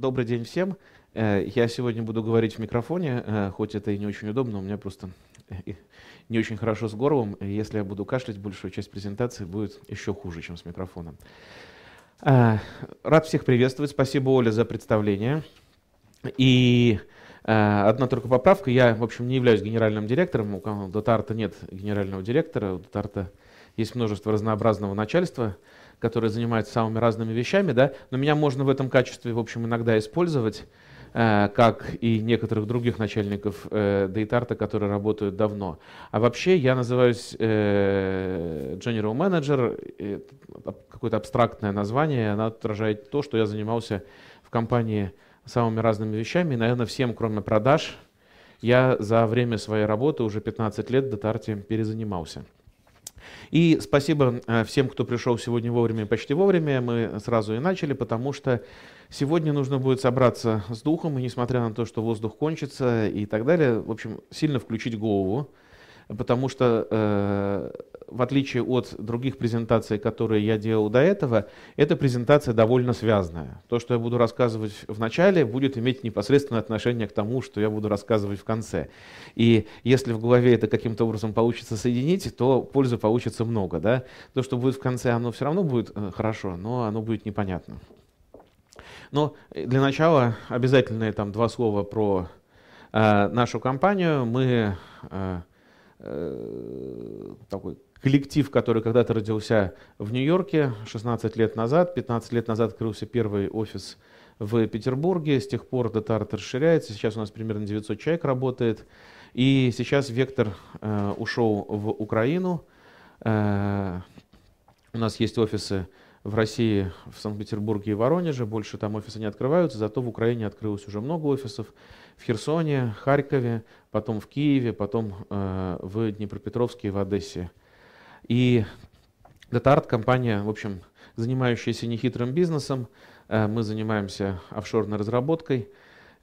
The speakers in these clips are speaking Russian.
Добрый день всем. Э, я сегодня буду говорить в микрофоне, э, хоть это и не очень удобно, у меня просто э, не очень хорошо с горлом. Если я буду кашлять, большую часть презентации будет еще хуже, чем с микрофоном. Рад всех приветствовать. Спасибо, Оля, за представление. И Одна только поправка. Я, в общем, не являюсь генеральным директором. У Дотарта нет генерального директора. У Дотарта есть множество разнообразного начальства которые занимаются самыми разными вещами, да, но меня можно в этом качестве, в общем, иногда использовать, э, как и некоторых других начальников э, дейтарта, которые работают давно. А вообще я называюсь э, general manager, какое-то абстрактное название, оно отражает то, что я занимался в компании самыми разными вещами, наверное, всем, кроме продаж, я за время своей работы уже 15 лет детарте перезанимался. И спасибо э, всем, кто пришел сегодня вовремя, почти вовремя. Мы сразу и начали, потому что сегодня нужно будет собраться с духом, и несмотря на то, что воздух кончится и так далее, в общем, сильно включить голову, потому что э, в отличие от других презентаций, которые я делал до этого, эта презентация довольно связанная. То, что я буду рассказывать в начале, будет иметь непосредственное отношение к тому, что я буду рассказывать в конце. И если в голове это каким-то образом получится соединить, то пользы получится много. Да? То, что будет в конце, оно все равно будет э, хорошо, но оно будет непонятно. Но для начала обязательные там два слова про э, нашу компанию. Мы э, Э, такой коллектив, который когда-то родился в Нью-Йорке 16 лет назад. 15 лет назад открылся первый офис в Петербурге. С тех пор этот расширяется. Сейчас у нас примерно 900 человек работает. И сейчас вектор э, ушел в Украину. Э, у нас есть офисы в России, в Санкт-Петербурге и Воронеже. Больше там офисы не открываются, зато в Украине открылось уже много офисов. В Херсоне, Харькове, потом в Киеве, потом э, в Днепропетровске и в Одессе. И DataArt компания, в общем, занимающаяся нехитрым бизнесом. Э, мы занимаемся офшорной разработкой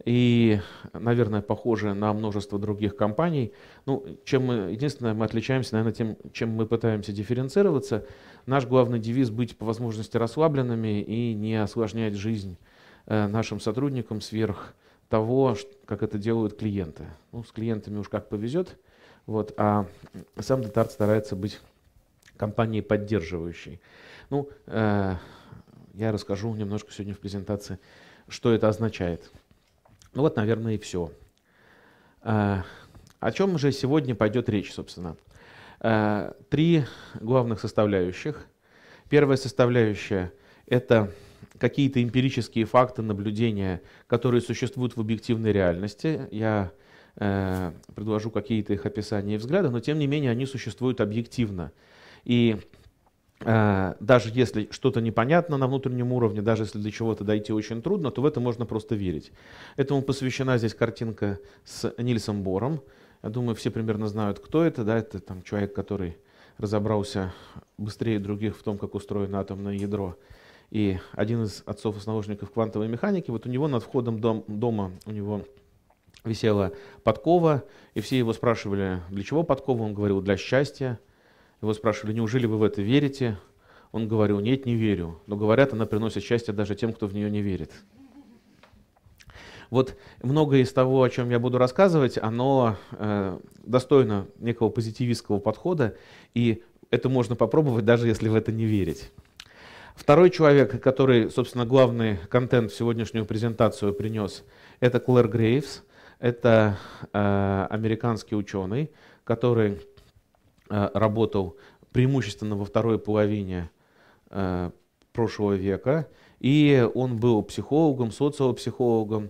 и, наверное, похожи на множество других компаний. Ну, чем мы, единственное, мы отличаемся, наверное, тем, чем мы пытаемся дифференцироваться – Наш главный девиз – быть по возможности расслабленными и не осложнять жизнь э, нашим сотрудникам сверх того, как это делают клиенты. Ну, с клиентами уж как повезет, вот, а сам Детарт старается быть компанией поддерживающей. Ну, э, я расскажу немножко сегодня в презентации, что это означает. Ну вот, наверное, и все. Э, о чем же сегодня пойдет речь, собственно? Э, три главных составляющих. Первая составляющая – это какие-то эмпирические факты, наблюдения, которые существуют в объективной реальности. Я э, предложу какие-то их описания и взгляды, но тем не менее они существуют объективно. И э, даже если что-то непонятно на внутреннем уровне, даже если до чего-то дойти очень трудно, то в это можно просто верить. Этому посвящена здесь картинка с Нильсом Бором, я думаю, все примерно знают, кто это. Да? Это там, человек, который разобрался быстрее других в том, как устроено атомное ядро. И один из отцов-основушников квантовой механики, вот у него над входом дом, дома у него висела подкова, и все его спрашивали, для чего подкова? Он говорил, для счастья. Его спрашивали, неужели вы в это верите? Он говорил, нет, не верю. Но говорят, она приносит счастье даже тем, кто в нее не верит вот многое из того, о чем я буду рассказывать, оно э, достойно некого позитивистского подхода, и это можно попробовать, даже если в это не верить. Второй человек, который, собственно, главный контент в сегодняшнюю презентацию принес, это Клэр Грейвс. Это э, американский ученый, который э, работал преимущественно во второй половине э, прошлого века. И он был психологом, социопсихологом,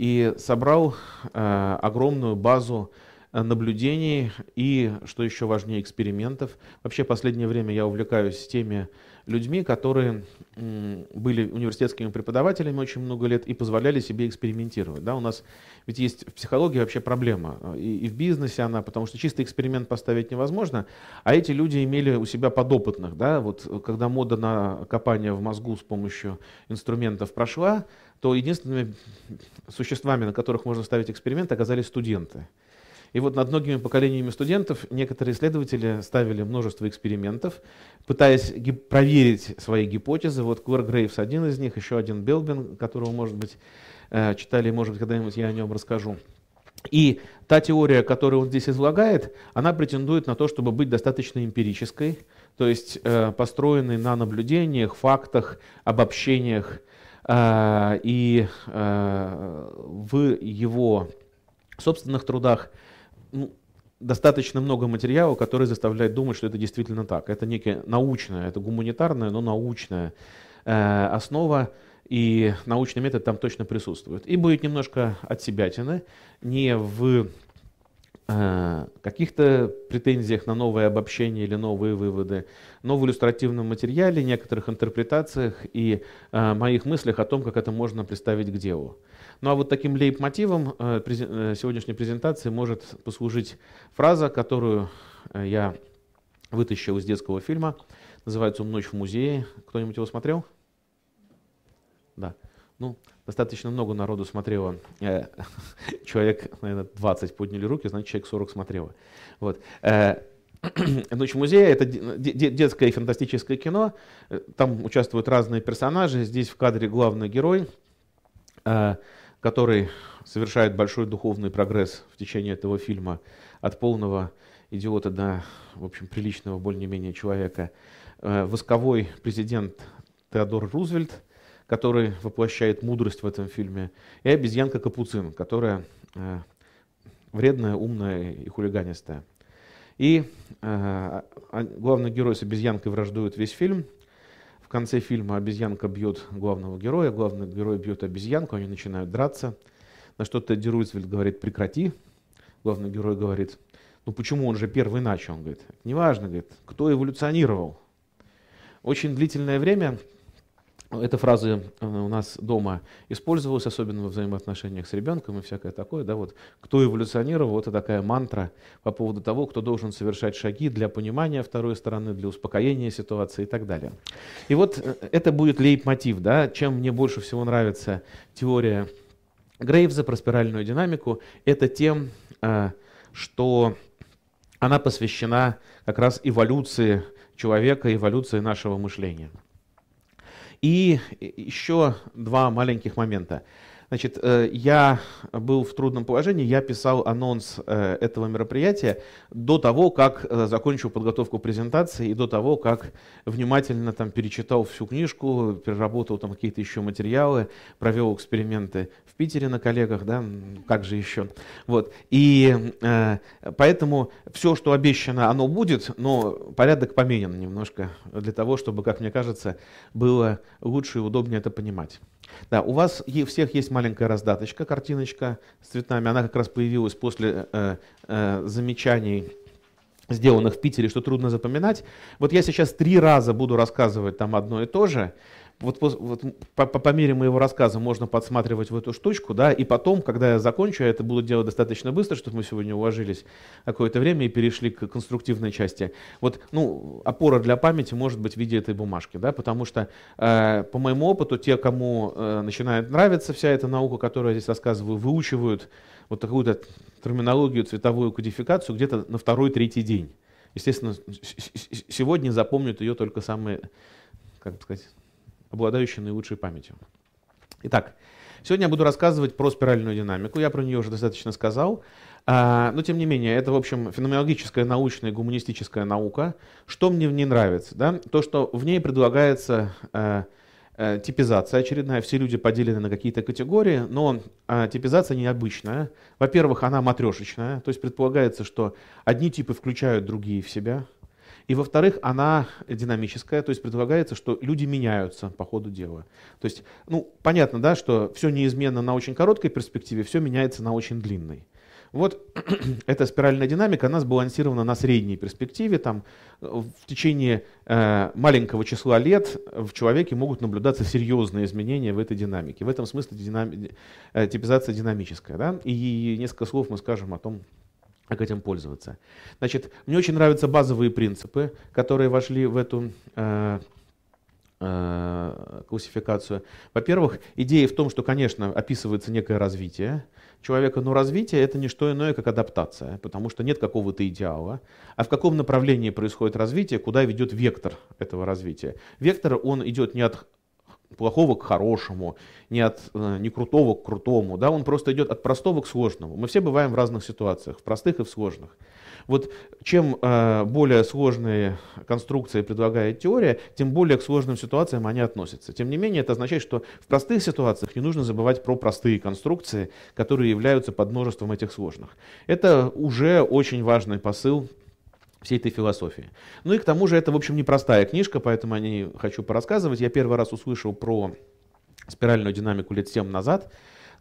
и собрал э, огромную базу э, наблюдений и, что еще важнее, экспериментов. Вообще, последнее время я увлекаюсь теми людьми, которые были университетскими преподавателями очень много лет и позволяли себе экспериментировать. Да, у нас ведь есть в психологии вообще проблема, э, и, и в бизнесе она, потому что чистый эксперимент поставить невозможно, а эти люди имели у себя подопытных. Да, вот э, когда мода на копание в мозгу с помощью инструментов прошла, то единственными существами, на которых можно ставить эксперимент, оказались студенты. И вот над многими поколениями студентов некоторые исследователи ставили множество экспериментов, пытаясь проверить свои гипотезы. Вот Клэр Грейвс один из них, еще один Белбин, которого, может быть, э, читали, может быть, когда-нибудь я о нем расскажу. И та теория, которую он здесь излагает, она претендует на то, чтобы быть достаточно эмпирической, то есть э, построенной на наблюдениях, фактах, обобщениях а, и а, в его собственных трудах ну, достаточно много материала, который заставляет думать, что это действительно так. Это некая научная, это гуманитарная, но научная а, основа, и научный метод там точно присутствует. И будет немножко от отсебятины, не в Э, каких-то претензиях на новое обобщение или новые выводы, но в иллюстративном материале, некоторых интерпретациях и э, моих мыслях о том, как это можно представить к делу. Ну а вот таким лейб-мотивом э, презен, э, сегодняшней презентации может послужить фраза, которую э, я вытащил из детского фильма. Называется «Ночь в музее». Кто-нибудь его смотрел? Да. Ну, достаточно много народу смотрело. Э, человек, наверное, 20 подняли руки, значит, человек 40 смотрело. Вот. Э, Ночь музея это детское фантастическое кино. Э, там участвуют разные персонажи. Здесь в кадре главный герой, э, который совершает большой духовный прогресс в течение этого фильма от полного идиота до, в общем, приличного более-менее человека. Э, восковой президент Теодор Рузвельт, который воплощает мудрость в этом фильме, и обезьянка Капуцин, которая э, вредная, умная и хулиганистая. И э, а, а, главный герой с обезьянкой враждует весь фильм. В конце фильма обезьянка бьет главного героя, главный герой бьет обезьянку, они начинают драться. На что-то Дерульцвельд говорит «прекрати». Главный герой говорит «ну почему он же первый начал?» Он говорит «неважно, говорит, кто эволюционировал». Очень длительное время эта фраза э, у нас дома использовалась, особенно во взаимоотношениях с ребенком и всякое такое. Да, вот, кто эволюционировал, это такая мантра по поводу того, кто должен совершать шаги для понимания второй стороны, для успокоения ситуации и так далее. И вот э, это будет лейб-мотив, да, чем мне больше всего нравится теория Грейвза про спиральную динамику, это тем, э, что она посвящена как раз эволюции человека, эволюции нашего мышления. И э, еще два маленьких момента. Значит, э, я был в трудном положении, я писал анонс э, этого мероприятия до того, как э, закончил подготовку презентации и до того, как внимательно там перечитал всю книжку, переработал там какие-то еще материалы, провел эксперименты в Питере на коллегах, да, как же еще. Вот. И поэтому все, что обещано, оно будет, но порядок поменен немножко для того, чтобы, как мне кажется, было лучше и удобнее это понимать. Да, у вас всех есть маленькая раздаточка, картиночка с цветами. Она как раз появилась после э, э, замечаний сделанных в Питере, что трудно запоминать. Вот я сейчас три раза буду рассказывать там одно и то же, вот, вот по, по, по мере моего рассказа можно подсматривать в эту штучку, да, и потом, когда я закончу, я это буду делать достаточно быстро, чтобы мы сегодня уложились какое-то время и перешли к конструктивной части. Вот, ну, опора для памяти может быть в виде этой бумажки, да, потому что, э, по моему опыту, те, кому э, начинает нравиться вся эта наука, которую я здесь рассказываю, выучивают вот такую-то терминологию, цветовую кодификацию где-то на второй-третий день. Естественно, сегодня запомнят ее только самые, как бы сказать, обладающий наилучшей памятью. Итак, сегодня я буду рассказывать про спиральную динамику. Я про нее уже достаточно сказал. А, но тем не менее, это, в общем, феноменологическая, научная, гуманистическая наука. Что мне в ней нравится? Да? То, что в ней предлагается э, э, типизация очередная. Все люди поделены на какие-то категории, но э, типизация необычная. Во-первых, она матрешечная, то есть предполагается, что одни типы включают другие в себя – и, во-вторых, она динамическая, то есть предполагается, что люди меняются по ходу дела. То есть, ну, понятно, да, что все неизменно на очень короткой перспективе, все меняется на очень длинной. Вот эта спиральная динамика, она сбалансирована на средней перспективе. Там, э, в течение э, маленького числа лет в человеке могут наблюдаться серьезные изменения в этой динамике. В этом смысле динами... Э, типизация динамическая. Да? И несколько слов мы скажем о том, как этим пользоваться. Значит, мне очень нравятся базовые принципы, которые вошли в эту э, э, классификацию. Во-первых, идея в том, что, конечно, описывается некое развитие человека, но развитие это не что иное, как адаптация, потому что нет какого-то идеала. А в каком направлении происходит развитие, куда ведет вектор этого развития? Вектор, он идет не от плохого к хорошему, не от э, не крутого к крутому, да, он просто идет от простого к сложному. Мы все бываем в разных ситуациях, в простых и в сложных. Вот чем э, более сложные конструкции предлагает теория, тем более к сложным ситуациям они относятся. Тем не менее, это означает, что в простых ситуациях не нужно забывать про простые конструкции, которые являются подмножеством этих сложных. Это уже очень важный посыл всей этой философии. Ну и к тому же это, в общем, непростая книжка, поэтому о ней хочу порассказывать. Я первый раз услышал про спиральную динамику лет 7 назад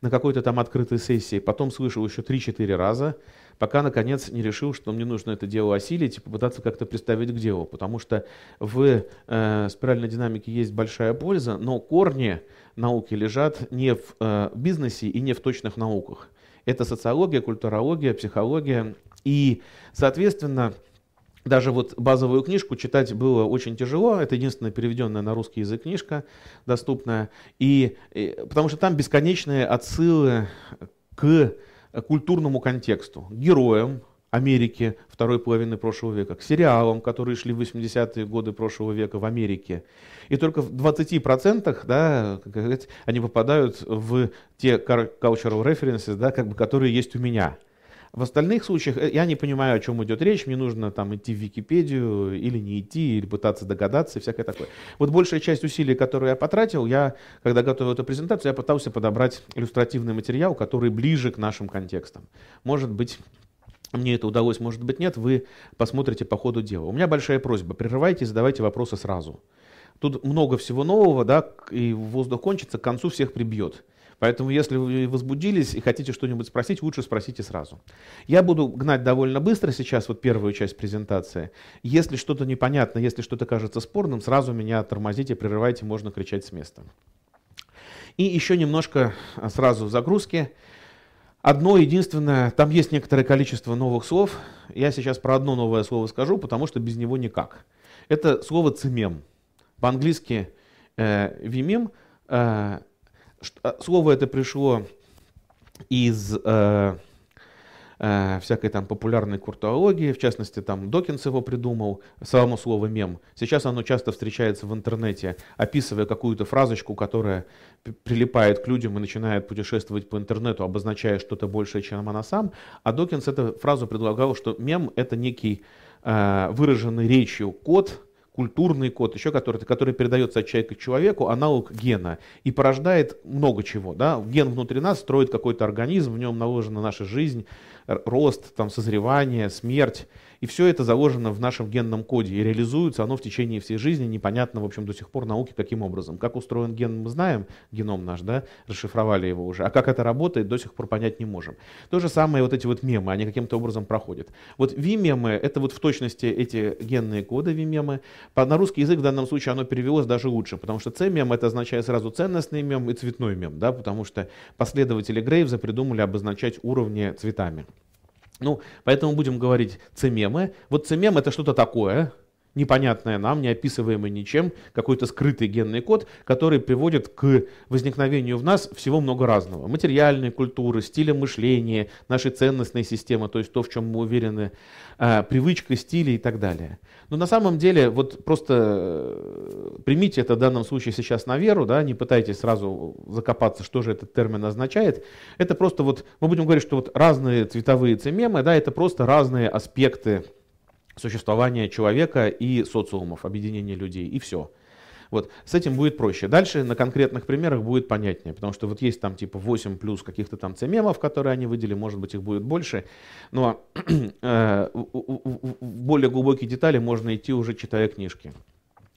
на какой-то там открытой сессии, потом слышал еще 3-4 раза, пока, наконец, не решил, что мне нужно это дело осилить и попытаться как-то представить к делу, потому что в э, спиральной динамике есть большая польза, но корни науки лежат не в э, бизнесе и не в точных науках. Это социология, культурология, психология, и, соответственно, даже вот базовую книжку читать было очень тяжело. Это единственная переведенная на русский язык книжка доступная. И, и, потому что там бесконечные отсылы к культурному контексту, героям Америки второй половины прошлого века, к сериалам, которые шли в 80-е годы прошлого века в Америке. И только в 20% да, как говорить, они попадают в те cultural references, да, как бы, которые есть у меня – в остальных случаях э, я не понимаю, о чем идет речь, мне нужно там идти в Википедию или не идти, или пытаться догадаться и всякое такое. Вот большая часть усилий, которые я потратил, я, когда готовил эту презентацию, я пытался подобрать иллюстративный материал, который ближе к нашим контекстам. Может быть, мне это удалось, может быть, нет, вы посмотрите по ходу дела. У меня большая просьба, прерывайте и задавайте вопросы сразу. Тут много всего нового, да, и воздух кончится, к концу всех прибьет. Поэтому, если вы возбудились и хотите что-нибудь спросить, лучше спросите сразу. Я буду гнать довольно быстро сейчас вот первую часть презентации. Если что-то непонятно, если что-то кажется спорным, сразу меня тормозите, прерывайте, можно кричать с места. И еще немножко а, сразу в загрузке. Одно единственное, там есть некоторое количество новых слов. Я сейчас про одно новое слово скажу, потому что без него никак. Это слово цемем По-английски э, вимем э, Э, слово это пришло из э, э, всякой там популярной куртологии, в частности, там Докинс его придумал, само слово «мем». Сейчас оно часто встречается в интернете, описывая какую-то фразочку, которая прилипает к людям и начинает путешествовать по интернету, обозначая что-то большее, чем она сам. А Докинс эту фразу предлагал, что мем — это некий э, выраженный речью код, культурный код, еще который который передается от человека к человеку, аналог гена, и порождает много чего. Да? Ген внутри нас строит какой-то организм, в нем наложена наша жизнь, рост, там, созревание, смерть. И все это заложено в нашем генном коде, и реализуется оно в течение всей жизни. Непонятно, в общем, до сих пор науке каким образом. Как устроен ген, мы знаем, геном наш, да, расшифровали его уже. А как это работает, до сих пор понять не можем. То же самое вот эти вот мемы, они каким-то образом проходят. Вот ви-мемы, это вот в точности эти генные коды ви-мемы. На русский язык в данном случае оно перевелось даже лучше, потому что c-мем это означает сразу ценностный мем и цветной мем, да, потому что последователи Грейвза придумали обозначать уровни цветами. Ну, поэтому будем говорить цемемы. Вот цемем это что-то такое, непонятное нам, неописываемое ничем, какой-то скрытый генный код, который приводит к возникновению в нас всего много разного. Материальной культуры, стиля мышления, нашей ценностной системы, то есть то, в чем мы уверены, а, привычка, стиля и так далее. Но на самом деле, вот просто э, примите это в данном случае сейчас на веру, да, не пытайтесь сразу закопаться, что же этот термин означает. Это просто вот, мы будем говорить, что вот разные цветовые цемемы, да, это просто разные аспекты существования человека и социумов, объединения людей, и все. Вот с этим будет проще. Дальше на конкретных примерах будет понятнее, потому что вот есть там типа 8 плюс каких-то там цемемов, которые они выделили, может быть их будет больше, но э, в более глубокие детали можно идти уже читая книжки.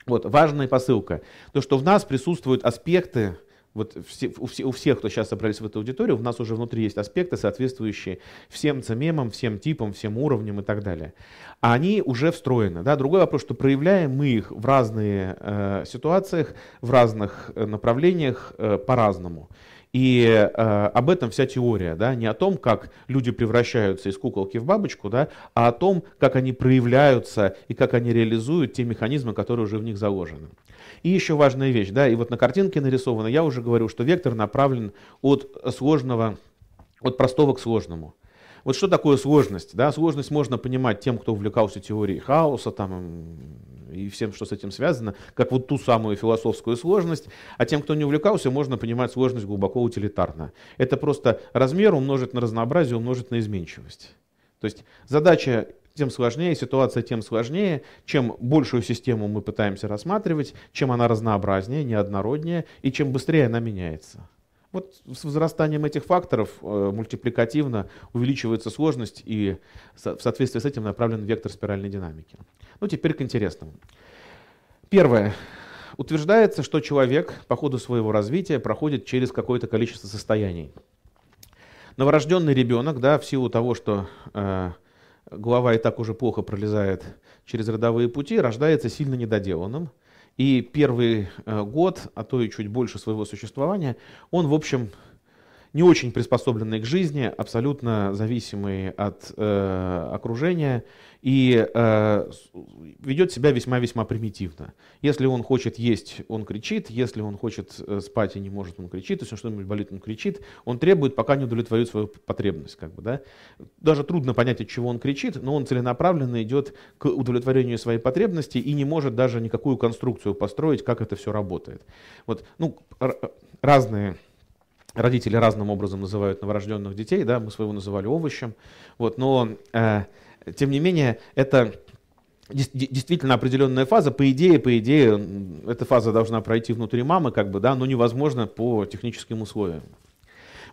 Вот важная посылка, то что в нас присутствуют аспекты, вот все, у, все, у всех, кто сейчас собрались в эту аудиторию, у нас уже внутри есть аспекты, соответствующие всем цемемам, всем типам, всем уровням и так далее. А они уже встроены. Да? Другой вопрос, что проявляем мы их в разных э, ситуациях, в разных э, направлениях э, по-разному. И э, об этом вся теория, да, не о том, как люди превращаются из куколки в бабочку, да, а о том, как они проявляются и как они реализуют те механизмы, которые уже в них заложены. И еще важная вещь, да, и вот на картинке нарисовано, я уже говорю, что вектор направлен от сложного, от простого к сложному. Вот что такое сложность? Да? Сложность можно понимать тем, кто увлекался теорией хаоса, там, и всем, что с этим связано, как вот ту самую философскую сложность. А тем, кто не увлекался, можно понимать сложность глубоко утилитарно. Это просто размер умножить на разнообразие, умножить на изменчивость. То есть задача тем сложнее, ситуация тем сложнее, чем большую систему мы пытаемся рассматривать, чем она разнообразнее, неоднороднее и чем быстрее она меняется. Вот с возрастанием этих факторов э, мультипликативно увеличивается сложность, и со, в соответствии с этим направлен вектор спиральной динамики. Ну, теперь к интересному. Первое. Утверждается, что человек по ходу своего развития проходит через какое-то количество состояний. Новорожденный ребенок, да, в силу того, что э, голова и так уже плохо пролезает через родовые пути, рождается сильно недоделанным – и первый э, год, а то и чуть больше своего существования, он, в общем, не очень приспособленные к жизни, абсолютно зависимые от э, окружения и э, ведет себя весьма-весьма примитивно. Если он хочет есть, он кричит, если он хочет э, спать и не может, он кричит, если что-нибудь болит, он кричит, он требует, пока не удовлетворит свою потребность. Как бы, да? Даже трудно понять, от чего он кричит, но он целенаправленно идет к удовлетворению своей потребности и не может даже никакую конструкцию построить, как это все работает. Вот, ну, э, разные родители разным образом называют новорожденных детей, да, мы своего называли овощем, вот, но э, тем не менее это действительно определенная фаза. По идее, по идее, эта фаза должна пройти внутри мамы, как бы, да, но невозможно по техническим условиям.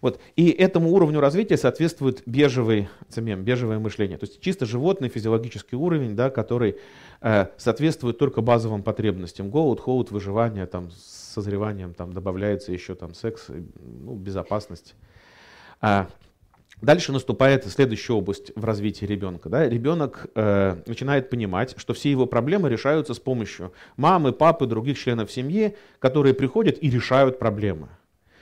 Вот. И этому уровню развития соответствует бежевый цемем, бежевое мышление. То есть чисто животный физиологический уровень, да, который э, соответствует только базовым потребностям. Голод, холод, выживание, там, созреванием там, добавляется еще там, секс, ну, безопасность. А дальше наступает следующая область в развитии ребенка. Да? Ребенок э, начинает понимать, что все его проблемы решаются с помощью мамы, папы, других членов семьи, которые приходят и решают проблемы.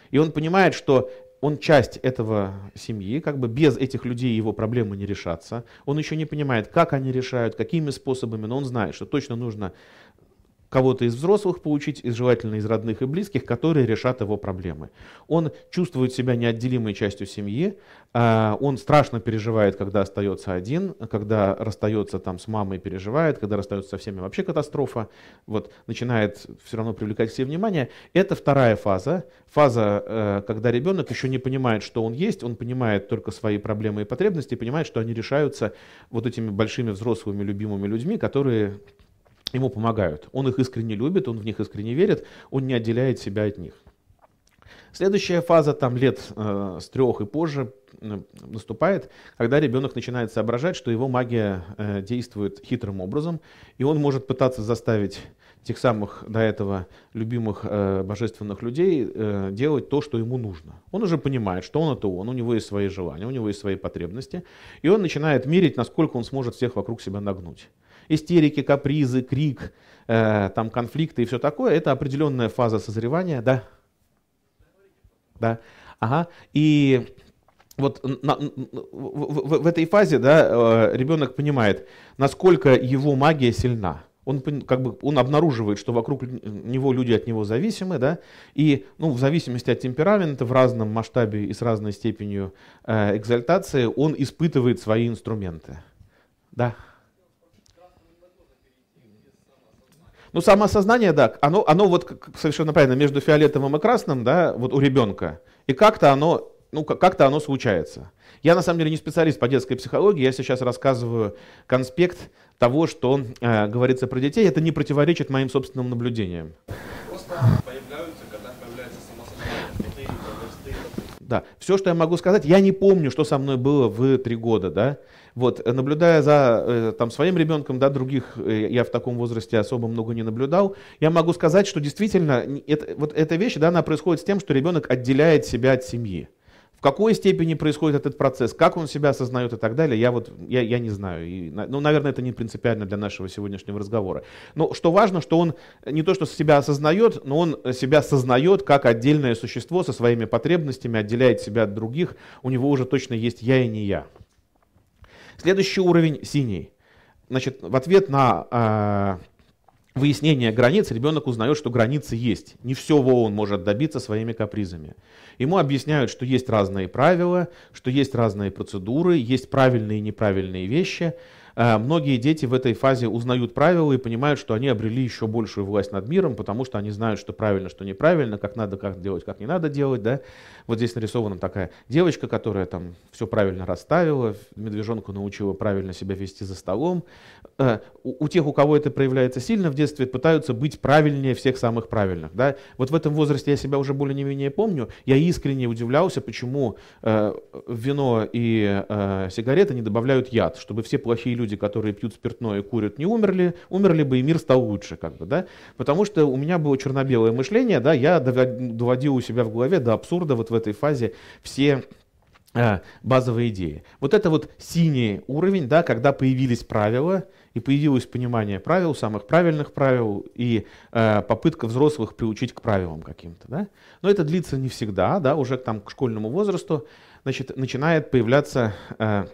И он понимает, что он часть этого семьи, как бы без этих людей его проблемы не решатся. Он еще не понимает, как они решают, какими способами, но он знает, что точно нужно кого-то из взрослых получить, и желательно из родных и близких, которые решат его проблемы. Он чувствует себя неотделимой частью семьи, а, он страшно переживает, когда остается один, когда расстается там с мамой, переживает, когда расстается со всеми, вообще катастрофа, вот, начинает все равно привлекать все внимание. Это вторая фаза, фаза, э, когда ребенок еще не понимает, что он есть, он понимает только свои проблемы и потребности, понимает, что они решаются вот этими большими взрослыми любимыми людьми, которые ему помогают. Он их искренне любит, он в них искренне верит, он не отделяет себя от них. Следующая фаза, там лет э, с трех и позже, э, наступает, когда ребенок начинает соображать, что его магия э, действует хитрым образом, и он может пытаться заставить тех самых до этого любимых э, божественных людей э, делать то, что ему нужно. Он уже понимает, что он это он, у него есть свои желания, у него есть свои потребности, и он начинает мерить, насколько он сможет всех вокруг себя нагнуть истерики, капризы, крик, э, там конфликты и все такое, это определенная фаза созревания, да? Да. Ага. И вот на, в, в, в этой фазе да, э, ребенок понимает, насколько его магия сильна. Он, как бы, он обнаруживает, что вокруг него люди от него зависимы, да, и ну, в зависимости от темперамента, в разном масштабе и с разной степенью э, экзальтации, он испытывает свои инструменты. Да. Ну, самоосознание, да, оно, оно вот совершенно правильно между фиолетовым и красным, да, вот у ребенка. И как-то оно, ну, как-то оно случается. Я на самом деле не специалист по детской психологии, я сейчас рассказываю конспект того, что э, говорится про детей. Это не противоречит моим собственным наблюдениям. Да, все, что я могу сказать, я не помню, что со мной было в три года, да. Вот, э, наблюдая за э, там, своим ребенком, да, других э, я в таком возрасте особо много не наблюдал, я могу сказать, что действительно это, вот эта вещь, да, она происходит с тем, что ребенок отделяет себя от семьи. В какой степени происходит этот процесс, как он себя осознает и так далее, я вот я, я не знаю. И, ну, наверное, это не принципиально для нашего сегодняшнего разговора. Но что важно, что он не то, что себя осознает, но он себя осознает как отдельное существо со своими потребностями, отделяет себя от других. У него уже точно есть я и не я. Следующий уровень синий. Значит, в ответ на э, выяснение границ ребенок узнает, что границы есть. Не всего он может добиться своими капризами. Ему объясняют, что есть разные правила, что есть разные процедуры, есть правильные и неправильные вещи. Э, многие дети в этой фазе узнают правила и понимают, что они обрели еще большую власть над миром, потому что они знают, что правильно, что неправильно, как надо, как делать, как не надо делать. Да? Вот здесь нарисована такая девочка, которая там все правильно расставила, медвежонку научила правильно себя вести за столом, Э, у тех, у кого это проявляется сильно в детстве, пытаются быть правильнее всех самых правильных. Да? Вот в этом возрасте я себя уже более-менее помню. Я искренне удивлялся, почему э, вино и э, сигареты не добавляют яд, чтобы все плохие люди, которые пьют спиртное и курят, не умерли, умерли бы и мир стал лучше. Как бы, да? Потому что у меня было черно-белое мышление, да? я доводил у себя в голове до абсурда вот в этой фазе все Э, базовая идея. Вот это вот синий уровень, да, когда появились правила и появилось понимание правил, самых правильных правил и э, попытка взрослых приучить к правилам каким-то. Да? Но это длится не всегда, да, уже там, к школьному возрасту значит, начинает появляться э,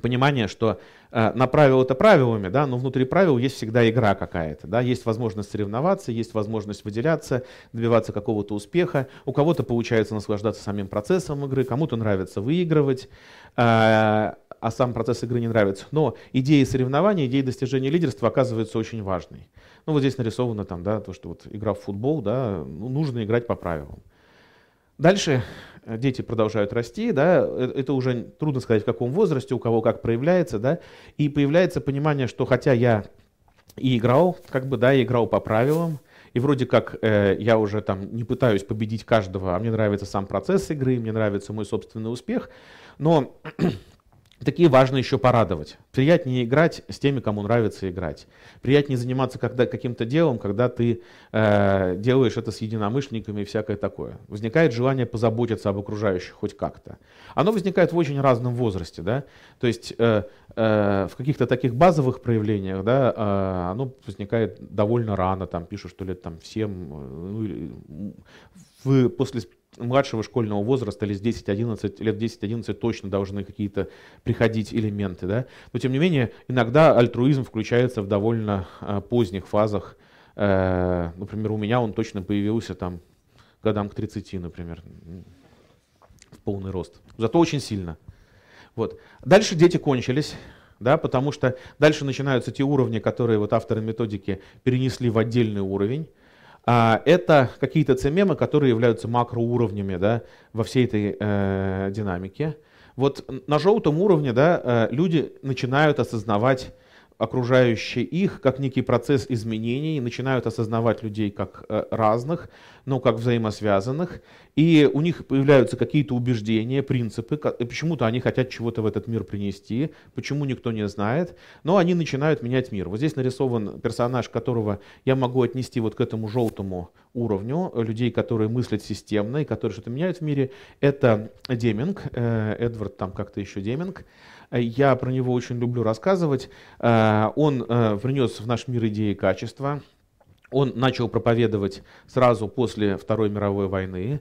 понимание, что Э, направил правила это правилами, да, но внутри правил есть всегда игра какая-то, да, есть возможность соревноваться, есть возможность выделяться, добиваться какого-то успеха. У кого-то получается наслаждаться самим процессом игры, кому-то нравится выигрывать, а, а сам процесс игры не нравится. Но идеи соревнования, идеи достижения лидерства оказываются очень важной. Ну вот здесь нарисовано там, да, то, что вот игра в футбол, да, ну, нужно играть по правилам. Дальше Э, дети продолжают расти, да, э, это уже трудно сказать, в каком возрасте, у кого как проявляется, да, и появляется понимание, что хотя я и играл, как бы, да, я играл по правилам, и вроде как э, я уже там не пытаюсь победить каждого, а мне нравится сам процесс игры, мне нравится мой собственный успех, но такие важно еще порадовать. Приятнее играть с теми, кому нравится играть. Приятнее заниматься когда, каким-то делом, когда ты э, делаешь это с единомышленниками и всякое такое. Возникает желание позаботиться об окружающих хоть как-то. Оно возникает в очень разном возрасте. Да? То есть э, э, в каких-то таких базовых проявлениях да, э, оно возникает довольно рано. Там пишут, что лет там, всем, э, ну, в, после младшего школьного возраста, с 10-11, лет 10-11 точно должны какие-то приходить элементы. Да? Но тем не менее, иногда альтруизм включается в довольно а, поздних фазах. Э, например, у меня он точно появился там годам к 30, например, в полный рост. Зато очень сильно. Вот. Дальше дети кончились да, потому что дальше начинаются те уровни, которые вот авторы методики перенесли в отдельный уровень. А, это какие-то цемемы, которые являются макроуровнями да, во всей этой э, динамике. Вот на желтом уровне да, э, люди начинают осознавать окружающие их, как некий процесс изменений, начинают осознавать людей как э, разных, но как взаимосвязанных, и у них появляются какие-то убеждения, принципы, почему-то они хотят чего-то в этот мир принести, почему никто не знает, но они начинают менять мир. Вот здесь нарисован персонаж, которого я могу отнести вот к этому желтому уровню, э, людей, которые мыслят системно и которые что-то меняют в мире. Это Деминг, э, Эдвард там как-то еще Деминг, Э, я про него очень люблю рассказывать. Э, он принес э, в наш мир идеи качества. Он начал проповедовать сразу после Второй мировой войны,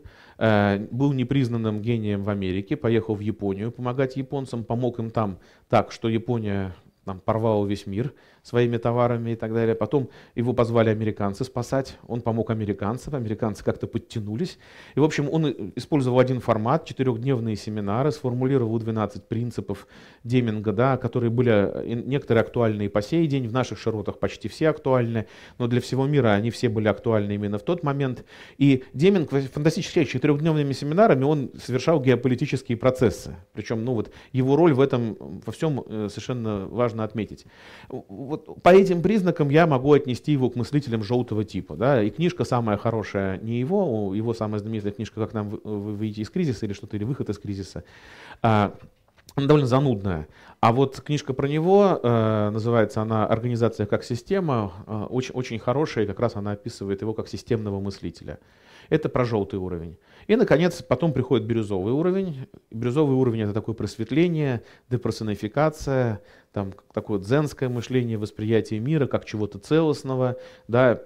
был непризнанным гением в Америке, поехал в Японию помогать японцам, помог им там так, что Япония там, порвала весь мир, своими товарами и так далее. Потом его позвали американцы спасать, он помог американцам, американцы как-то подтянулись. И, в общем, он использовал один формат, четырехдневные семинары, сформулировал 12 принципов Деминга, да, которые были э, некоторые актуальны и по сей день, в наших широтах почти все актуальны, но для всего мира они все были актуальны именно в тот момент. И Деминг фантастически четырехдневными семинарами он совершал геополитические процессы. Причем, ну вот, его роль в этом во всем э, совершенно важно отметить вот по этим признакам я могу отнести его к мыслителям желтого типа. Да? И книжка самая хорошая не его, его самая знаменитая книжка «Как нам выйти из кризиса» или что-то, или «Выход из кризиса». А, она довольно занудная. А вот книжка про него, э, называется она «Организация как система», э, очень, очень хорошая, и как раз она описывает его как системного мыслителя. Это про желтый уровень. И, наконец, потом приходит бирюзовый уровень. Бирюзовый уровень — это такое просветление, деперсонификация, там, такое дзенское мышление, восприятие мира как чего-то целостного, да,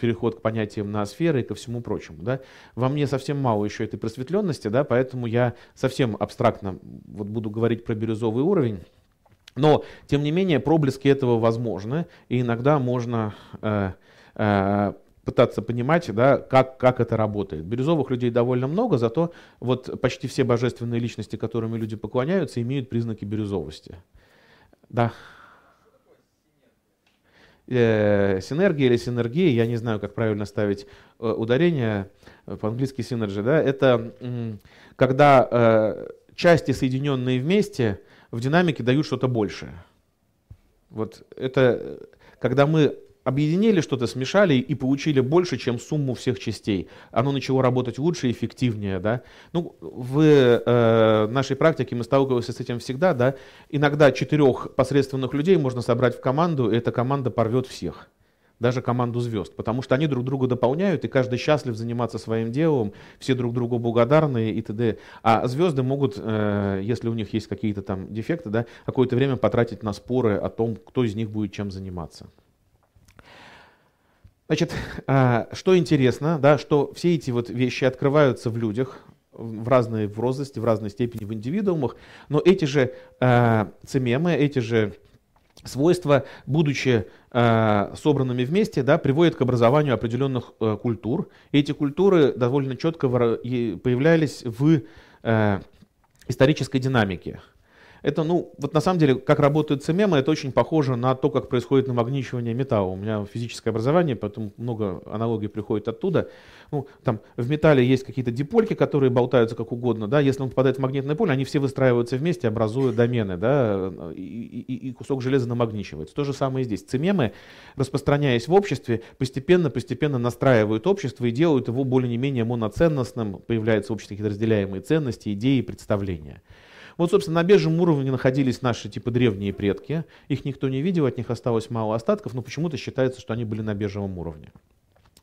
переход к понятиям на сферы и ко всему прочему. Да. Во мне совсем мало еще этой просветленности, да, поэтому я совсем абстрактно вот буду говорить про бирюзовый уровень. Но, тем не менее, проблески этого возможны, и иногда можно э, э, пытаться понимать, да, как, как это работает. Бирюзовых людей довольно много, зато вот почти все божественные личности, которыми люди поклоняются, имеют признаки бирюзовости. Да. Э, синергия или синергия, я не знаю, как правильно ставить э, ударение, по-английски синерджи, да, это когда э, части, соединенные вместе, в динамике дают что-то большее. Вот это, когда мы объединили что-то, смешали и получили больше, чем сумму всех частей. Оно начало работать лучше, и эффективнее. Да? Ну, в э, нашей практике мы сталкиваемся с этим всегда. Да? Иногда четырех посредственных людей можно собрать в команду, и эта команда порвет всех даже команду звезд, потому что они друг друга дополняют, и каждый счастлив заниматься своим делом, все друг другу благодарны и т.д. А звезды могут, э, если у них есть какие-то там дефекты, да, какое-то время потратить на споры о том, кто из них будет чем заниматься. Значит, а, что интересно, да, что все эти вот вещи открываются в людях, в разной в розности, в разной степени в индивидуумах, но эти же э, цемемы, эти же свойства, будучи э, собранными вместе, да, приводят к образованию определенных культур. эти культуры довольно четко появлялись в исторической динамике. Это, ну, вот на самом деле, как работают цемемы, это очень похоже на то, как происходит намагничивание металла. У меня физическое образование, поэтому много аналогий приходит оттуда. Ну, там в металле есть какие-то дипольки, которые болтаются как угодно, да, если он попадает в магнитное поле, они все выстраиваются вместе, образуя домены, да, и, и, и кусок железа намагничивается. То же самое и здесь. Цемемы, распространяясь в обществе, постепенно-постепенно настраивают общество и делают его более-менее моноценностным, появляются в обществе какие-то разделяемые ценности, идеи представления. Вот, собственно, на бежевом уровне находились наши типа древние предки. Их никто не видел, от них осталось мало остатков, но почему-то считается, что они были на бежевом уровне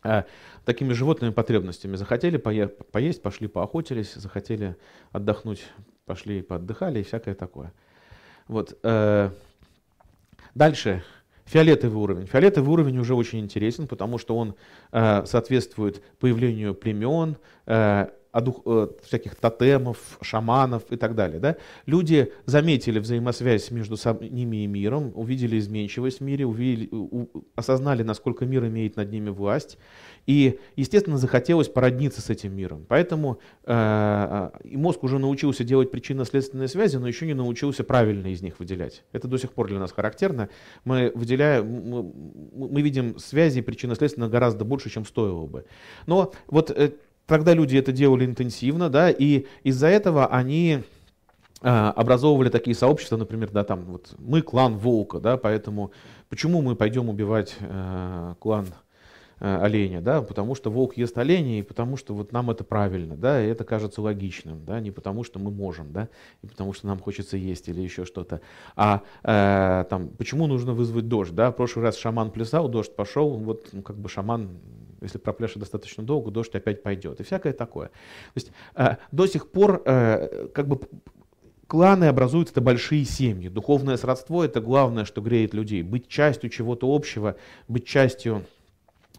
а, такими животными потребностями. Захотели поесть, пошли поохотились, захотели отдохнуть, пошли и поотдыхали и всякое такое. Вот. Э, дальше. Фиолетовый уровень. Фиолетовый уровень уже очень интересен, потому что он э, соответствует появлению племен, э, дух, э, всяких тотемов, шаманов и так далее. Да? Люди заметили взаимосвязь между ними и миром, увидели изменчивость в мире, увидели, у, осознали, насколько мир имеет над ними власть, и, естественно, захотелось породниться с этим миром. Поэтому э, и мозг уже научился делать причинно-следственные связи, но еще не научился правильно из них выделять. Это до сих пор для нас характерно. Мы, выделяем, мы, мы видим связи причинно-следственно гораздо больше, чем стоило бы. Но вот э, Тогда люди это делали интенсивно, да, и из-за этого они а, образовывали такие сообщества, например, да, там вот мы клан волка, да, поэтому почему мы пойдем убивать э, клан э, оленя, да, потому что волк ест оленя и потому что вот нам это правильно, да, и это кажется логичным, да, не потому что мы можем, да, и потому что нам хочется есть или еще что-то, а э, там почему нужно вызвать дождь, да, в прошлый раз шаман плясал, дождь пошел, вот ну, как бы шаман если пропляшет достаточно долго, дождь опять пойдет. И всякое такое. То есть э, до сих пор э, как бы кланы образуют это большие семьи. Духовное сродство — это главное, что греет людей. Быть частью чего-то общего, быть частью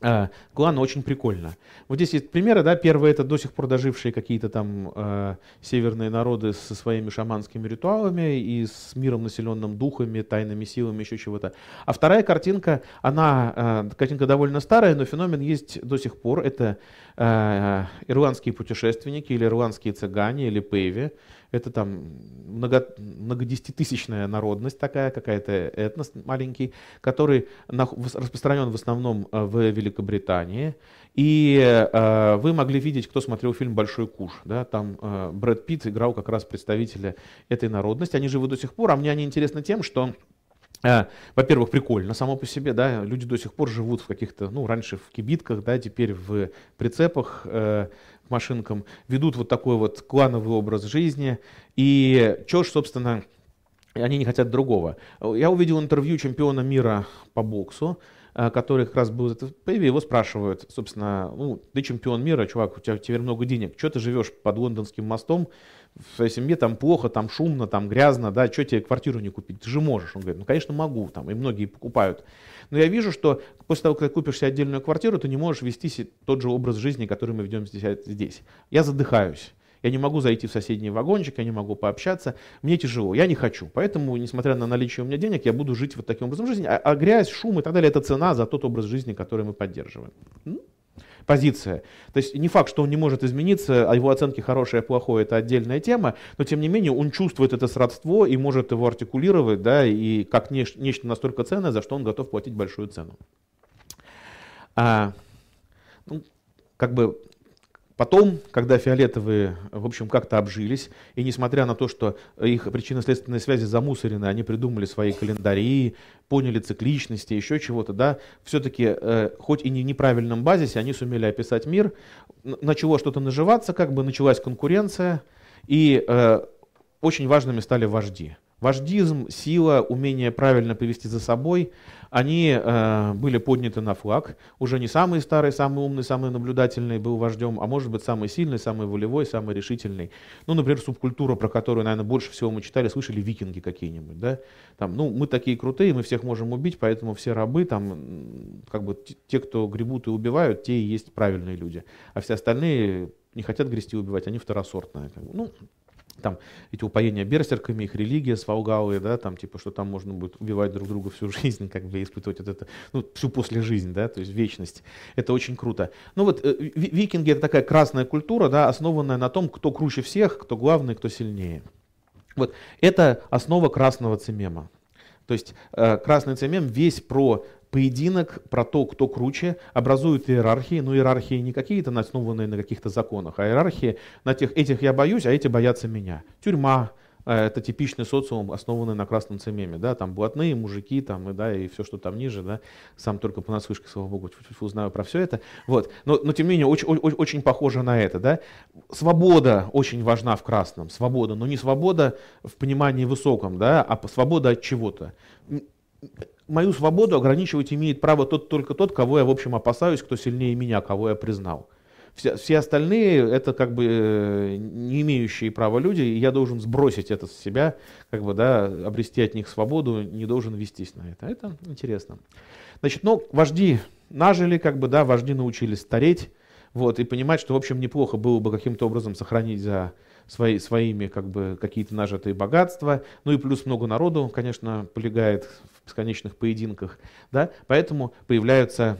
Главное, а, очень прикольно. Вот здесь есть примеры, да, первые это до сих пор дожившие какие-то там э, северные народы со своими шаманскими ритуалами и с миром населенным духами, тайными силами, еще чего-то. А вторая картинка, она, э, картинка довольно старая, но феномен есть до сих пор. Это э, ирландские путешественники или ирландские цыгане или пейви, это там много, многодесятитысячная народность такая, какая-то этнос маленький, который на, распространен в основном э, в Великобритании. И э, вы могли видеть, кто смотрел фильм «Большой куш». Да? Там э, Брэд Питт играл как раз представителя этой народности. Они живут до сих пор, а мне они интересны тем, что э, во-первых, прикольно само по себе, да, люди до сих пор живут в каких-то, ну, раньше в кибитках, да, теперь в прицепах, э, к машинкам, ведут вот такой вот клановый образ жизни. И что ж, собственно, они не хотят другого. Я увидел интервью чемпиона мира по боксу, э, который как раз был в Пэви, его спрашивают, собственно, ну, ты чемпион мира, чувак, у тебя теперь много денег, что ты живешь под лондонским мостом, в своей семье там плохо, там шумно, там грязно, да, что тебе квартиру не купить? Ты же можешь. Он говорит, ну, конечно, могу, там, и многие покупают. Но я вижу, что после того, как ты купишь себе отдельную квартиру, ты не можешь вести тот же образ жизни, который мы ведем здесь. здесь. Я задыхаюсь. Я не могу зайти в соседний вагончик, я не могу пообщаться, мне тяжело, я не хочу. Поэтому, несмотря на наличие у меня денег, я буду жить вот таким образом жизни. А, а грязь, шум и так далее – это цена за тот образ жизни, который мы поддерживаем позиция. То есть не факт, что он не может измениться, а его оценки хорошее, плохое, это отдельная тема, но тем не менее он чувствует это сродство и может его артикулировать, да, и как нечто настолько ценное, за что он готов платить большую цену. А, ну, как бы Потом, когда фиолетовые, в общем, как-то обжились, и несмотря на то, что их причинно-следственные связи замусорены, они придумали свои календари, поняли цикличности, еще чего-то, да, все-таки, э, хоть и не в неправильном базисе, они сумели описать мир, начало что-то наживаться, как бы началась конкуренция, и э, очень важными стали вожди. Вождизм, сила, умение правильно повести за собой, они э, были подняты на флаг. Уже не самый старый, самый умный, самый наблюдательный был вождем, а может быть самый сильный, самый волевой, самый решительный. Ну, например, субкультура, про которую, наверное, больше всего мы читали, слышали викинги какие-нибудь, да? Там, ну, мы такие крутые, мы всех можем убить, поэтому все рабы, там, как бы те, кто гребут и убивают, те и есть правильные люди. А все остальные не хотят грести и убивать, они второсортные. Как бы. Ну, там эти упоения берсерками, их религия с Ваугалы, да, там типа, что там можно будет убивать друг друга всю жизнь, как бы испытывать вот это, ну, всю после жизни, да, то есть вечность. Это очень круто. Ну вот э, викинги это такая красная культура, да, основанная на том, кто круче всех, кто главный, кто сильнее. Вот это основа красного цемема. То есть э, красный цемем весь про поединок про то, кто круче, образуют иерархии, но иерархии не какие-то основанные на каких-то законах, а иерархии на тех, этих я боюсь, а эти боятся меня. Тюрьма, э, это типичный социум, основанный на красном цемеме, да, там блатные мужики, там, и, да, и все, что там ниже, да, сам только по наслышке слава богу, узнаю про все это, вот, но, но тем не менее, очень, очень, очень похоже на это, да, свобода очень важна в красном, свобода, но не свобода в понимании высоком, да, а свобода от чего-то, мою свободу ограничивать имеет право тот только тот, кого я, в общем, опасаюсь, кто сильнее меня, кого я признал. Все, все остальные это как бы э, не имеющие права люди, и я должен сбросить это с себя, как бы, да, обрести от них свободу, не должен вестись на это. А это интересно. Значит, ну, вожди нажили, как бы, да, вожди научились стареть, вот, и понимать, что, в общем, неплохо было бы каким-то образом сохранить за свои, своими как бы какие-то нажитые богатства. Ну и плюс много народу, конечно, полегает бесконечных поединках. Да? Поэтому появляются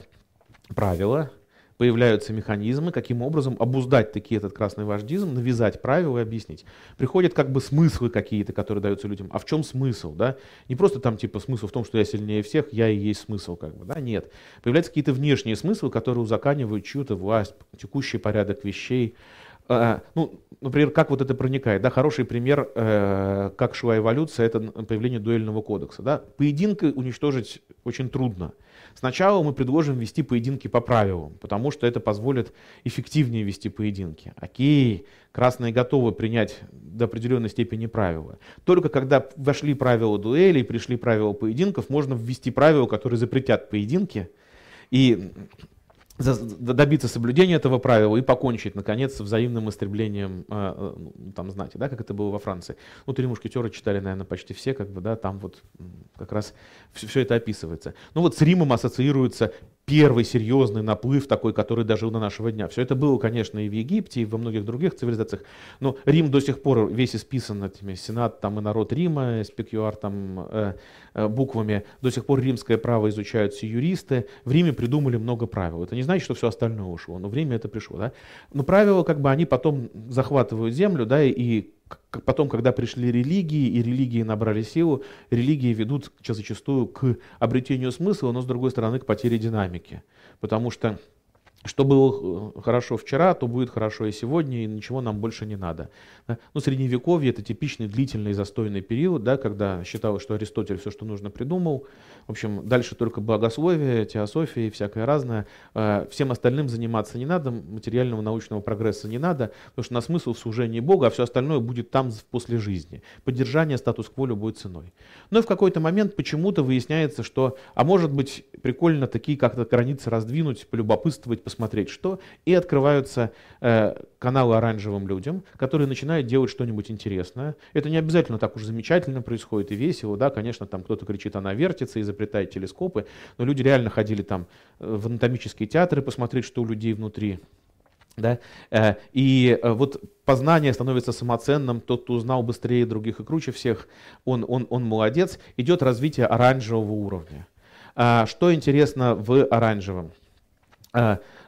правила, появляются механизмы, каким образом обуздать таки этот красный вождизм, навязать правила и объяснить. Приходят как бы смыслы какие-то, которые даются людям. А в чем смысл? Да? Не просто там типа смысл в том, что я сильнее всех, я и есть смысл. Как бы, да? Нет. Появляются какие-то внешние смыслы, которые узаканивают чью-то власть, текущий порядок вещей, а, а, ну, например, как вот это проникает. Да, хороший пример, э, как шла эволюция, это появление дуэльного кодекса. Да? Поединки уничтожить очень трудно. Сначала мы предложим вести поединки по правилам, потому что это позволит эффективнее вести поединки. Окей, красные готовы принять до определенной степени правила. Только когда вошли правила дуэли и пришли правила поединков, можно ввести правила, которые запретят поединки. И добиться соблюдения этого правила и покончить, наконец, со взаимным истреблением, э, ну, там, знаете, да, как это было во Франции. Ну, «Три мушкетера» читали, наверное, почти все, как бы, да, там вот как раз все, все это описывается. Ну, вот с Римом ассоциируется первый серьезный наплыв такой, который дожил до нашего дня. Все это было, конечно, и в Египте, и во многих других цивилизациях, но Рим до сих пор весь исписан этими сенат там, и народ Рима, SPQR там, э, э, буквами. До сих пор римское право изучают все юристы. В Риме придумали много правил. Это не значит, что все остальное ушло, но в Риме это пришло. Да? Но правила, как бы, они потом захватывают землю, да, и потом, когда пришли религии, и религии набрали силу, религии ведут зачастую к обретению смысла, но, с другой стороны, к потере динамики. Потому что что было э, хорошо вчера, то будет хорошо и сегодня, и ничего нам больше не надо. Ну, средневековье – это типичный длительный застойный период, да, когда считалось, что Аристотель все, что нужно, придумал. В общем, дальше только благословие, теософия и всякое разное. Э, всем остальным заниматься не надо, материального научного прогресса не надо, потому что на смысл в служении Бога, а все остальное будет там после жизни. Поддержание статус-кво любой ценой. Но ну и в какой-то момент почему-то выясняется, что, а может быть, прикольно такие как-то границы раздвинуть, полюбопытствовать, посмотреть что, и открываются э, каналы оранжевым людям, которые начинают делать что-нибудь интересное. Это не обязательно так уж замечательно происходит и весело, да, конечно, там кто-то кричит, она вертится, и запретает телескопы, но люди реально ходили там э, в анатомические театры посмотреть, что у людей внутри. Да? Э, и э, вот познание становится самоценным, тот, кто узнал быстрее других и круче всех, он, он, он молодец, идет развитие оранжевого уровня. А, что интересно в оранжевом?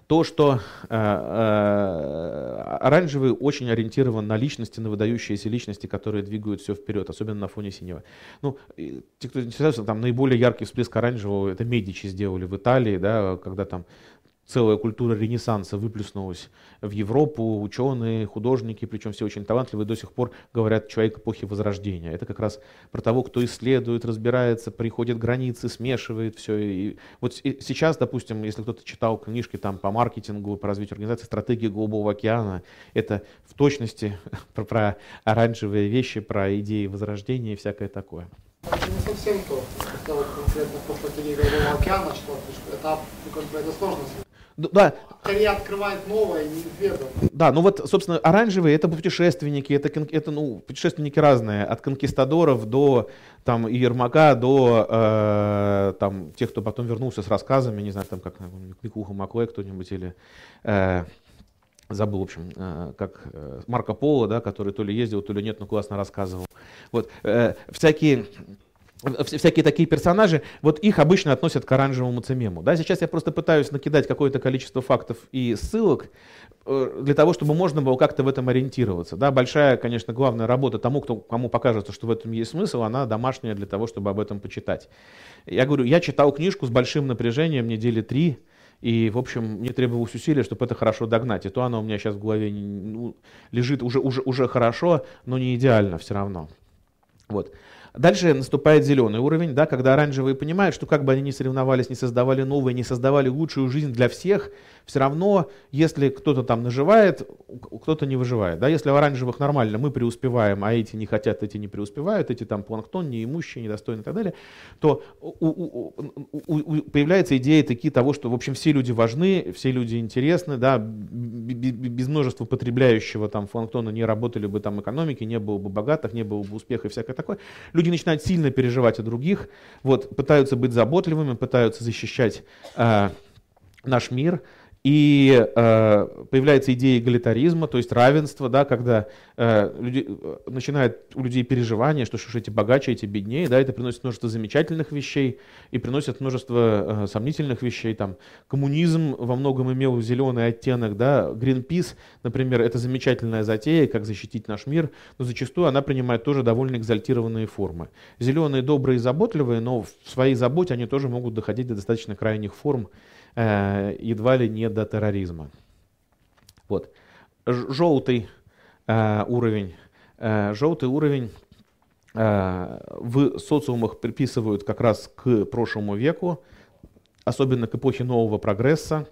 То, что э, э, оранжевый очень ориентирован на личности, на выдающиеся личности, которые двигают все вперед, особенно на фоне синего. Ну, те, кто интересуется, там наиболее яркий всплеск оранжевого, это Медичи сделали в Италии, да, когда там целая культура ренессанса выплеснулась в Европу, ученые, художники, причем все очень талантливые, до сих пор говорят «человек эпохи Возрождения». Это как раз про того, кто исследует, разбирается, приходит границы, смешивает все. И вот сейчас, допустим, если кто-то читал книжки там по маркетингу, по развитию организации, стратегии Голубого океана, это в точности про, про оранжевые вещи, про идеи Возрождения и всякое такое. Это не совсем то, что вот конкретно по стратегии Голубого океана, четвертый этап, ну, как бы это сложно да. Они открывают новое, неизведанное. Да, ну вот, собственно, оранжевые это путешественники, это, это ну, путешественники разные, от конкистадоров до там и Ермака, до э, там тех, кто потом вернулся с рассказами, не знаю, там как э, Микуха Макоя кто-нибудь или э, забыл, в общем, э, как э, Марко Поло, да, который то ли ездил, то ли нет, но классно рассказывал. Вот э, всякие всякие такие персонажи, вот их обычно относят к оранжевому цемему. Да? Сейчас я просто пытаюсь накидать какое-то количество фактов и ссылок э, для того, чтобы можно было как-то в этом ориентироваться. Да? Большая, конечно, главная работа тому, кто, кому покажется, что в этом есть смысл, она домашняя для того, чтобы об этом почитать. Я говорю, я читал книжку с большим напряжением недели три, и, в общем, мне требовалось усилия, чтобы это хорошо догнать. И то она у меня сейчас в голове ну, лежит уже, уже, уже хорошо, но не идеально все равно. Вот. Дальше наступает зеленый уровень, да, когда оранжевые понимают, что как бы они ни соревновались, не создавали новые, не создавали лучшую жизнь для всех, все равно, если кто-то там наживает, кто-то не выживает. Да. Если у оранжевых нормально, мы преуспеваем, а эти не хотят, эти не преуспевают, эти там планктон, неимущие, недостойные и так далее, то у, у, у, у, появляется идея таки того, что, в общем, все люди важны, все люди интересны, да, без множества потребляющего там планктона не работали бы там экономики, не было бы богатых, не было бы успеха и всякое такое. Люди люди начинают сильно переживать о других, вот, пытаются быть заботливыми, пытаются защищать э, наш мир, и э, появляется идея эгалитаризма, то есть равенства, да, когда э, люди, э, начинают у людей переживания, что, что эти богаче, эти беднее, да, это приносит множество замечательных вещей и приносит множество э, сомнительных вещей. Там, коммунизм во многом имел зеленый оттенок, да, Greenpeace, например, это замечательная затея, как защитить наш мир, но зачастую она принимает тоже довольно экзальтированные формы. Зеленые добрые и заботливые, но в своей заботе они тоже могут доходить до достаточно крайних форм, э, едва ли не до терроризма. Вот. Желтый э, уровень. Э, желтый уровень э, в социумах приписывают как раз к прошлому веку, особенно к эпохе нового прогресса.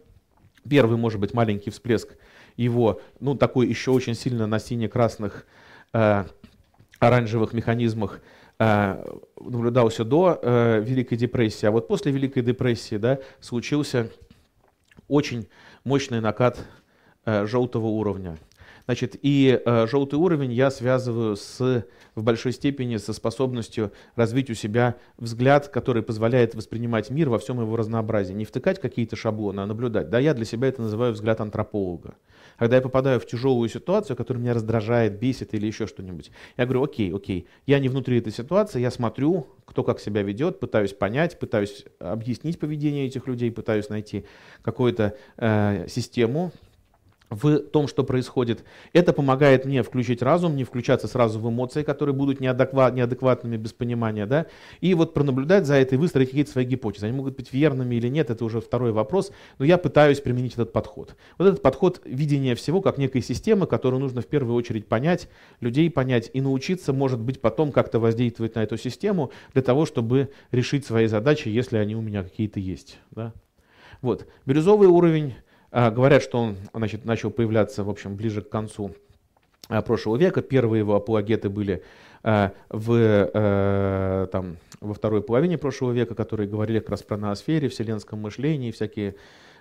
Первый, может быть, маленький всплеск его, ну, такой еще очень сильно на сине-красных э, оранжевых механизмах Э, наблюдался до э, Великой депрессии, а вот после Великой депрессии да, случился очень мощный накат э, желтого уровня. Значит, и э, желтый уровень я связываю с, в большой степени со способностью развить у себя взгляд, который позволяет воспринимать мир во всем его разнообразии. Не втыкать какие-то шаблоны, а наблюдать. Да, я для себя это называю взгляд антрополога. Когда я попадаю в тяжелую ситуацию, которая меня раздражает, бесит или еще что-нибудь, я говорю, окей, окей, я не внутри этой ситуации, я смотрю, кто как себя ведет, пытаюсь понять, пытаюсь объяснить поведение этих людей, пытаюсь найти какую-то э, систему, в том, что происходит. Это помогает мне включить разум, не включаться сразу в эмоции, которые будут неадекват, неадекватными, без понимания. Да? И вот пронаблюдать за это и выстроить какие-то свои гипотезы. Они могут быть верными или нет, это уже второй вопрос, но я пытаюсь применить этот подход. Вот этот подход видения всего как некой системы, которую нужно в первую очередь понять, людей понять и научиться, может быть, потом как-то воздействовать на эту систему для того, чтобы решить свои задачи, если они у меня какие-то есть. Да? Вот. Бирюзовый уровень а, говорят, что он значит, начал появляться, в общем, ближе к концу а, прошлого века. Первые его апологеты были а, в, э, там, во второй половине прошлого века, которые говорили как раз про ноосфере, вселенском мышлении, всякие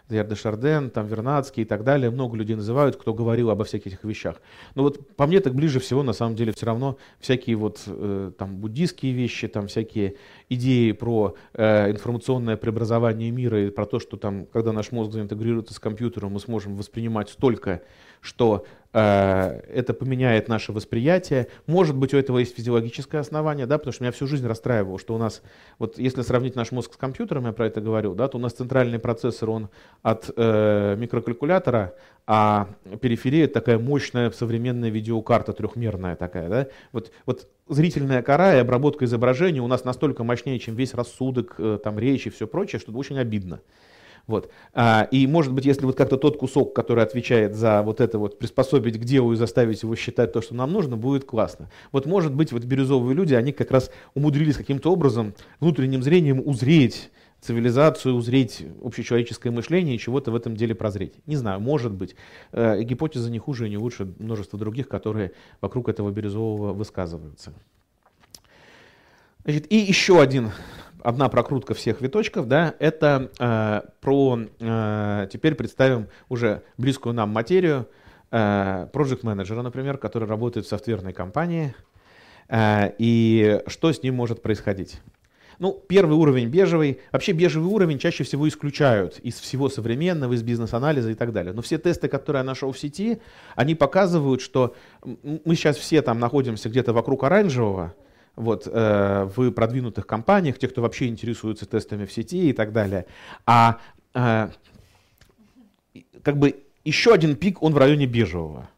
Заяр де Шарден, там Вернадский и так далее. Много людей называют, кто говорил обо всяких этих вещах. Но вот по мне так ближе всего, на самом деле, все равно всякие вот э, там буддийские вещи, там всякие идеи про э, информационное преобразование мира и про то, что там, когда наш мозг заинтегрируется с компьютером, мы сможем воспринимать столько что э, это поменяет наше восприятие. Может быть, у этого есть физиологическое основание, да, потому что меня всю жизнь расстраивало, что у нас, вот если сравнить наш мозг с компьютером, я про это говорю, да, то у нас центральный процессор, он от э, микрокалькулятора, а периферия такая мощная современная видеокарта трехмерная такая, да. Вот, вот зрительная кора и обработка изображения у нас настолько мощнее, чем весь рассудок, э, там, речь и все прочее, что очень обидно. Вот. А, и, может быть, если вот как-то тот кусок, который отвечает за вот это вот, приспособить к делу и заставить его считать то, что нам нужно, будет классно. Вот, может быть, вот бирюзовые люди, они как раз умудрились каким-то образом внутренним зрением узреть цивилизацию, узреть общечеловеческое мышление и чего-то в этом деле прозреть. Не знаю, может быть. Э, гипотеза не хуже и не лучше множества других, которые вокруг этого бирюзового высказываются. Значит, и еще один одна прокрутка всех виточков, да, это э, про, э, теперь представим уже близкую нам материю, э, project менеджера, например, который работает в софтверной компании, э, и что с ним может происходить. Ну, первый уровень бежевый. Вообще бежевый уровень чаще всего исключают из всего современного, из бизнес-анализа и так далее. Но все тесты, которые я нашел в сети, они показывают, что мы сейчас все там находимся где-то вокруг оранжевого, вот, э, в продвинутых компаниях, тех, кто вообще интересуется тестами в сети и так далее. А э, как бы еще один пик, он в районе бежевого.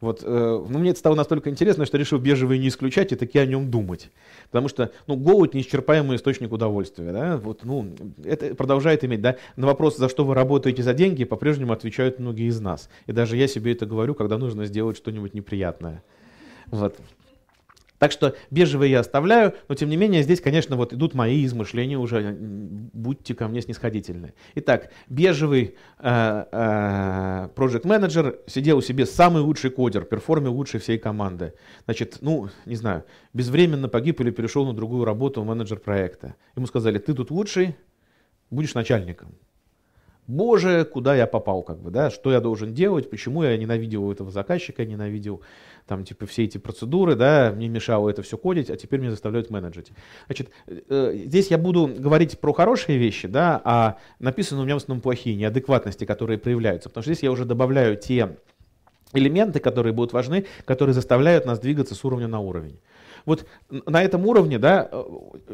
Вот, э, ну, мне это стало настолько интересно, что решил бежевый не исключать и таки о нем думать. Потому что, ну, голод неисчерпаемый источник удовольствия, да, вот, ну, это продолжает иметь, да, на вопрос, за что вы работаете за деньги, по-прежнему отвечают многие из нас. И даже я себе это говорю, когда нужно сделать что-нибудь неприятное. Вот. Так что бежевые я оставляю, но тем не менее здесь, конечно, вот идут мои измышления уже, э, будьте ко мне снисходительны. Итак, бежевый проект э, менеджер э, сидел у себя самый лучший кодер, перформил лучше всей команды. Значит, ну, не знаю, безвременно погиб или перешел на другую работу менеджер проекта. Ему сказали, ты тут лучший, будешь начальником. Боже, куда я попал, как бы, да, что я должен делать, почему я ненавидел этого заказчика, ненавидел там, типа, все эти процедуры, да, мне мешало это все кодить, а теперь мне заставляют менеджить. Значит, э, здесь я буду говорить про хорошие вещи, да, а написаны у меня в основном плохие, неадекватности, которые проявляются, потому что здесь я уже добавляю те элементы, которые будут важны, которые заставляют нас двигаться с уровня на уровень вот на этом уровне, да, э,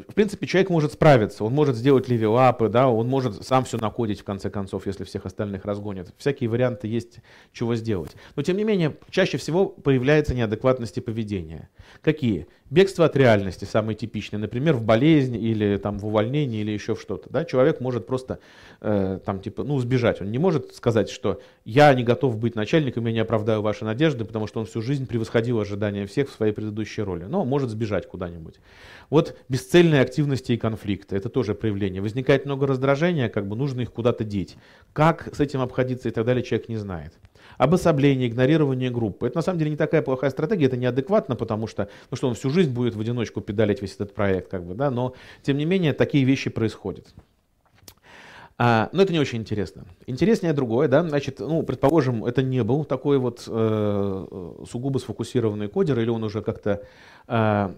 в принципе, человек может справиться, он может сделать левелапы, да, он может сам все накодить в конце концов, если всех остальных разгонят. Всякие варианты есть, чего сделать. Но, тем не менее, чаще всего появляется неадекватности поведения. Какие? Бегство от реальности самое типичное, например, в болезнь или там в увольнении или еще в что-то. Да? Человек может просто э, там типа, ну, сбежать. Он не может сказать, что я не готов быть начальником, я не оправдаю ваши надежды, потому что он всю жизнь превосходил ожидания всех в своей предыдущей роли. Но может сбежать куда-нибудь. Вот бесцельные активности и конфликты, это тоже проявление. Возникает много раздражения, как бы нужно их куда-то деть. Как с этим обходиться и так далее, человек не знает обособление, игнорирование группы. Это на самом деле не такая плохая стратегия, это неадекватно, потому что, ну что, он всю жизнь будет в одиночку педалить весь этот проект, как бы, да, но тем не менее такие вещи происходят. А, но ну, это не очень интересно. Интереснее другое, да, значит, ну, предположим, это не был такой вот э, э сугубо сфокусированный кодер, или он уже как-то э,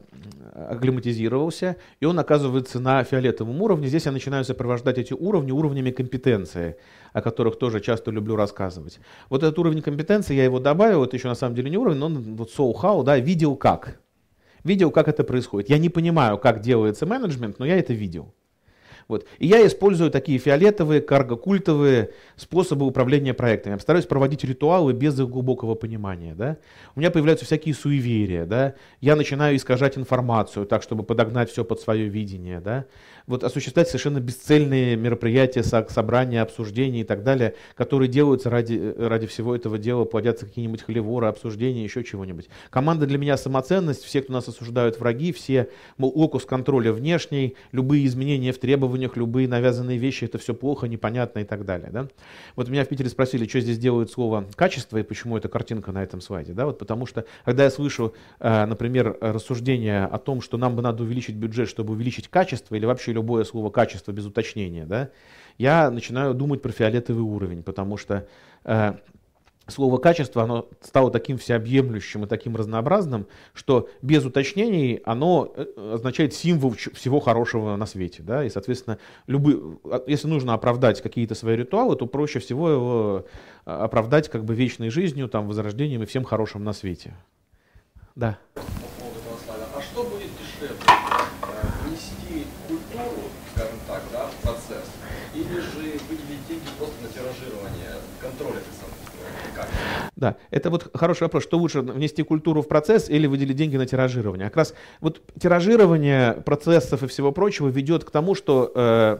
акклиматизировался, и он оказывается на фиолетовом уровне. Здесь я начинаю сопровождать эти уровни уровнями компетенции, о которых тоже часто люблю рассказывать. Вот этот уровень компетенции, я его добавил, это еще на самом деле не уровень, но он вот so-how, да, видел как. Видел, как это происходит. Я не понимаю, как делается менеджмент, но я это видел. Вот. И я использую такие фиолетовые, карго-культовые способы управления проектами. Я стараюсь проводить ритуалы без их глубокого понимания. Да? У меня появляются всякие суеверия. Да? Я начинаю искажать информацию так, чтобы подогнать все под свое видение. Да? вот осуществлять совершенно бесцельные мероприятия, собрания, обсуждения и так далее, которые делаются ради, э, ради всего этого дела, плодятся какие-нибудь холиворы, обсуждения, еще чего-нибудь. Команда для меня самоценность, все, кто нас осуждают враги, все, мол, локус контроля внешний, любые изменения в требованиях, любые навязанные вещи, это все плохо, непонятно и так далее. Да? Вот меня в Питере спросили, что здесь делают слово «качество» и почему эта картинка на этом слайде. Да? Вот потому что, когда я слышу, э, например, рассуждение о том, что нам бы надо увеличить бюджет, чтобы увеличить качество или вообще любое слово качество без уточнения, да, я начинаю думать про фиолетовый уровень, потому что э, слово качество, оно стало таким всеобъемлющим и таким разнообразным, что без уточнений оно э, означает символ всего хорошего на свете. Да? И, соответственно, любые, а, если нужно оправдать какие-то свои ритуалы, то проще всего его э, оправдать как бы вечной жизнью, там, возрождением и всем хорошим на свете. Да. Да, это вот хороший вопрос, что лучше внести культуру в процесс или выделить деньги на тиражирование. Как раз вот тиражирование процессов и всего прочего ведет к тому, что э,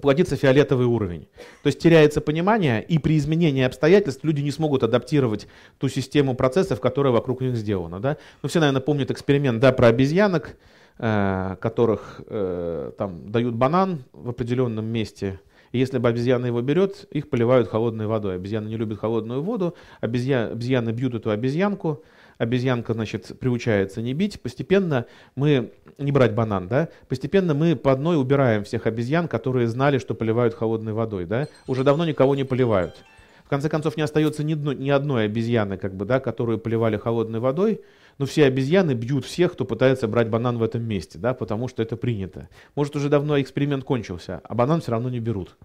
плодится фиолетовый уровень. То есть теряется понимание, и при изменении обстоятельств люди не смогут адаптировать ту систему процессов, которая вокруг них сделана. Да? Ну, все, наверное, помнят эксперимент да, про обезьянок, э, которых э, там дают банан в определенном месте – и если бы обезьяна его берет, их поливают холодной водой. Обезьяны не любят холодную воду, обезья... обезьяны бьют эту обезьянку, обезьянка, значит, приучается не бить, постепенно мы, не брать банан, да, постепенно мы по одной убираем всех обезьян, которые знали, что поливают холодной водой, да, уже давно никого не поливают конце концов, не остается ни, ни одной обезьяны, как бы, да, которую поливали холодной водой, но все обезьяны бьют всех, кто пытается брать банан в этом месте, да, потому что это принято. Может, уже давно эксперимент кончился, а банан все равно не берут.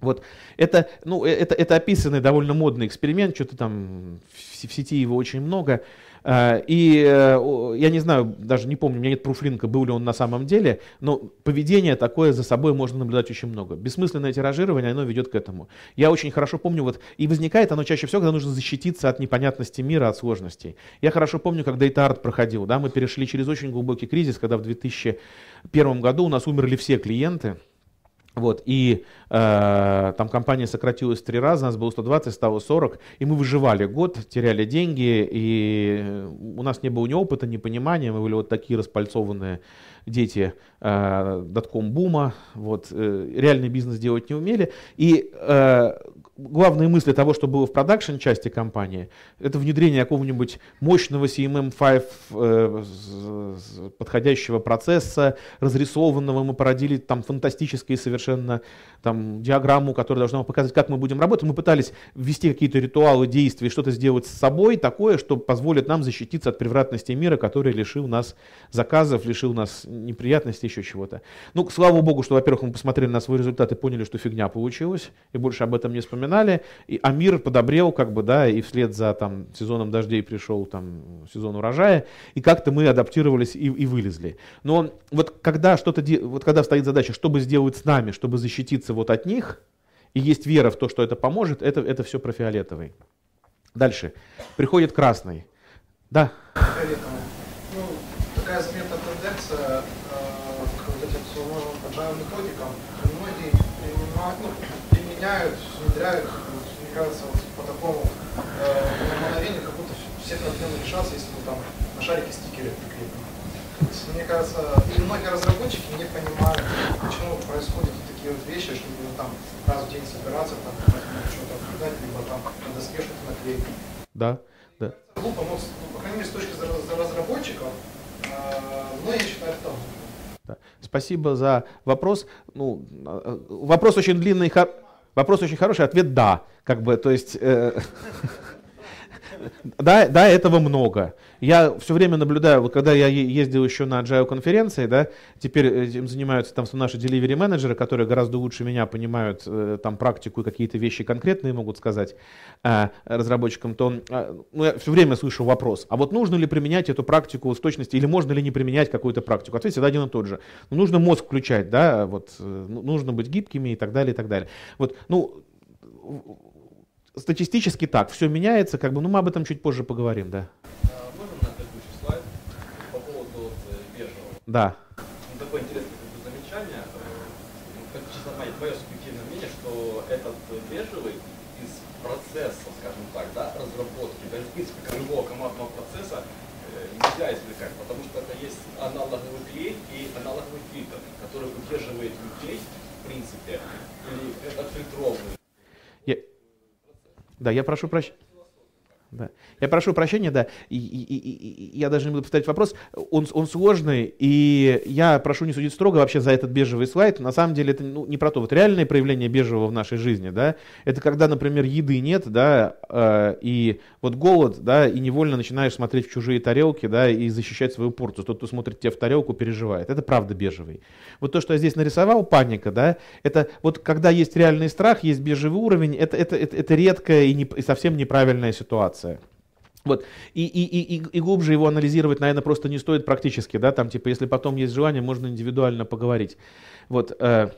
Вот это, ну, э, это, это описанный довольно модный эксперимент, что-то там в сети его очень много. Э, и э, я не знаю, даже не помню, у меня нет пруфлинка, был ли он на самом деле, но поведение такое за собой можно наблюдать очень много. Бессмысленное тиражирование, оно ведет к этому. Я очень хорошо помню, вот, и возникает оно чаще всего, когда нужно защититься от непонятности мира, от сложностей. Я хорошо помню, когда это арт проходил, да, мы перешли через очень глубокий кризис, когда в 2001 году у нас умерли все клиенты, вот, и э, там компания сократилась три раза, нас было 120, стало 40, и мы выживали год, теряли деньги, и э, у нас не было ни опыта, ни понимания, мы были вот такие распальцованные дети э, дотком-бума, вот, э, реальный бизнес делать не умели, и э, главные мысли того, что было в продакшн части компании, это внедрение какого-нибудь мощного CMM5 э, подходящего процесса, разрисованного, мы породили там фантастические совершенно там диаграмму, которая должна показать, как мы будем работать. Мы пытались ввести какие-то ритуалы действий, что-то сделать с собой такое, что позволит нам защититься от превратности мира, который лишил нас заказов, лишил нас неприятностей, еще чего-то. Ну, слава богу, что, во-первых, мы посмотрели на свой результат и поняли, что фигня получилась, и больше об этом не вспоминали финале, и Амир подобрел, как бы, да, и вслед за там сезоном дождей пришел там сезон урожая, и как-то мы адаптировались и, и вылезли. Но вот когда что-то, вот когда стоит задача, чтобы сделать с нами, чтобы защититься вот от них, и есть вера в то, что это поможет, это, это все про фиолетовый. Дальше. Приходит красный. Да. Ну, такая смена тенденция э, к вот этим сложным методикам. Многие принимают, ну, применяют потеряют. Мне кажется, вот по такому э, мановению, как будто все проблемы решатся, если мы там на шарике стикеры прикрепим. Мне кажется, и ну, многие разработчики не понимают, почему происходят такие вот вещи, что нужно там раз в день собираться, там что-то обсуждать, либо там на доске что-то наклеить. Да, да. Глупо, но, ну, ну, по крайней мере, с точки зрения разработчиков, э, но я считаю, что Спасибо за вопрос. Ну, э, э, вопрос очень длинный. Вопрос очень хороший, ответ да. Как бы, то есть... Э, да, да, этого много. Я все время наблюдаю, вот когда я ездил еще на agile конференции, да, теперь э, этим занимаются там наши delivery менеджеры, которые гораздо лучше меня понимают э, там практику и какие-то вещи конкретные могут сказать э, разработчикам, то он, ну, я все время слышу вопрос, а вот нужно ли применять эту практику с точностью или можно ли не применять какую-то практику? Ответ всегда один и тот же. Ну, нужно мозг включать, да, вот ну, нужно быть гибкими и так далее, и так далее. Вот, ну, статистически так, все меняется, как бы, ну мы об этом чуть позже поговорим, да. А, на следующий слайд по поводу э, бежевого? Да. Да, я прошу прощения. Да. Я прошу прощения, да, и, и, и, и я даже не буду повторять вопрос, он, он сложный, и я прошу не судить строго вообще за этот бежевый слайд, на самом деле это ну, не про то, вот реальное проявление бежевого в нашей жизни, да, это когда, например, еды нет, да, э, и вот голод, да, и невольно начинаешь смотреть в чужие тарелки, да, и защищать свою порцию, тот, кто смотрит тебе в тарелку, переживает, это правда бежевый. Вот то, что я здесь нарисовал, паника, да, это вот когда есть реальный страх, есть бежевый уровень, это, это, это, это редкая и, не, и совсем неправильная ситуация ситуация. Вот. И, и, и, и глубже его анализировать, наверное, просто не стоит практически, да, там, типа, если потом есть желание, можно индивидуально поговорить. Вот. Э,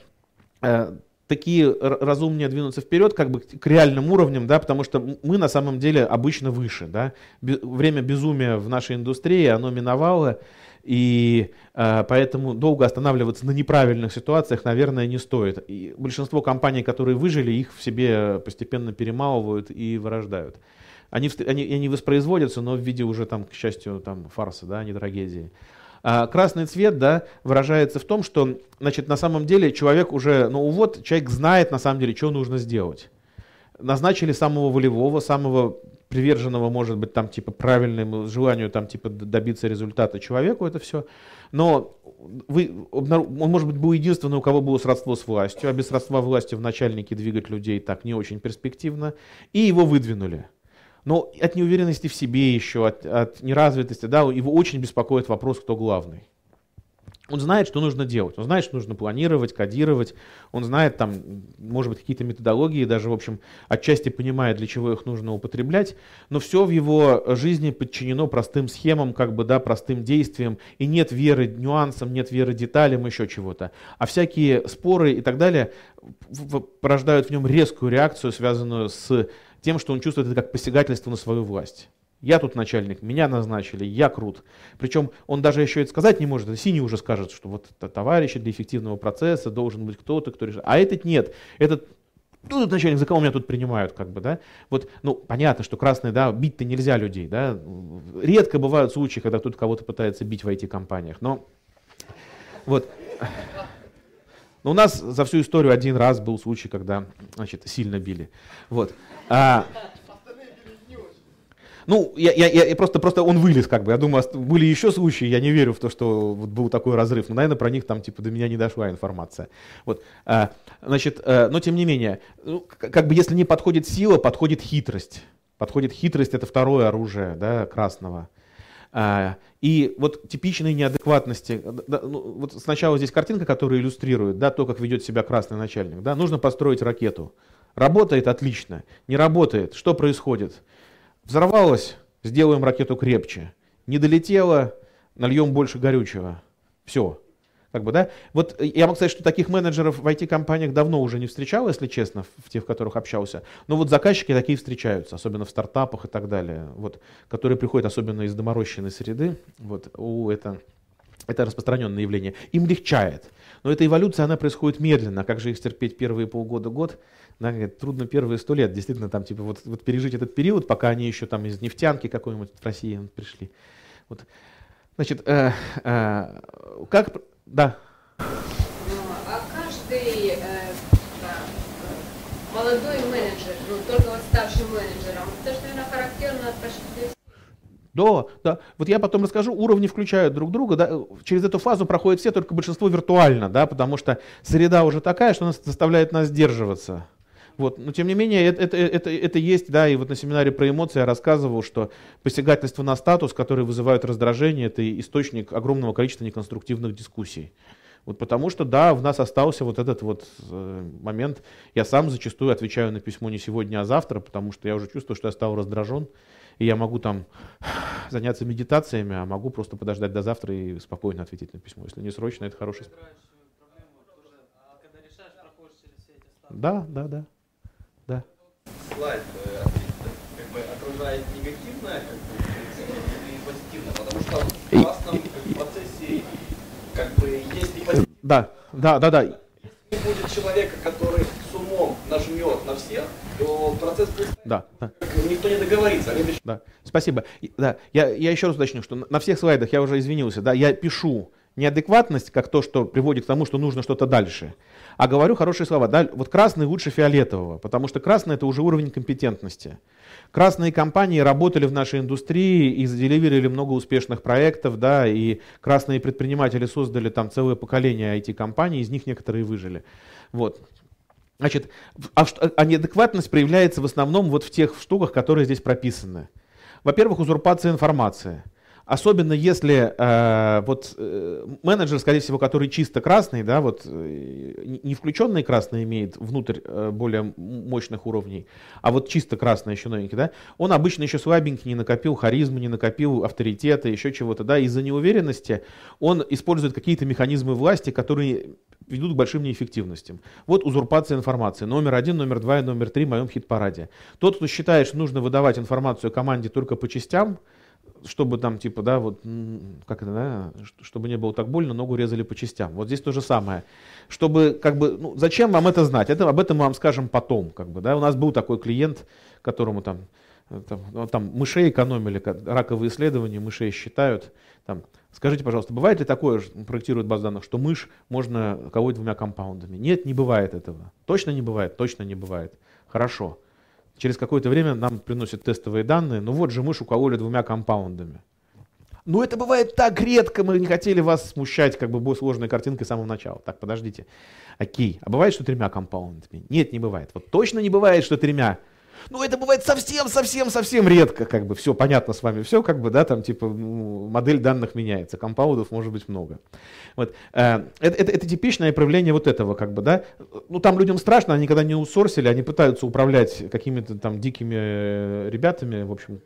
э, такие разумнее двинуться вперед, как бы к реальным уровням, да, потому что мы на самом деле обычно выше, да. Бе- время безумия в нашей индустрии, оно миновало, и э, поэтому долго останавливаться на неправильных ситуациях, наверное, не стоит. И большинство компаний, которые выжили, их в себе постепенно перемалывают и вырождают они, они, они воспроизводятся, но в виде уже, там, к счастью, там, фарса, да, а не трагедии. А красный цвет да, выражается в том, что значит, на самом деле человек уже, ну вот, человек знает на самом деле, что нужно сделать. Назначили самого волевого, самого приверженного, может быть, там, типа, правильному желанию, там, типа, добиться результата человеку, это все. Но вы, он, может быть, был единственным, у кого было сродство с властью, а без сродства власти в начальнике двигать людей так не очень перспективно, и его выдвинули. Но от неуверенности в себе еще, от, от неразвитости, да, его очень беспокоит вопрос, кто главный. Он знает, что нужно делать, он знает, что нужно планировать, кодировать, он знает там, может быть, какие-то методологии, даже, в общем, отчасти понимает, для чего их нужно употреблять, но все в его жизни подчинено простым схемам, как бы, да, простым действиям, и нет веры нюансам, нет веры деталям, еще чего-то. А всякие споры и так далее порождают в нем резкую реакцию, связанную с тем, что он чувствует это как посягательство на свою власть. Я тут начальник, меня назначили, я крут. Причем он даже еще это сказать не может. Синий уже скажет, что вот товарищ для эффективного процесса должен быть кто-то, кто решает. А этот нет. Этот кто ну, тут начальник, за кого меня тут принимают, как бы, да? Вот, ну, понятно, что красные, да, бить-то нельзя людей, да? Редко бывают случаи, когда кто-то кого-то пытается бить в IT-компаниях, но вот... Но у нас за всю историю один раз был случай, когда значит, сильно били. Вот. А, ну, я, я, я просто, просто он вылез, как бы. Я думаю, а были еще случаи, я не верю в то, что вот был такой разрыв. Но, ну, наверное, про них там, типа, до меня не дошла информация. Вот. А, значит, а, но тем не менее, ну, как бы если не подходит сила, подходит хитрость. Подходит хитрость, это второе оружие, да, красного. А, и вот типичные неадекватности. Э, ну, вот сначала здесь картинка, которая иллюстрирует да, то, как ведет себя красный начальник. Да, нужно построить ракету. Работает отлично, не работает. Что происходит? Взорвалось. сделаем ракету крепче. Не долетела, нальем больше горючего. Все. Как бы, да? Вот э, я могу сказать, что таких менеджеров в IT-компаниях давно уже не встречал, если честно, в тех, в которых общался. Но вот заказчики такие встречаются, особенно в стартапах и так далее, вот, которые приходят особенно из доморощенной среды. Вот, у, это, это распространенное явление. Им легчает. Но эта эволюция, она происходит медленно. Как же их терпеть первые полгода, год? трудно первые сто лет. Действительно, там, типа, вот, вот пережить этот период, пока они еще там из нефтянки какой-нибудь в России пришли. Вот. Значит, э, э, как да. А каждый э, молодой менеджер, ну, только вот ставший менеджером, а это же, наверное, характерно почти да, да. Вот я потом расскажу, уровни включают друг друга, да, через эту фазу проходят все, только большинство виртуально, да, потому что среда уже такая, что она заставляет нас сдерживаться. Вот. Но тем не менее, это, это, э, это, это есть, да, и вот на семинаре про эмоции я рассказывал, что посягательство на статус, которые вызывают раздражение, это источник огромного количества неконструктивных дискуссий. Вот потому что, да, в нас остался вот этот вот э, момент. Я сам зачастую отвечаю на письмо не сегодня, а завтра, потому что я уже чувствую, что я стал раздражен. И я могу там заняться медитациями, а могу просто подождать до завтра и спокойно ответить на письмо. Если не срочно, это хороший... Проблему, а да, да, да слайд э, как бы, отражает негативное как бы, и позитивное, потому что у вас там как, в процессе как бы есть и позитивное. Да, да, да, да. Если не будет человека, который с умом нажмет на всех, то Да, да. Никто не договорится. Да, спасибо. Да, я, я еще раз уточню, что на всех слайдах я уже извинился, да, я пишу неадекватность как то, что приводит к тому, что нужно что-то дальше а говорю хорошие слова. Да? Вот красный лучше фиолетового, потому что красный это уже уровень компетентности. Красные компании работали в нашей индустрии и заделиверили много успешных проектов, да, и красные предприниматели создали там целое поколение IT-компаний, из них некоторые выжили. Вот. Значит, а, а неадекватность проявляется в основном вот в тех штуках, которые здесь прописаны. Во-первых, узурпация информации – Особенно если э, вот э, менеджер, скорее всего, который чисто красный, да, вот э, не включенный красный имеет внутрь э, более мощных уровней, а вот чисто красный еще новенький, да, он обычно еще слабенький не накопил харизму, не накопил авторитета, еще чего-то, да, из-за неуверенности он использует какие-то механизмы власти, которые ведут к большим неэффективностям. Вот узурпация информации. Номер один, номер два и номер три в моем хит-параде. Тот, кто считает, что нужно выдавать информацию команде только по частям, чтобы там, типа, да, вот, как это, да, чтобы не было так больно, ногу резали по частям. Вот здесь то же самое. Чтобы, как бы, ну, зачем вам это знать? Это, об этом мы вам скажем потом, как бы, да. У нас был такой клиент, которому там, э, там, ну, там мышей экономили, раковые исследования, мышей считают, там, Скажите, пожалуйста, бывает ли такое, проектируют баз данных, что мышь можно колоть двумя компаундами? Нет, не бывает этого. Точно не бывает? Точно не бывает. Хорошо. Через какое-то время нам приносят тестовые данные. Ну вот же мы шукололи двумя компаундами. Но «Ну это бывает так редко, мы не хотели вас смущать как бы сложной картинкой с самого начала. Так, подождите. Окей, а бывает, что тремя компаундами? Нет, не бывает. Вот точно не бывает, что тремя ну, это бывает совсем-совсем-совсем редко, как бы, все понятно с вами, все, как бы, да, там, типа, модель данных меняется, компаундов может быть много. Вот. Э, это, это, это типичное проявление вот этого, как бы, да. Ну, там людям страшно, они когда не усорсили, они пытаются управлять какими-то там дикими э, ребятами, в общем.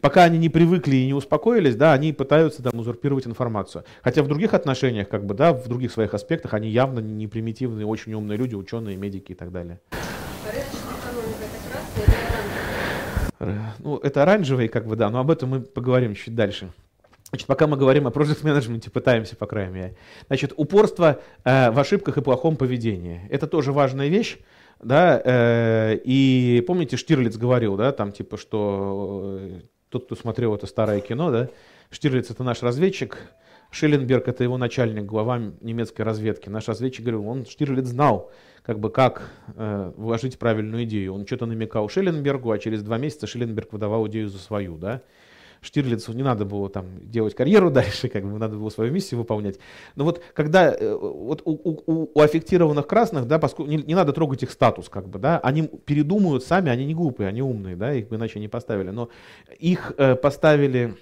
Пока они не привыкли и не успокоились, да, они пытаются там узурпировать информацию. Хотя в других отношениях, как бы, да, в других своих аспектах они явно не примитивные, очень умные люди, ученые, медики и так далее. Э, ну, это оранжевый, как бы, да, но об этом мы поговорим чуть дальше. Значит, пока мы говорим о project менеджменте пытаемся, по крайней мере. Значит, упорство э, в ошибках и плохом поведении. Это тоже важная вещь. Да, э, и помните, Штирлиц говорил, да, там типа, что э, тот, кто смотрел это старое кино, да, Штирлиц это наш разведчик, Шелленберг это его начальник, глава немецкой разведки. Наш разведчик говорил, он Штирлиц знал, как бы как э, вложить правильную идею. Он что-то намекал Шелленбергу, а через два месяца Шелленберг выдавал идею за свою, да. Штирлицу не надо было там делать карьеру дальше, как бы надо было свою миссию выполнять. Но вот когда э, вот у, у, у аффектированных красных, да, поскольку не, не надо трогать их статус, как бы, да, они передумают сами, они не глупые, они умные, да, их бы иначе не поставили, но их э, поставили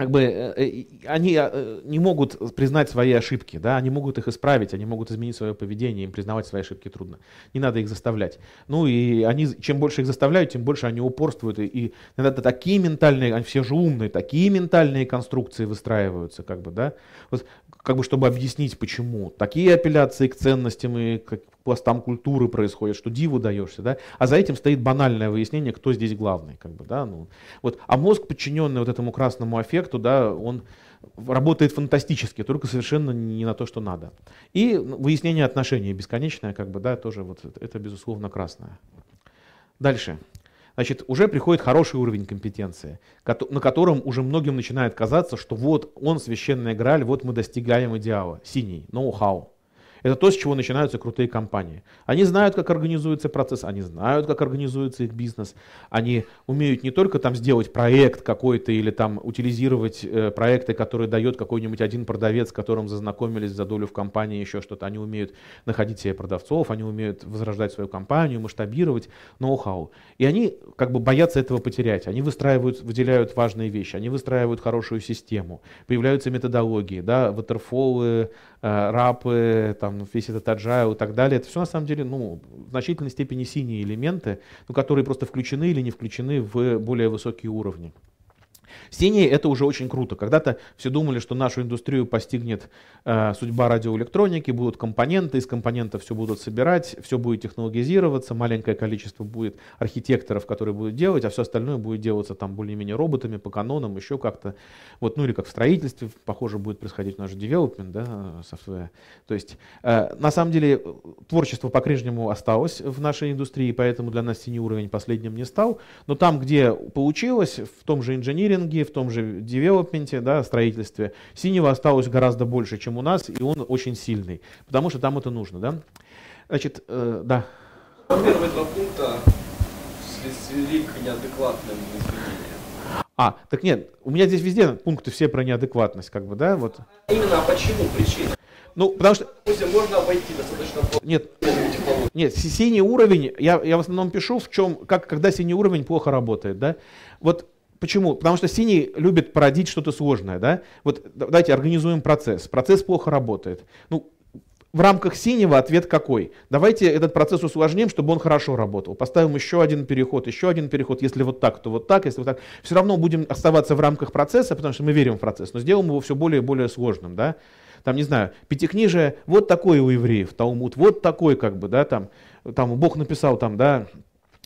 как бы э, э, они э, не могут признать свои ошибки, да, они могут их исправить, они могут изменить свое поведение, им признавать свои ошибки трудно. Не надо их заставлять. Ну и они, чем больше их заставляют, тем больше они упорствуют. И, и иногда такие ментальные, они все же умные, такие ментальные конструкции выстраиваются, как бы, да. Вот, как бы чтобы объяснить, почему такие апелляции к ценностям и к пластам культуры происходит, что диву даешься, да? а за этим стоит банальное выяснение, кто здесь главный. Как бы, да? ну, вот. А мозг, подчиненный вот этому красному аффекту, да, он работает фантастически, только совершенно не на то, что надо. И ну, выяснение отношений бесконечное, как бы, да, тоже вот это, безусловно, красное. Дальше. Значит, уже приходит хороший уровень компетенции, на котором уже многим начинает казаться, что вот он священная граль, вот мы достигаем идеала, синий, ноу-хау. Это то, с чего начинаются крутые компании. Они знают, как организуется процесс, они знают, как организуется их бизнес. Они умеют не только там сделать проект какой-то или там утилизировать э, проекты, которые дает какой-нибудь один продавец, с которым зазнакомились за долю в компании, еще что-то. Они умеют находить себе продавцов, они умеют возрождать свою компанию, масштабировать ноу-хау. И они как бы боятся этого потерять. Они выстраивают, выделяют важные вещи, они выстраивают хорошую систему, появляются методологии, да, ватерфолы, э, рапы, там, там ну, весь этот agile и так далее, это все на самом деле, ну, в значительной степени синие элементы, ну, которые просто включены или не включены в более высокие уровни. С это уже очень круто. Когда-то все думали, что нашу индустрию постигнет э, судьба радиоэлектроники, будут компоненты, из компонентов все будут собирать, все будет технологизироваться, маленькое количество будет архитекторов, которые будут делать, а все остальное будет делаться там более-менее роботами, по канонам, еще как-то. Вот, ну или как в строительстве, похоже, будет происходить наш девелопмент, да, софтвера. Э, То есть, э, на самом деле, творчество по-прежнему осталось в нашей индустрии, поэтому для нас синий уровень последним не стал. Но там, где получилось, в том же инженеринге, кодинге, в том же девелопменте, да, строительстве, синего осталось гораздо больше, чем у нас, и он очень сильный, потому что там это нужно. Да? Значит, э, да. Первые два пункта свели к неадекватным А, так нет, у меня здесь везде пункты все про неадекватность, как бы, да, вот. Именно, а почему причина? Ну, потому что... Допустим, можно обойти достаточно... Нет, нет, синий уровень, я, я в основном пишу, в чем, как, когда синий уровень плохо работает, да. Вот Почему? Потому что синий любит породить что-то сложное. Да? Вот давайте организуем процесс. Процесс плохо работает. Ну, в рамках синего ответ какой? Давайте этот процесс усложним, чтобы он хорошо работал. Поставим еще один переход, еще один переход. Если вот так, то вот так, если вот так. Все равно будем оставаться в рамках процесса, потому что мы верим в процесс, но сделаем его все более и более сложным. Да? Там, не знаю, пятикнижие, вот такое у евреев, Талмуд, вот такой как бы, да, там, там Бог написал там, да,